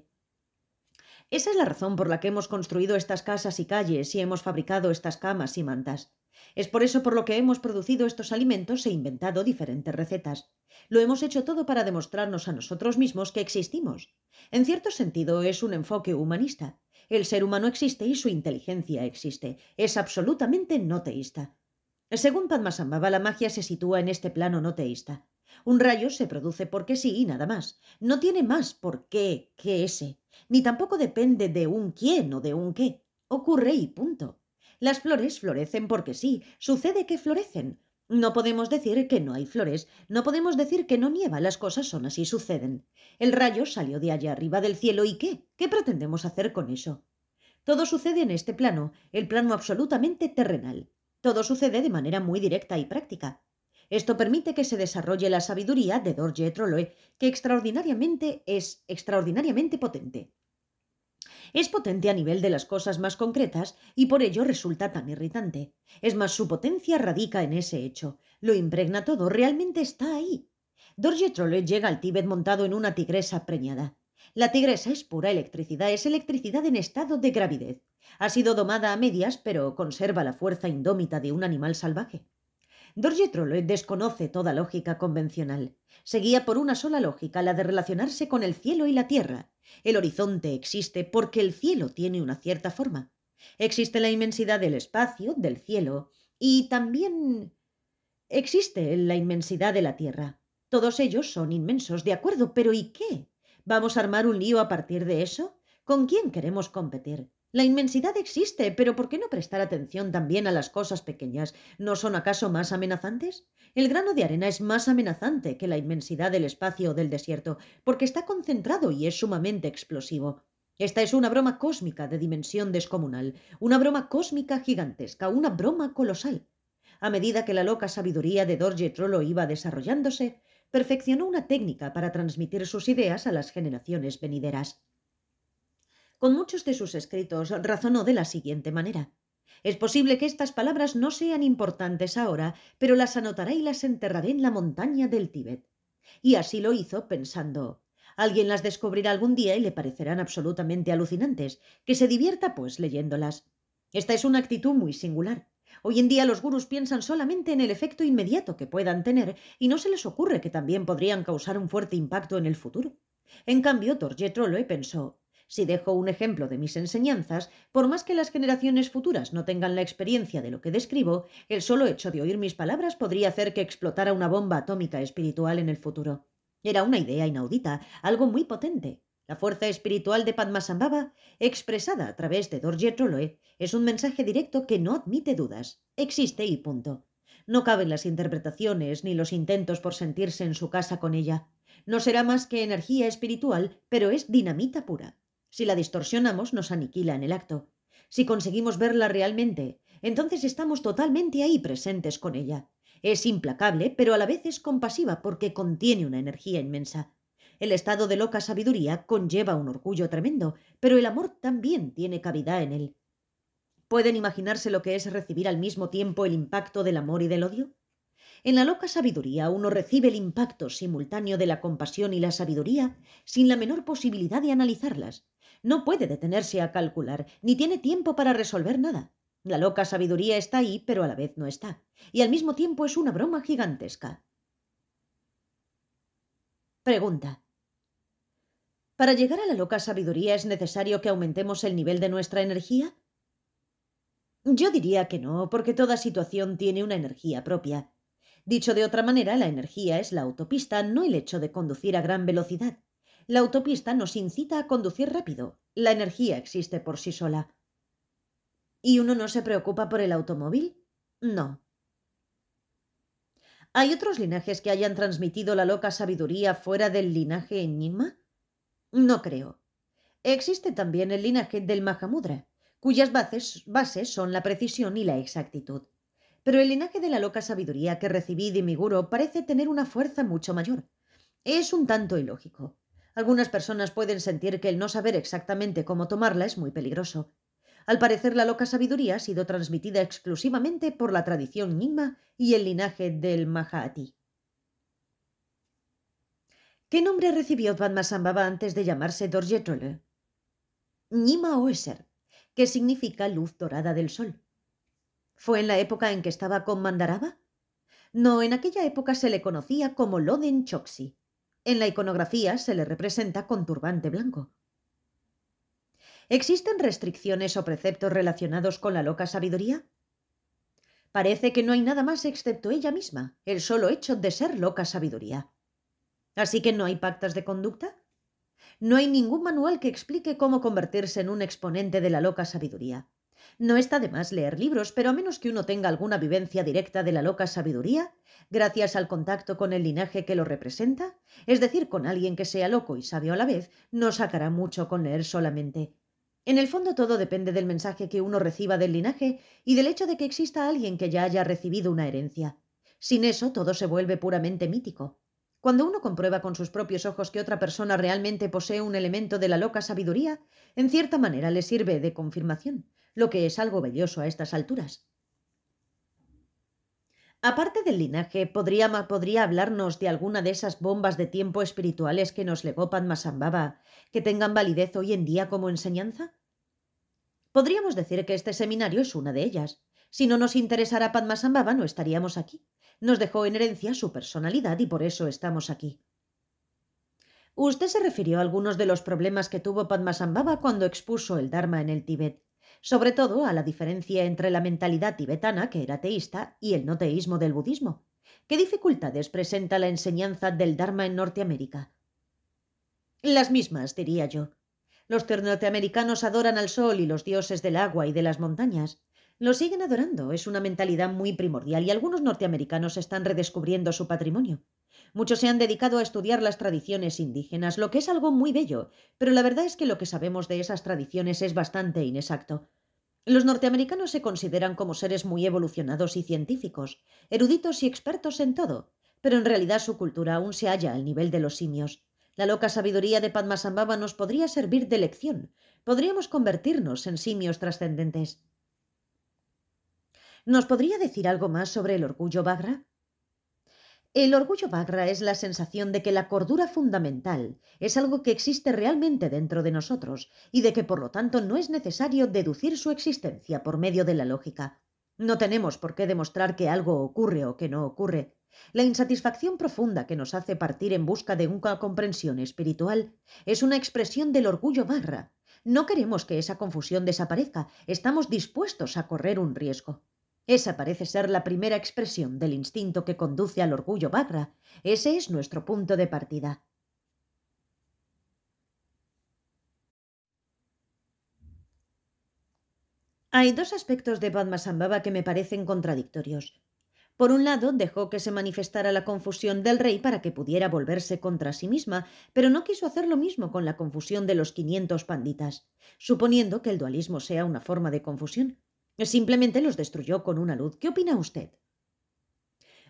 Esa es la razón por la que hemos construido estas casas y calles y hemos fabricado estas camas y mantas. Es por eso por lo que hemos producido estos alimentos e inventado diferentes recetas. Lo hemos hecho todo para demostrarnos a nosotros mismos que existimos. En cierto sentido es un enfoque humanista. El ser humano existe y su inteligencia existe. Es absolutamente no teísta. Según Padmasambhava, la magia se sitúa en este plano no teísta. Un rayo se produce porque sí y nada más. No tiene más por qué que ese, ni tampoco depende de un quién o de un qué. Ocurre y punto. Las flores florecen porque sí, sucede que florecen. No podemos decir que no hay flores, no podemos decir que no nieva, las cosas son así suceden. El rayo salió de allá arriba del cielo y ¿qué? ¿Qué pretendemos hacer con eso? Todo sucede en este plano, el plano absolutamente terrenal. Todo sucede de manera muy directa y práctica. Esto permite que se desarrolle la sabiduría de Dorje Trolloe, que extraordinariamente es extraordinariamente potente. Es potente a nivel de las cosas más concretas y por ello resulta tan irritante. Es más, su potencia radica en ese hecho. Lo impregna todo, realmente está ahí. Dorje Trolloe llega al Tíbet montado en una tigresa preñada. La tigresa es pura electricidad, es electricidad en estado de gravidez. Ha sido domada a medias, pero conserva la fuerza indómita de un animal salvaje. Dorje desconoce toda lógica convencional. Seguía por una sola lógica, la de relacionarse con el cielo y la tierra. El horizonte existe porque el cielo tiene una cierta forma. Existe la inmensidad del espacio, del cielo, y también existe la inmensidad de la tierra. Todos ellos son inmensos, de acuerdo, pero ¿y qué? ¿Vamos a armar un lío a partir de eso? ¿Con quién queremos competir? La inmensidad existe, pero ¿por qué no prestar atención también a las cosas pequeñas? ¿No son acaso más amenazantes? El grano de arena es más amenazante que la inmensidad del espacio o del desierto, porque está concentrado y es sumamente explosivo. Esta es una broma cósmica de dimensión descomunal, una broma cósmica gigantesca, una broma colosal. A medida que la loca sabiduría de Dorje Trollo iba desarrollándose, perfeccionó una técnica para transmitir sus ideas a las generaciones venideras. Con muchos de sus escritos razonó de la siguiente manera. Es posible que estas palabras no sean importantes ahora, pero las anotaré y las enterraré en la montaña del Tíbet. Y así lo hizo pensando Alguien las descubrirá algún día y le parecerán absolutamente alucinantes. Que se divierta, pues, leyéndolas. Esta es una actitud muy singular. Hoy en día los gurús piensan solamente en el efecto inmediato que puedan tener y no se les ocurre que también podrían causar un fuerte impacto en el futuro. En cambio, Torje pensó si dejo un ejemplo de mis enseñanzas, por más que las generaciones futuras no tengan la experiencia de lo que describo, el solo hecho de oír mis palabras podría hacer que explotara una bomba atómica espiritual en el futuro. Era una idea inaudita, algo muy potente. La fuerza espiritual de Padmasambhava, expresada a través de Dorje Trolloe, es un mensaje directo que no admite dudas. Existe y punto. No caben las interpretaciones ni los intentos por sentirse en su casa con ella. No será más que energía espiritual, pero es dinamita pura. Si la distorsionamos, nos aniquila en el acto. Si conseguimos verla realmente, entonces estamos totalmente ahí presentes con ella. Es implacable, pero a la vez es compasiva porque contiene una energía inmensa. El estado de loca sabiduría conlleva un orgullo tremendo, pero el amor también tiene cavidad en él. ¿Pueden imaginarse lo que es recibir al mismo tiempo el impacto del amor y del odio? En la loca sabiduría uno recibe el impacto simultáneo de la compasión y la sabiduría sin la menor posibilidad de analizarlas, no puede detenerse a calcular, ni tiene tiempo para resolver nada. La loca sabiduría está ahí, pero a la vez no está, y al mismo tiempo es una broma gigantesca. Pregunta. ¿Para llegar a la loca sabiduría es necesario que aumentemos el nivel de nuestra energía? Yo diría que no, porque toda situación tiene una energía propia. Dicho de otra manera, la energía es la autopista, no el hecho de conducir a gran velocidad. La autopista nos incita a conducir rápido. La energía existe por sí sola. ¿Y uno no se preocupa por el automóvil? No. ¿Hay otros linajes que hayan transmitido la loca sabiduría fuera del linaje enigma? No creo. Existe también el linaje del Mahamudra, cuyas bases, son la precisión y la exactitud. Pero el linaje de la loca sabiduría que recibí de mi parece tener una fuerza mucho mayor. Es un tanto ilógico. Algunas personas pueden sentir que el no saber exactamente cómo tomarla es muy peligroso. Al parecer, la loca sabiduría ha sido transmitida exclusivamente por la tradición Nyingma y el linaje del Mahati. ¿Qué nombre recibió Padmasambhava antes de llamarse Dorjetrole? Nyima Oeser, que significa luz dorada del sol. ¿Fue en la época en que estaba con Mandaraba? No, en aquella época se le conocía como Loden Choksi. En la iconografía se le representa con turbante blanco. ¿Existen restricciones o preceptos relacionados con la loca sabiduría? Parece que no hay nada más excepto ella misma, el solo hecho de ser loca sabiduría. Así que no hay pactas de conducta. No hay ningún manual que explique cómo convertirse en un exponente de la loca sabiduría. No está de más leer libros, pero a menos que uno tenga alguna vivencia directa de la loca sabiduría, gracias al contacto con el linaje que lo representa, es decir, con alguien que sea loco y sabio a la vez, no sacará mucho con leer solamente. En el fondo todo depende del mensaje que uno reciba del linaje y del hecho de que exista alguien que ya haya recibido una herencia. Sin eso todo se vuelve puramente mítico. Cuando uno comprueba con sus propios ojos que otra persona realmente posee un elemento de la loca sabiduría, en cierta manera le sirve de confirmación, lo que es algo belloso a estas alturas. Aparte del linaje, podría, podría, hablarnos de alguna de esas bombas de tiempo espirituales que nos legó Padmasambhava, que tengan validez hoy en día como enseñanza. Podríamos decir que este seminario es una de ellas. Si no nos interesara Padmasambhava, no estaríamos aquí. Nos dejó en herencia su personalidad y por eso estamos aquí. Usted se refirió a algunos de los problemas que tuvo Padmasambhava cuando expuso el Dharma en el Tíbet sobre todo a la diferencia entre la mentalidad tibetana, que era teísta, y el no teísmo del budismo. ¿Qué dificultades presenta la enseñanza del Dharma en Norteamérica? Las mismas, diría yo. Los norteamericanos adoran al sol y los dioses del agua y de las montañas. Lo siguen adorando, es una mentalidad muy primordial y algunos norteamericanos están redescubriendo su patrimonio. Muchos se han dedicado a estudiar las tradiciones indígenas, lo que es algo muy bello, pero la verdad es que lo que sabemos de esas tradiciones es bastante inexacto. Los norteamericanos se consideran como seres muy evolucionados y científicos, eruditos y expertos en todo, pero en realidad su cultura aún se halla al nivel de los simios. La loca sabiduría de Padmasambhava nos podría servir de lección. Podríamos convertirnos en simios trascendentes. ¿Nos podría decir algo más sobre el orgullo Bagra? El orgullo Bagra es la sensación de que la cordura fundamental es algo que existe realmente dentro de nosotros y de que por lo tanto no es necesario deducir su existencia por medio de la lógica. No tenemos por qué demostrar que algo ocurre o que no ocurre. La insatisfacción profunda que nos hace partir en busca de una comprensión espiritual es una expresión del orgullo barra. No queremos que esa confusión desaparezca, estamos dispuestos a correr un riesgo. Esa parece ser la primera expresión del instinto que conduce al orgullo bagra. Ese es nuestro punto de partida. Hay dos aspectos de Padmasambhava que me parecen contradictorios. Por un lado, dejó que se manifestara la confusión del rey para que pudiera volverse contra sí misma, pero no quiso hacer lo mismo con la confusión de los 500 panditas, suponiendo que el dualismo sea una forma de confusión. Simplemente los destruyó con una luz. ¿Qué opina usted?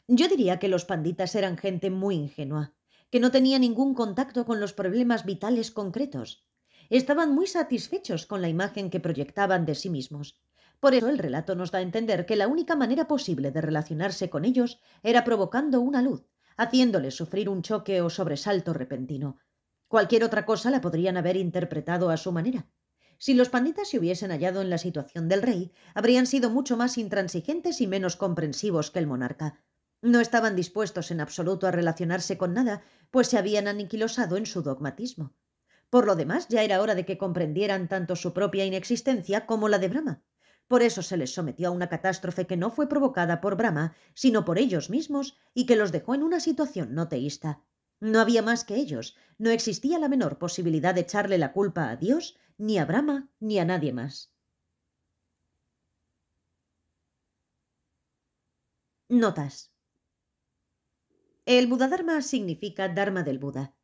Yo diría que los panditas eran gente muy ingenua, que no tenía ningún contacto con los problemas vitales concretos. Estaban muy satisfechos con la imagen que proyectaban de sí mismos. Por eso el relato nos da a entender que la única manera posible de relacionarse con ellos era provocando una luz, haciéndoles sufrir un choque o sobresalto repentino. Cualquier otra cosa la podrían haber interpretado a su manera. Si los panditas se hubiesen hallado en la situación del rey, habrían sido mucho más intransigentes y menos comprensivos que el monarca. No estaban dispuestos en absoluto a relacionarse con nada, pues se habían aniquilosado en su dogmatismo. Por lo demás, ya era hora de que comprendieran tanto su propia inexistencia como la de Brahma. Por eso se les sometió a una catástrofe que no fue provocada por Brahma, sino por ellos mismos, y que los dejó en una situación no teísta. No había más que ellos, no existía la menor posibilidad de echarle la culpa a Dios ni a Brahma, ni a nadie más. Notas. El Budadharma significa Dharma del Buda.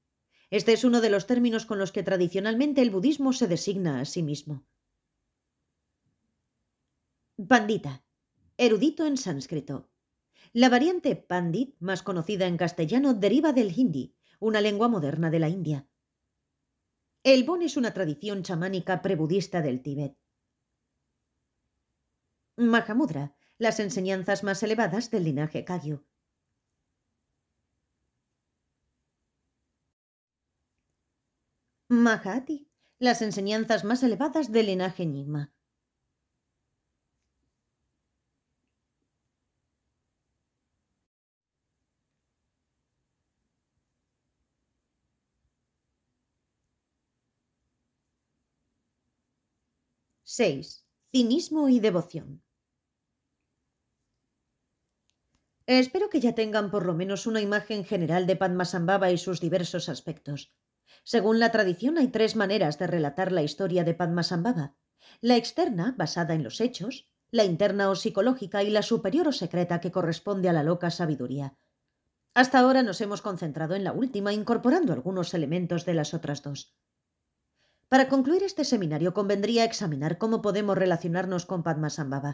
Este es uno de los términos con los que tradicionalmente el budismo se designa a sí mismo. Pandita. Erudito en sánscrito. La variante Pandit, más conocida en castellano, deriva del hindi, una lengua moderna de la India. El Bon es una tradición chamánica prebudista del Tíbet. Mahamudra, las enseñanzas más elevadas del linaje Kagyu. Mahati, las enseñanzas más elevadas del linaje Nyingma. 6. Cinismo y devoción. Espero que ya tengan por lo menos una imagen general de Padmasambhava y sus diversos aspectos. Según la tradición, hay tres maneras de relatar la historia de Padmasambhava: la externa, basada en los hechos, la interna o psicológica y la superior o secreta que corresponde a la loca sabiduría. Hasta ahora nos hemos concentrado en la última, incorporando algunos elementos de las otras dos. Para concluir este seminario convendría examinar cómo podemos relacionarnos con Padmasambhava.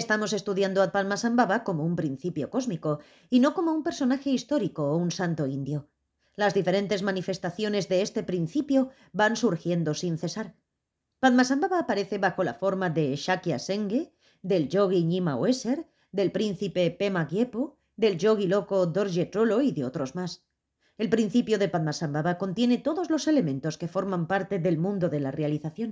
Estamos estudiando a Padmasambhava como un principio cósmico y no como un personaje histórico o un santo indio. Las diferentes manifestaciones de este principio van surgiendo sin cesar. Padmasambhava aparece bajo la forma de Shakya Senge, del yogi Nima Oeser, del príncipe Pema Giepo, del yogi loco Dorje Trollo y de otros más. El principio de Padmasambhava contiene todos los elementos que forman parte del mundo de la realización.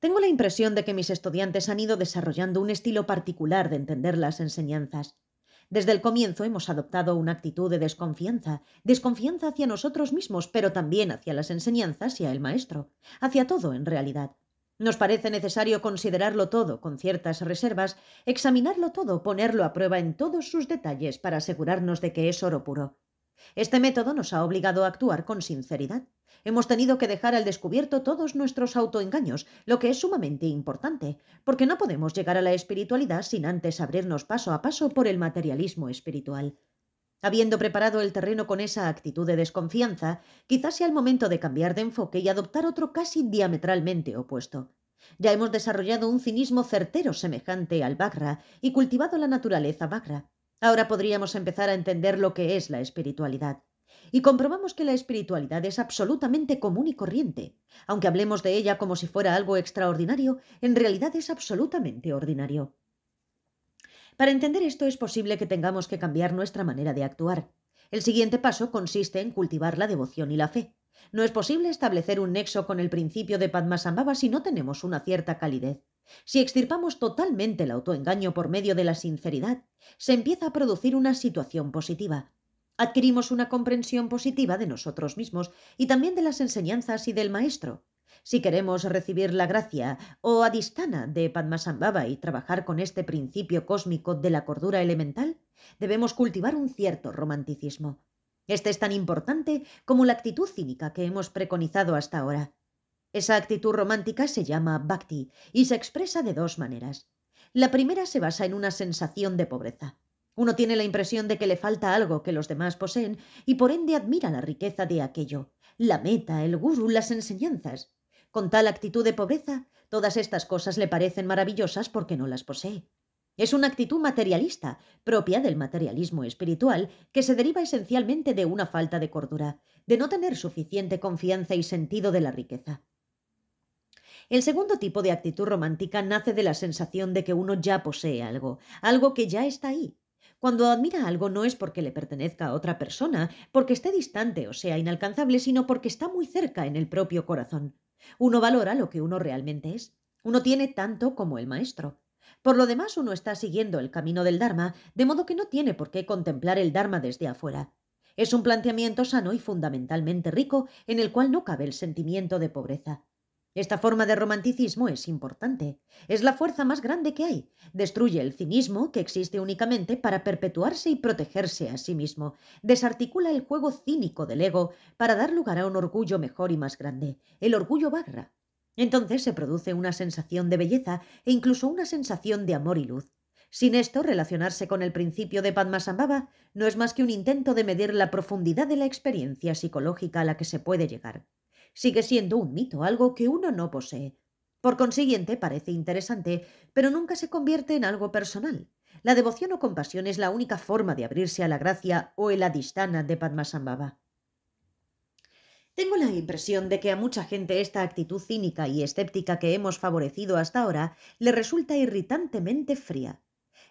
Tengo la impresión de que mis estudiantes han ido desarrollando un estilo particular de entender las enseñanzas. Desde el comienzo hemos adoptado una actitud de desconfianza, desconfianza hacia nosotros mismos, pero también hacia las enseñanzas y el maestro, hacia todo en realidad. Nos parece necesario considerarlo todo con ciertas reservas, examinarlo todo, ponerlo a prueba en todos sus detalles para asegurarnos de que es oro puro. Este método nos ha obligado a actuar con sinceridad. Hemos tenido que dejar al descubierto todos nuestros autoengaños, lo que es sumamente importante, porque no podemos llegar a la espiritualidad sin antes abrirnos paso a paso por el materialismo espiritual. Habiendo preparado el terreno con esa actitud de desconfianza, quizás sea el momento de cambiar de enfoque y adoptar otro casi diametralmente opuesto. Ya hemos desarrollado un cinismo certero semejante al Bagra y cultivado la naturaleza Bagra. Ahora podríamos empezar a entender lo que es la espiritualidad. Y comprobamos que la espiritualidad es absolutamente común y corriente. Aunque hablemos de ella como si fuera algo extraordinario, en realidad es absolutamente ordinario. Para entender esto es posible que tengamos que cambiar nuestra manera de actuar. El siguiente paso consiste en cultivar la devoción y la fe. No es posible establecer un nexo con el principio de Padmasambhava si no tenemos una cierta calidez. Si extirpamos totalmente el autoengaño por medio de la sinceridad, se empieza a producir una situación positiva. Adquirimos una comprensión positiva de nosotros mismos y también de las enseñanzas y del Maestro. Si queremos recibir la gracia o adistana de Padmasambhava y trabajar con este principio cósmico de la cordura elemental, debemos cultivar un cierto romanticismo. Este es tan importante como la actitud cínica que hemos preconizado hasta ahora. Esa actitud romántica se llama bhakti y se expresa de dos maneras. La primera se basa en una sensación de pobreza. Uno tiene la impresión de que le falta algo que los demás poseen y por ende admira la riqueza de aquello, la meta, el guru, las enseñanzas. Con tal actitud de pobreza, todas estas cosas le parecen maravillosas porque no las posee. Es una actitud materialista, propia del materialismo espiritual, que se deriva esencialmente de una falta de cordura, de no tener suficiente confianza y sentido de la riqueza. El segundo tipo de actitud romántica nace de la sensación de que uno ya posee algo, algo que ya está ahí. Cuando admira algo no es porque le pertenezca a otra persona, porque esté distante o sea inalcanzable, sino porque está muy cerca en el propio corazón. Uno valora lo que uno realmente es. Uno tiene tanto como el maestro. Por lo demás, uno está siguiendo el camino del Dharma, de modo que no tiene por qué contemplar el Dharma desde afuera. Es un planteamiento sano y fundamentalmente rico en el cual no cabe el sentimiento de pobreza. Esta forma de romanticismo es importante. Es la fuerza más grande que hay. Destruye el cinismo que existe únicamente para perpetuarse y protegerse a sí mismo. Desarticula el juego cínico del ego para dar lugar a un orgullo mejor y más grande, el orgullo bagra. Entonces se produce una sensación de belleza e incluso una sensación de amor y luz. Sin esto, relacionarse con el principio de Padmasambhava no es más que un intento de medir la profundidad de la experiencia psicológica a la que se puede llegar sigue siendo un mito, algo que uno no posee. Por consiguiente, parece interesante, pero nunca se convierte en algo personal. La devoción o compasión es la única forma de abrirse a la gracia o el adistana de Padmasambhava. Tengo la impresión de que a mucha gente esta actitud cínica y escéptica que hemos favorecido hasta ahora le resulta irritantemente fría.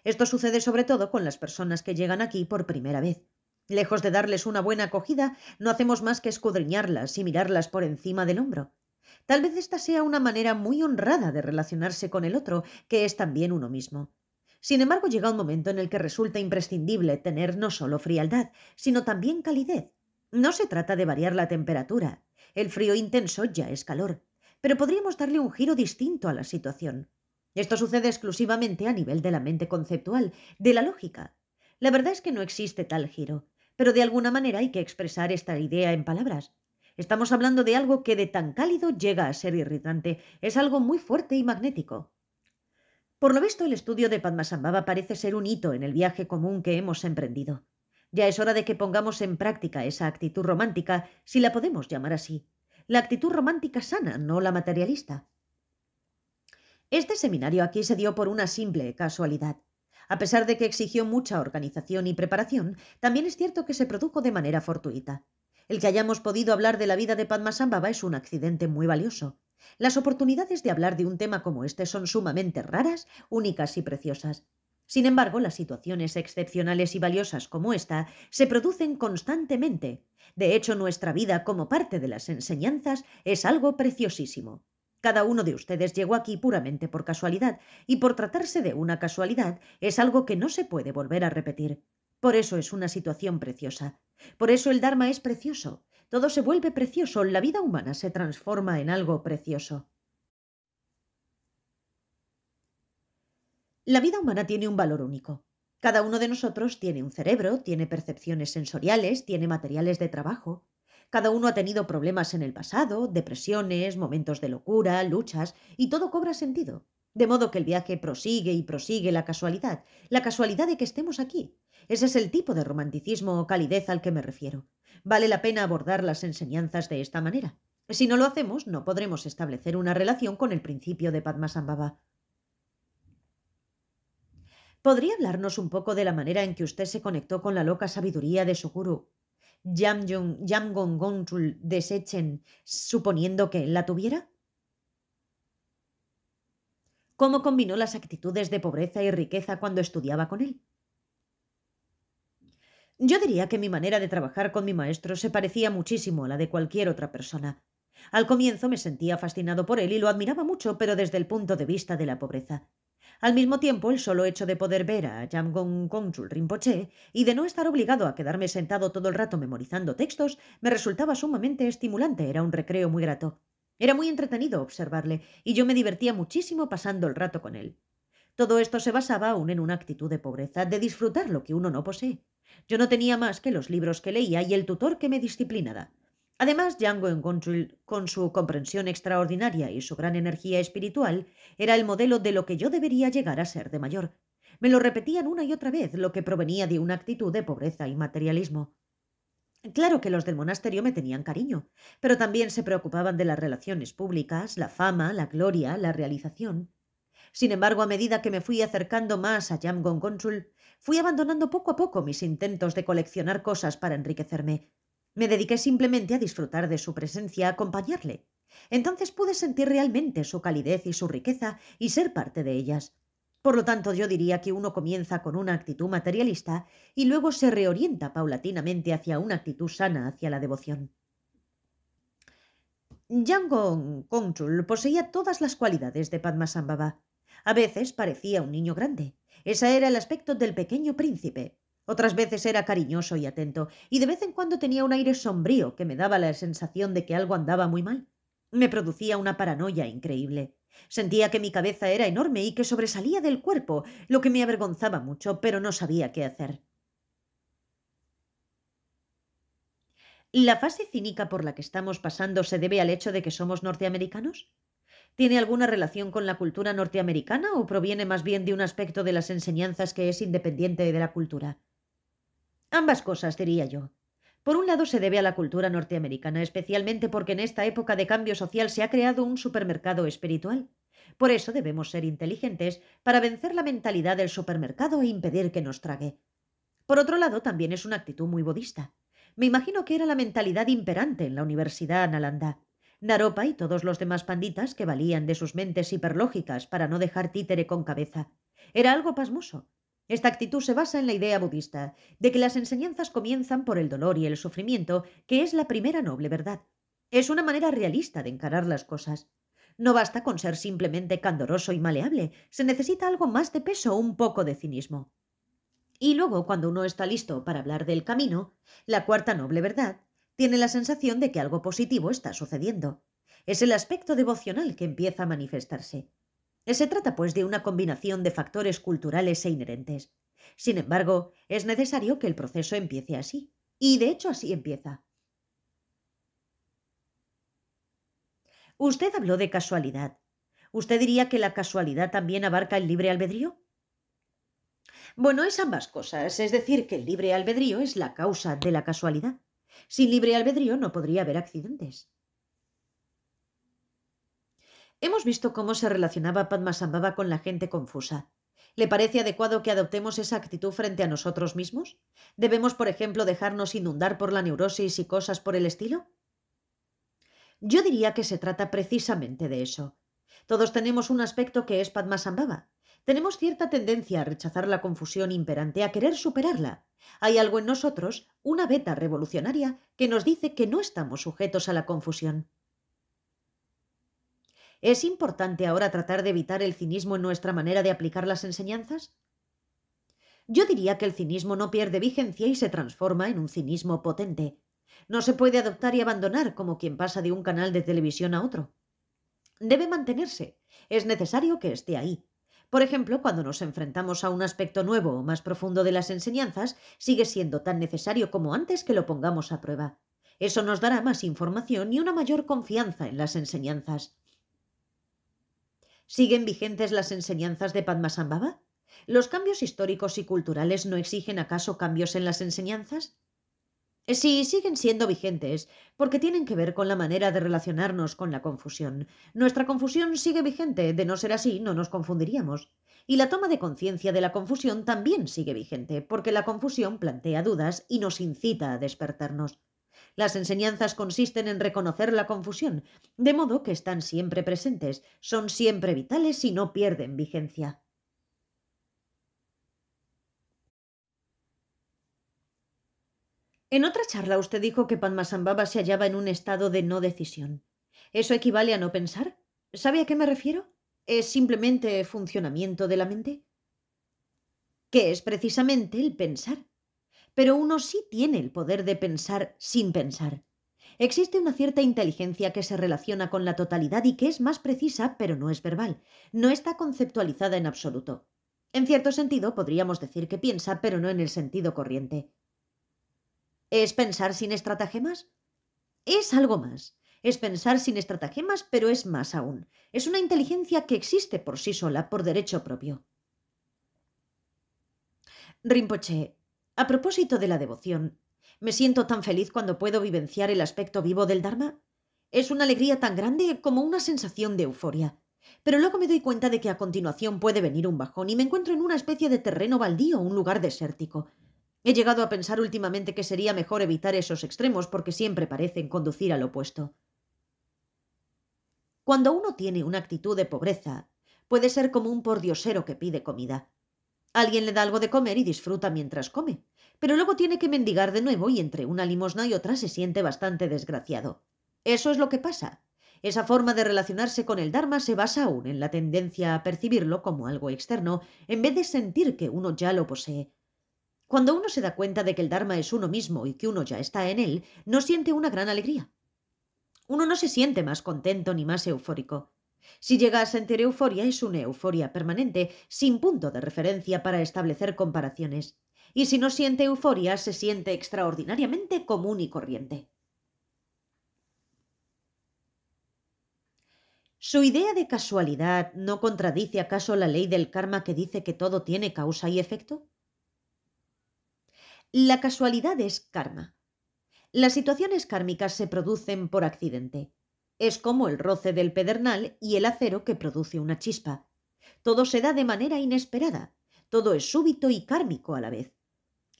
Esto sucede sobre todo con las personas que llegan aquí por primera vez. Lejos de darles una buena acogida, no hacemos más que escudriñarlas y mirarlas por encima del hombro. Tal vez esta sea una manera muy honrada de relacionarse con el otro, que es también uno mismo. Sin embargo, llega un momento en el que resulta imprescindible tener no solo frialdad, sino también calidez. No se trata de variar la temperatura. El frío intenso ya es calor. Pero podríamos darle un giro distinto a la situación. Esto sucede exclusivamente a nivel de la mente conceptual, de la lógica. La verdad es que no existe tal giro. Pero de alguna manera hay que expresar esta idea en palabras. Estamos hablando de algo que de tan cálido llega a ser irritante. Es algo muy fuerte y magnético. Por lo visto, el estudio de Padmasambhava parece ser un hito en el viaje común que hemos emprendido. Ya es hora de que pongamos en práctica esa actitud romántica, si la podemos llamar así. La actitud romántica sana, no la materialista. Este seminario aquí se dio por una simple casualidad. A pesar de que exigió mucha organización y preparación, también es cierto que se produjo de manera fortuita. El que hayamos podido hablar de la vida de Padmasambhava es un accidente muy valioso. Las oportunidades de hablar de un tema como este son sumamente raras, únicas y preciosas. Sin embargo, las situaciones excepcionales y valiosas como esta se producen constantemente. De hecho, nuestra vida como parte de las enseñanzas es algo preciosísimo. Cada uno de ustedes llegó aquí puramente por casualidad, y por tratarse de una casualidad es algo que no se puede volver a repetir. Por eso es una situación preciosa. Por eso el Dharma es precioso. Todo se vuelve precioso, la vida humana se transforma en algo precioso. La vida humana tiene un valor único. Cada uno de nosotros tiene un cerebro, tiene percepciones sensoriales, tiene materiales de trabajo. Cada uno ha tenido problemas en el pasado, depresiones, momentos de locura, luchas, y todo cobra sentido. De modo que el viaje prosigue y prosigue la casualidad, la casualidad de que estemos aquí. Ese es el tipo de romanticismo o calidez al que me refiero. Vale la pena abordar las enseñanzas de esta manera. Si no lo hacemos, no podremos establecer una relación con el principio de Padmasambhava. ¿Podría hablarnos un poco de la manera en que usted se conectó con la loca sabiduría de su gurú? gong desechen suponiendo que la tuviera? ¿Cómo combinó las actitudes de pobreza y riqueza cuando estudiaba con él? Yo diría que mi manera de trabajar con mi maestro se parecía muchísimo a la de cualquier otra persona. Al comienzo me sentía fascinado por él y lo admiraba mucho, pero desde el punto de vista de la pobreza. Al mismo tiempo, el solo hecho de poder ver a Jamgon Kongchul Rinpoche y de no estar obligado a quedarme sentado todo el rato memorizando textos me resultaba sumamente estimulante, era un recreo muy grato. Era muy entretenido observarle y yo me divertía muchísimo pasando el rato con él. Todo esto se basaba aún en una actitud de pobreza, de disfrutar lo que uno no posee. Yo no tenía más que los libros que leía y el tutor que me disciplinaba. Además, Django, con su comprensión extraordinaria y su gran energía espiritual, era el modelo de lo que yo debería llegar a ser de mayor. Me lo repetían una y otra vez, lo que provenía de una actitud de pobreza y materialismo. Claro que los del monasterio me tenían cariño, pero también se preocupaban de las relaciones públicas, la fama, la gloria, la realización. Sin embargo, a medida que me fui acercando más a Yangon Consul, fui abandonando poco a poco mis intentos de coleccionar cosas para enriquecerme. Me dediqué simplemente a disfrutar de su presencia, a acompañarle. Entonces pude sentir realmente su calidez y su riqueza y ser parte de ellas. Por lo tanto, yo diría que uno comienza con una actitud materialista y luego se reorienta paulatinamente hacia una actitud sana, hacia la devoción. Yangon Kongchul poseía todas las cualidades de Padmasambhava. A veces parecía un niño grande. Ese era el aspecto del pequeño príncipe, otras veces era cariñoso y atento, y de vez en cuando tenía un aire sombrío que me daba la sensación de que algo andaba muy mal. Me producía una paranoia increíble. Sentía que mi cabeza era enorme y que sobresalía del cuerpo, lo que me avergonzaba mucho, pero no sabía qué hacer. ¿La fase cínica por la que estamos pasando se debe al hecho de que somos norteamericanos? ¿Tiene alguna relación con la cultura norteamericana o proviene más bien de un aspecto de las enseñanzas que es independiente de la cultura? Ambas cosas, diría yo. Por un lado se debe a la cultura norteamericana, especialmente porque en esta época de cambio social se ha creado un supermercado espiritual. Por eso debemos ser inteligentes para vencer la mentalidad del supermercado e impedir que nos trague. Por otro lado, también es una actitud muy budista. Me imagino que era la mentalidad imperante en la Universidad Nalanda. Naropa y todos los demás panditas que valían de sus mentes hiperlógicas para no dejar títere con cabeza. Era algo pasmoso, esta actitud se basa en la idea budista de que las enseñanzas comienzan por el dolor y el sufrimiento, que es la primera noble verdad. Es una manera realista de encarar las cosas. No basta con ser simplemente candoroso y maleable, se necesita algo más de peso, un poco de cinismo. Y luego, cuando uno está listo para hablar del camino, la cuarta noble verdad tiene la sensación de que algo positivo está sucediendo. Es el aspecto devocional que empieza a manifestarse. Se trata, pues, de una combinación de factores culturales e inherentes. Sin embargo, es necesario que el proceso empiece así. Y de hecho así empieza. Usted habló de casualidad. ¿Usted diría que la casualidad también abarca el libre albedrío? Bueno, es ambas cosas, es decir, que el libre albedrío es la causa de la casualidad. Sin libre albedrío no podría haber accidentes. Hemos visto cómo se relacionaba Padmasambhava con la gente confusa. ¿Le parece adecuado que adoptemos esa actitud frente a nosotros mismos? ¿Debemos, por ejemplo, dejarnos inundar por la neurosis y cosas por el estilo? Yo diría que se trata precisamente de eso. Todos tenemos un aspecto que es Padmasambhava. Tenemos cierta tendencia a rechazar la confusión imperante, a querer superarla. Hay algo en nosotros, una beta revolucionaria, que nos dice que no estamos sujetos a la confusión. ¿Es importante ahora tratar de evitar el cinismo en nuestra manera de aplicar las enseñanzas? Yo diría que el cinismo no pierde vigencia y se transforma en un cinismo potente. No se puede adoptar y abandonar como quien pasa de un canal de televisión a otro. Debe mantenerse. Es necesario que esté ahí. Por ejemplo, cuando nos enfrentamos a un aspecto nuevo o más profundo de las enseñanzas, sigue siendo tan necesario como antes que lo pongamos a prueba. Eso nos dará más información y una mayor confianza en las enseñanzas. ¿Siguen vigentes las enseñanzas de Padmasambhava? ¿Los cambios históricos y culturales no exigen acaso cambios en las enseñanzas? Eh, sí, siguen siendo vigentes, porque tienen que ver con la manera de relacionarnos con la confusión. Nuestra confusión sigue vigente, de no ser así no nos confundiríamos. Y la toma de conciencia de la confusión también sigue vigente, porque la confusión plantea dudas y nos incita a despertarnos. Las enseñanzas consisten en reconocer la confusión, de modo que están siempre presentes, son siempre vitales y no pierden vigencia. En otra charla usted dijo que Padmasambhava se hallaba en un estado de no decisión. ¿Eso equivale a no pensar? ¿Sabe a qué me refiero? ¿Es simplemente funcionamiento de la mente? ¿Qué es precisamente el pensar? pero uno sí tiene el poder de pensar sin pensar. Existe una cierta inteligencia que se relaciona con la totalidad y que es más precisa, pero no es verbal. No está conceptualizada en absoluto. En cierto sentido, podríamos decir que piensa, pero no en el sentido corriente. ¿Es pensar sin estratagemas? Es algo más. Es pensar sin estratagemas, pero es más aún. Es una inteligencia que existe por sí sola, por derecho propio. Rinpoche, a propósito de la devoción, me siento tan feliz cuando puedo vivenciar el aspecto vivo del Dharma. Es una alegría tan grande como una sensación de euforia. Pero luego me doy cuenta de que a continuación puede venir un bajón y me encuentro en una especie de terreno baldío, un lugar desértico. He llegado a pensar últimamente que sería mejor evitar esos extremos porque siempre parecen conducir al opuesto. Cuando uno tiene una actitud de pobreza, puede ser como un pordiosero que pide comida. Alguien le da algo de comer y disfruta mientras come, pero luego tiene que mendigar de nuevo y entre una limosna y otra se siente bastante desgraciado. Eso es lo que pasa. Esa forma de relacionarse con el Dharma se basa aún en la tendencia a percibirlo como algo externo, en vez de sentir que uno ya lo posee. Cuando uno se da cuenta de que el Dharma es uno mismo y que uno ya está en él, no siente una gran alegría. Uno no se siente más contento ni más eufórico. Si llega a sentir euforia, es una euforia permanente, sin punto de referencia para establecer comparaciones. Y si no siente euforia, se siente extraordinariamente común y corriente. ¿Su idea de casualidad no contradice acaso la ley del karma que dice que todo tiene causa y efecto? La casualidad es karma. Las situaciones kármicas se producen por accidente. Es como el roce del pedernal y el acero que produce una chispa. Todo se da de manera inesperada, todo es súbito y kármico a la vez.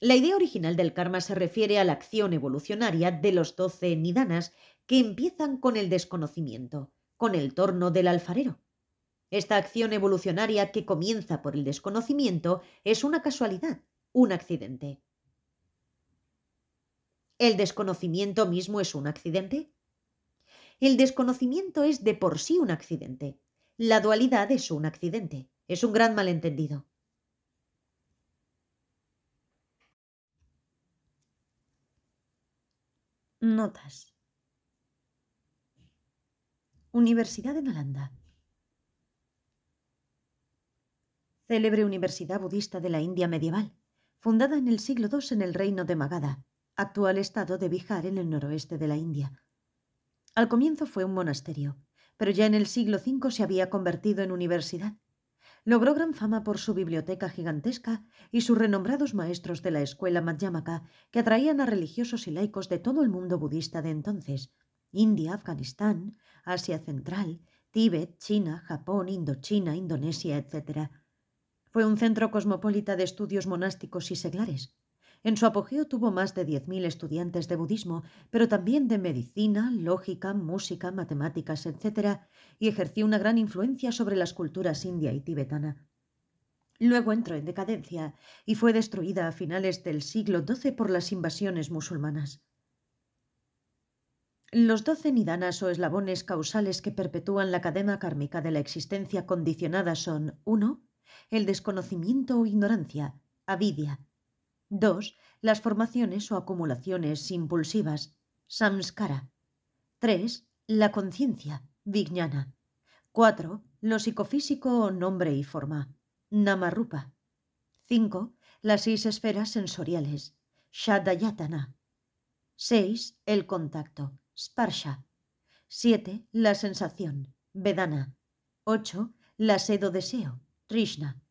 La idea original del karma se refiere a la acción evolucionaria de los doce nidanas que empiezan con el desconocimiento, con el torno del alfarero. Esta acción evolucionaria que comienza por el desconocimiento es una casualidad, un accidente. ¿El desconocimiento mismo es un accidente? El desconocimiento es de por sí un accidente. La dualidad es un accidente. Es un gran malentendido. Notas. Universidad de Nalanda Célebre universidad budista de la India medieval, fundada en el siglo II en el reino de Magadha, actual estado de Bihar en el noroeste de la India al comienzo fue un monasterio, pero ya en el siglo V se había convertido en universidad. Logró gran fama por su biblioteca gigantesca y sus renombrados maestros de la escuela madhyamaka, que atraían a religiosos y laicos de todo el mundo budista de entonces, India, Afganistán, Asia Central, Tíbet, China, Japón, Indochina, Indonesia, etc. Fue un centro cosmopolita de estudios monásticos y seglares. En su apogeo tuvo más de 10.000 estudiantes de budismo, pero también de medicina, lógica, música, matemáticas, etc., y ejerció una gran influencia sobre las culturas india y tibetana. Luego entró en decadencia y fue destruida a finales del siglo XII por las invasiones musulmanas. Los doce nidanas o eslabones causales que perpetúan la cadena kármica de la existencia condicionada son 1. El desconocimiento o ignorancia, avidia, 2. Las formaciones o acumulaciones impulsivas, samskara. 3. La conciencia, vijnana. 4. Lo psicofísico, o nombre y forma, namarupa. 5. Las seis esferas sensoriales, shadayatana. 6. El contacto, sparsha. 7. La sensación, vedana. 8. La sedo deseo, trishna.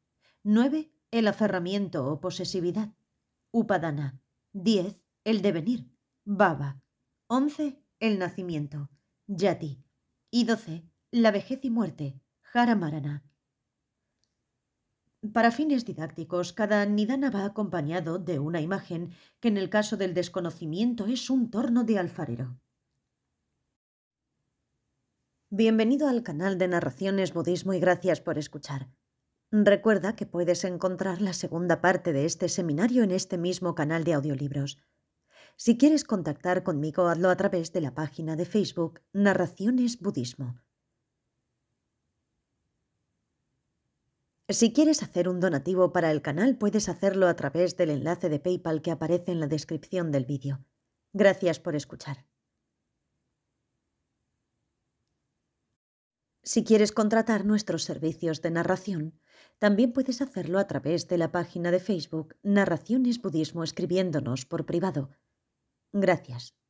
9. El aferramiento o posesividad, Upadana. 10. El devenir. Baba. 11. El nacimiento. Yati. Y 12. La vejez y muerte. Haramarana. Para fines didácticos, cada nidana va acompañado de una imagen que en el caso del desconocimiento es un torno de alfarero. Bienvenido al canal de Narraciones Budismo y gracias por escuchar. Recuerda que puedes encontrar la segunda parte de este seminario en este mismo canal de audiolibros. Si quieres contactar conmigo, hazlo a través de la página de Facebook Narraciones Budismo. Si quieres hacer un donativo para el canal, puedes hacerlo a través del enlace de PayPal que aparece en la descripción del vídeo. Gracias por escuchar. Si quieres contratar nuestros servicios de narración, también puedes hacerlo a través de la página de Facebook Narraciones Budismo escribiéndonos por privado. Gracias.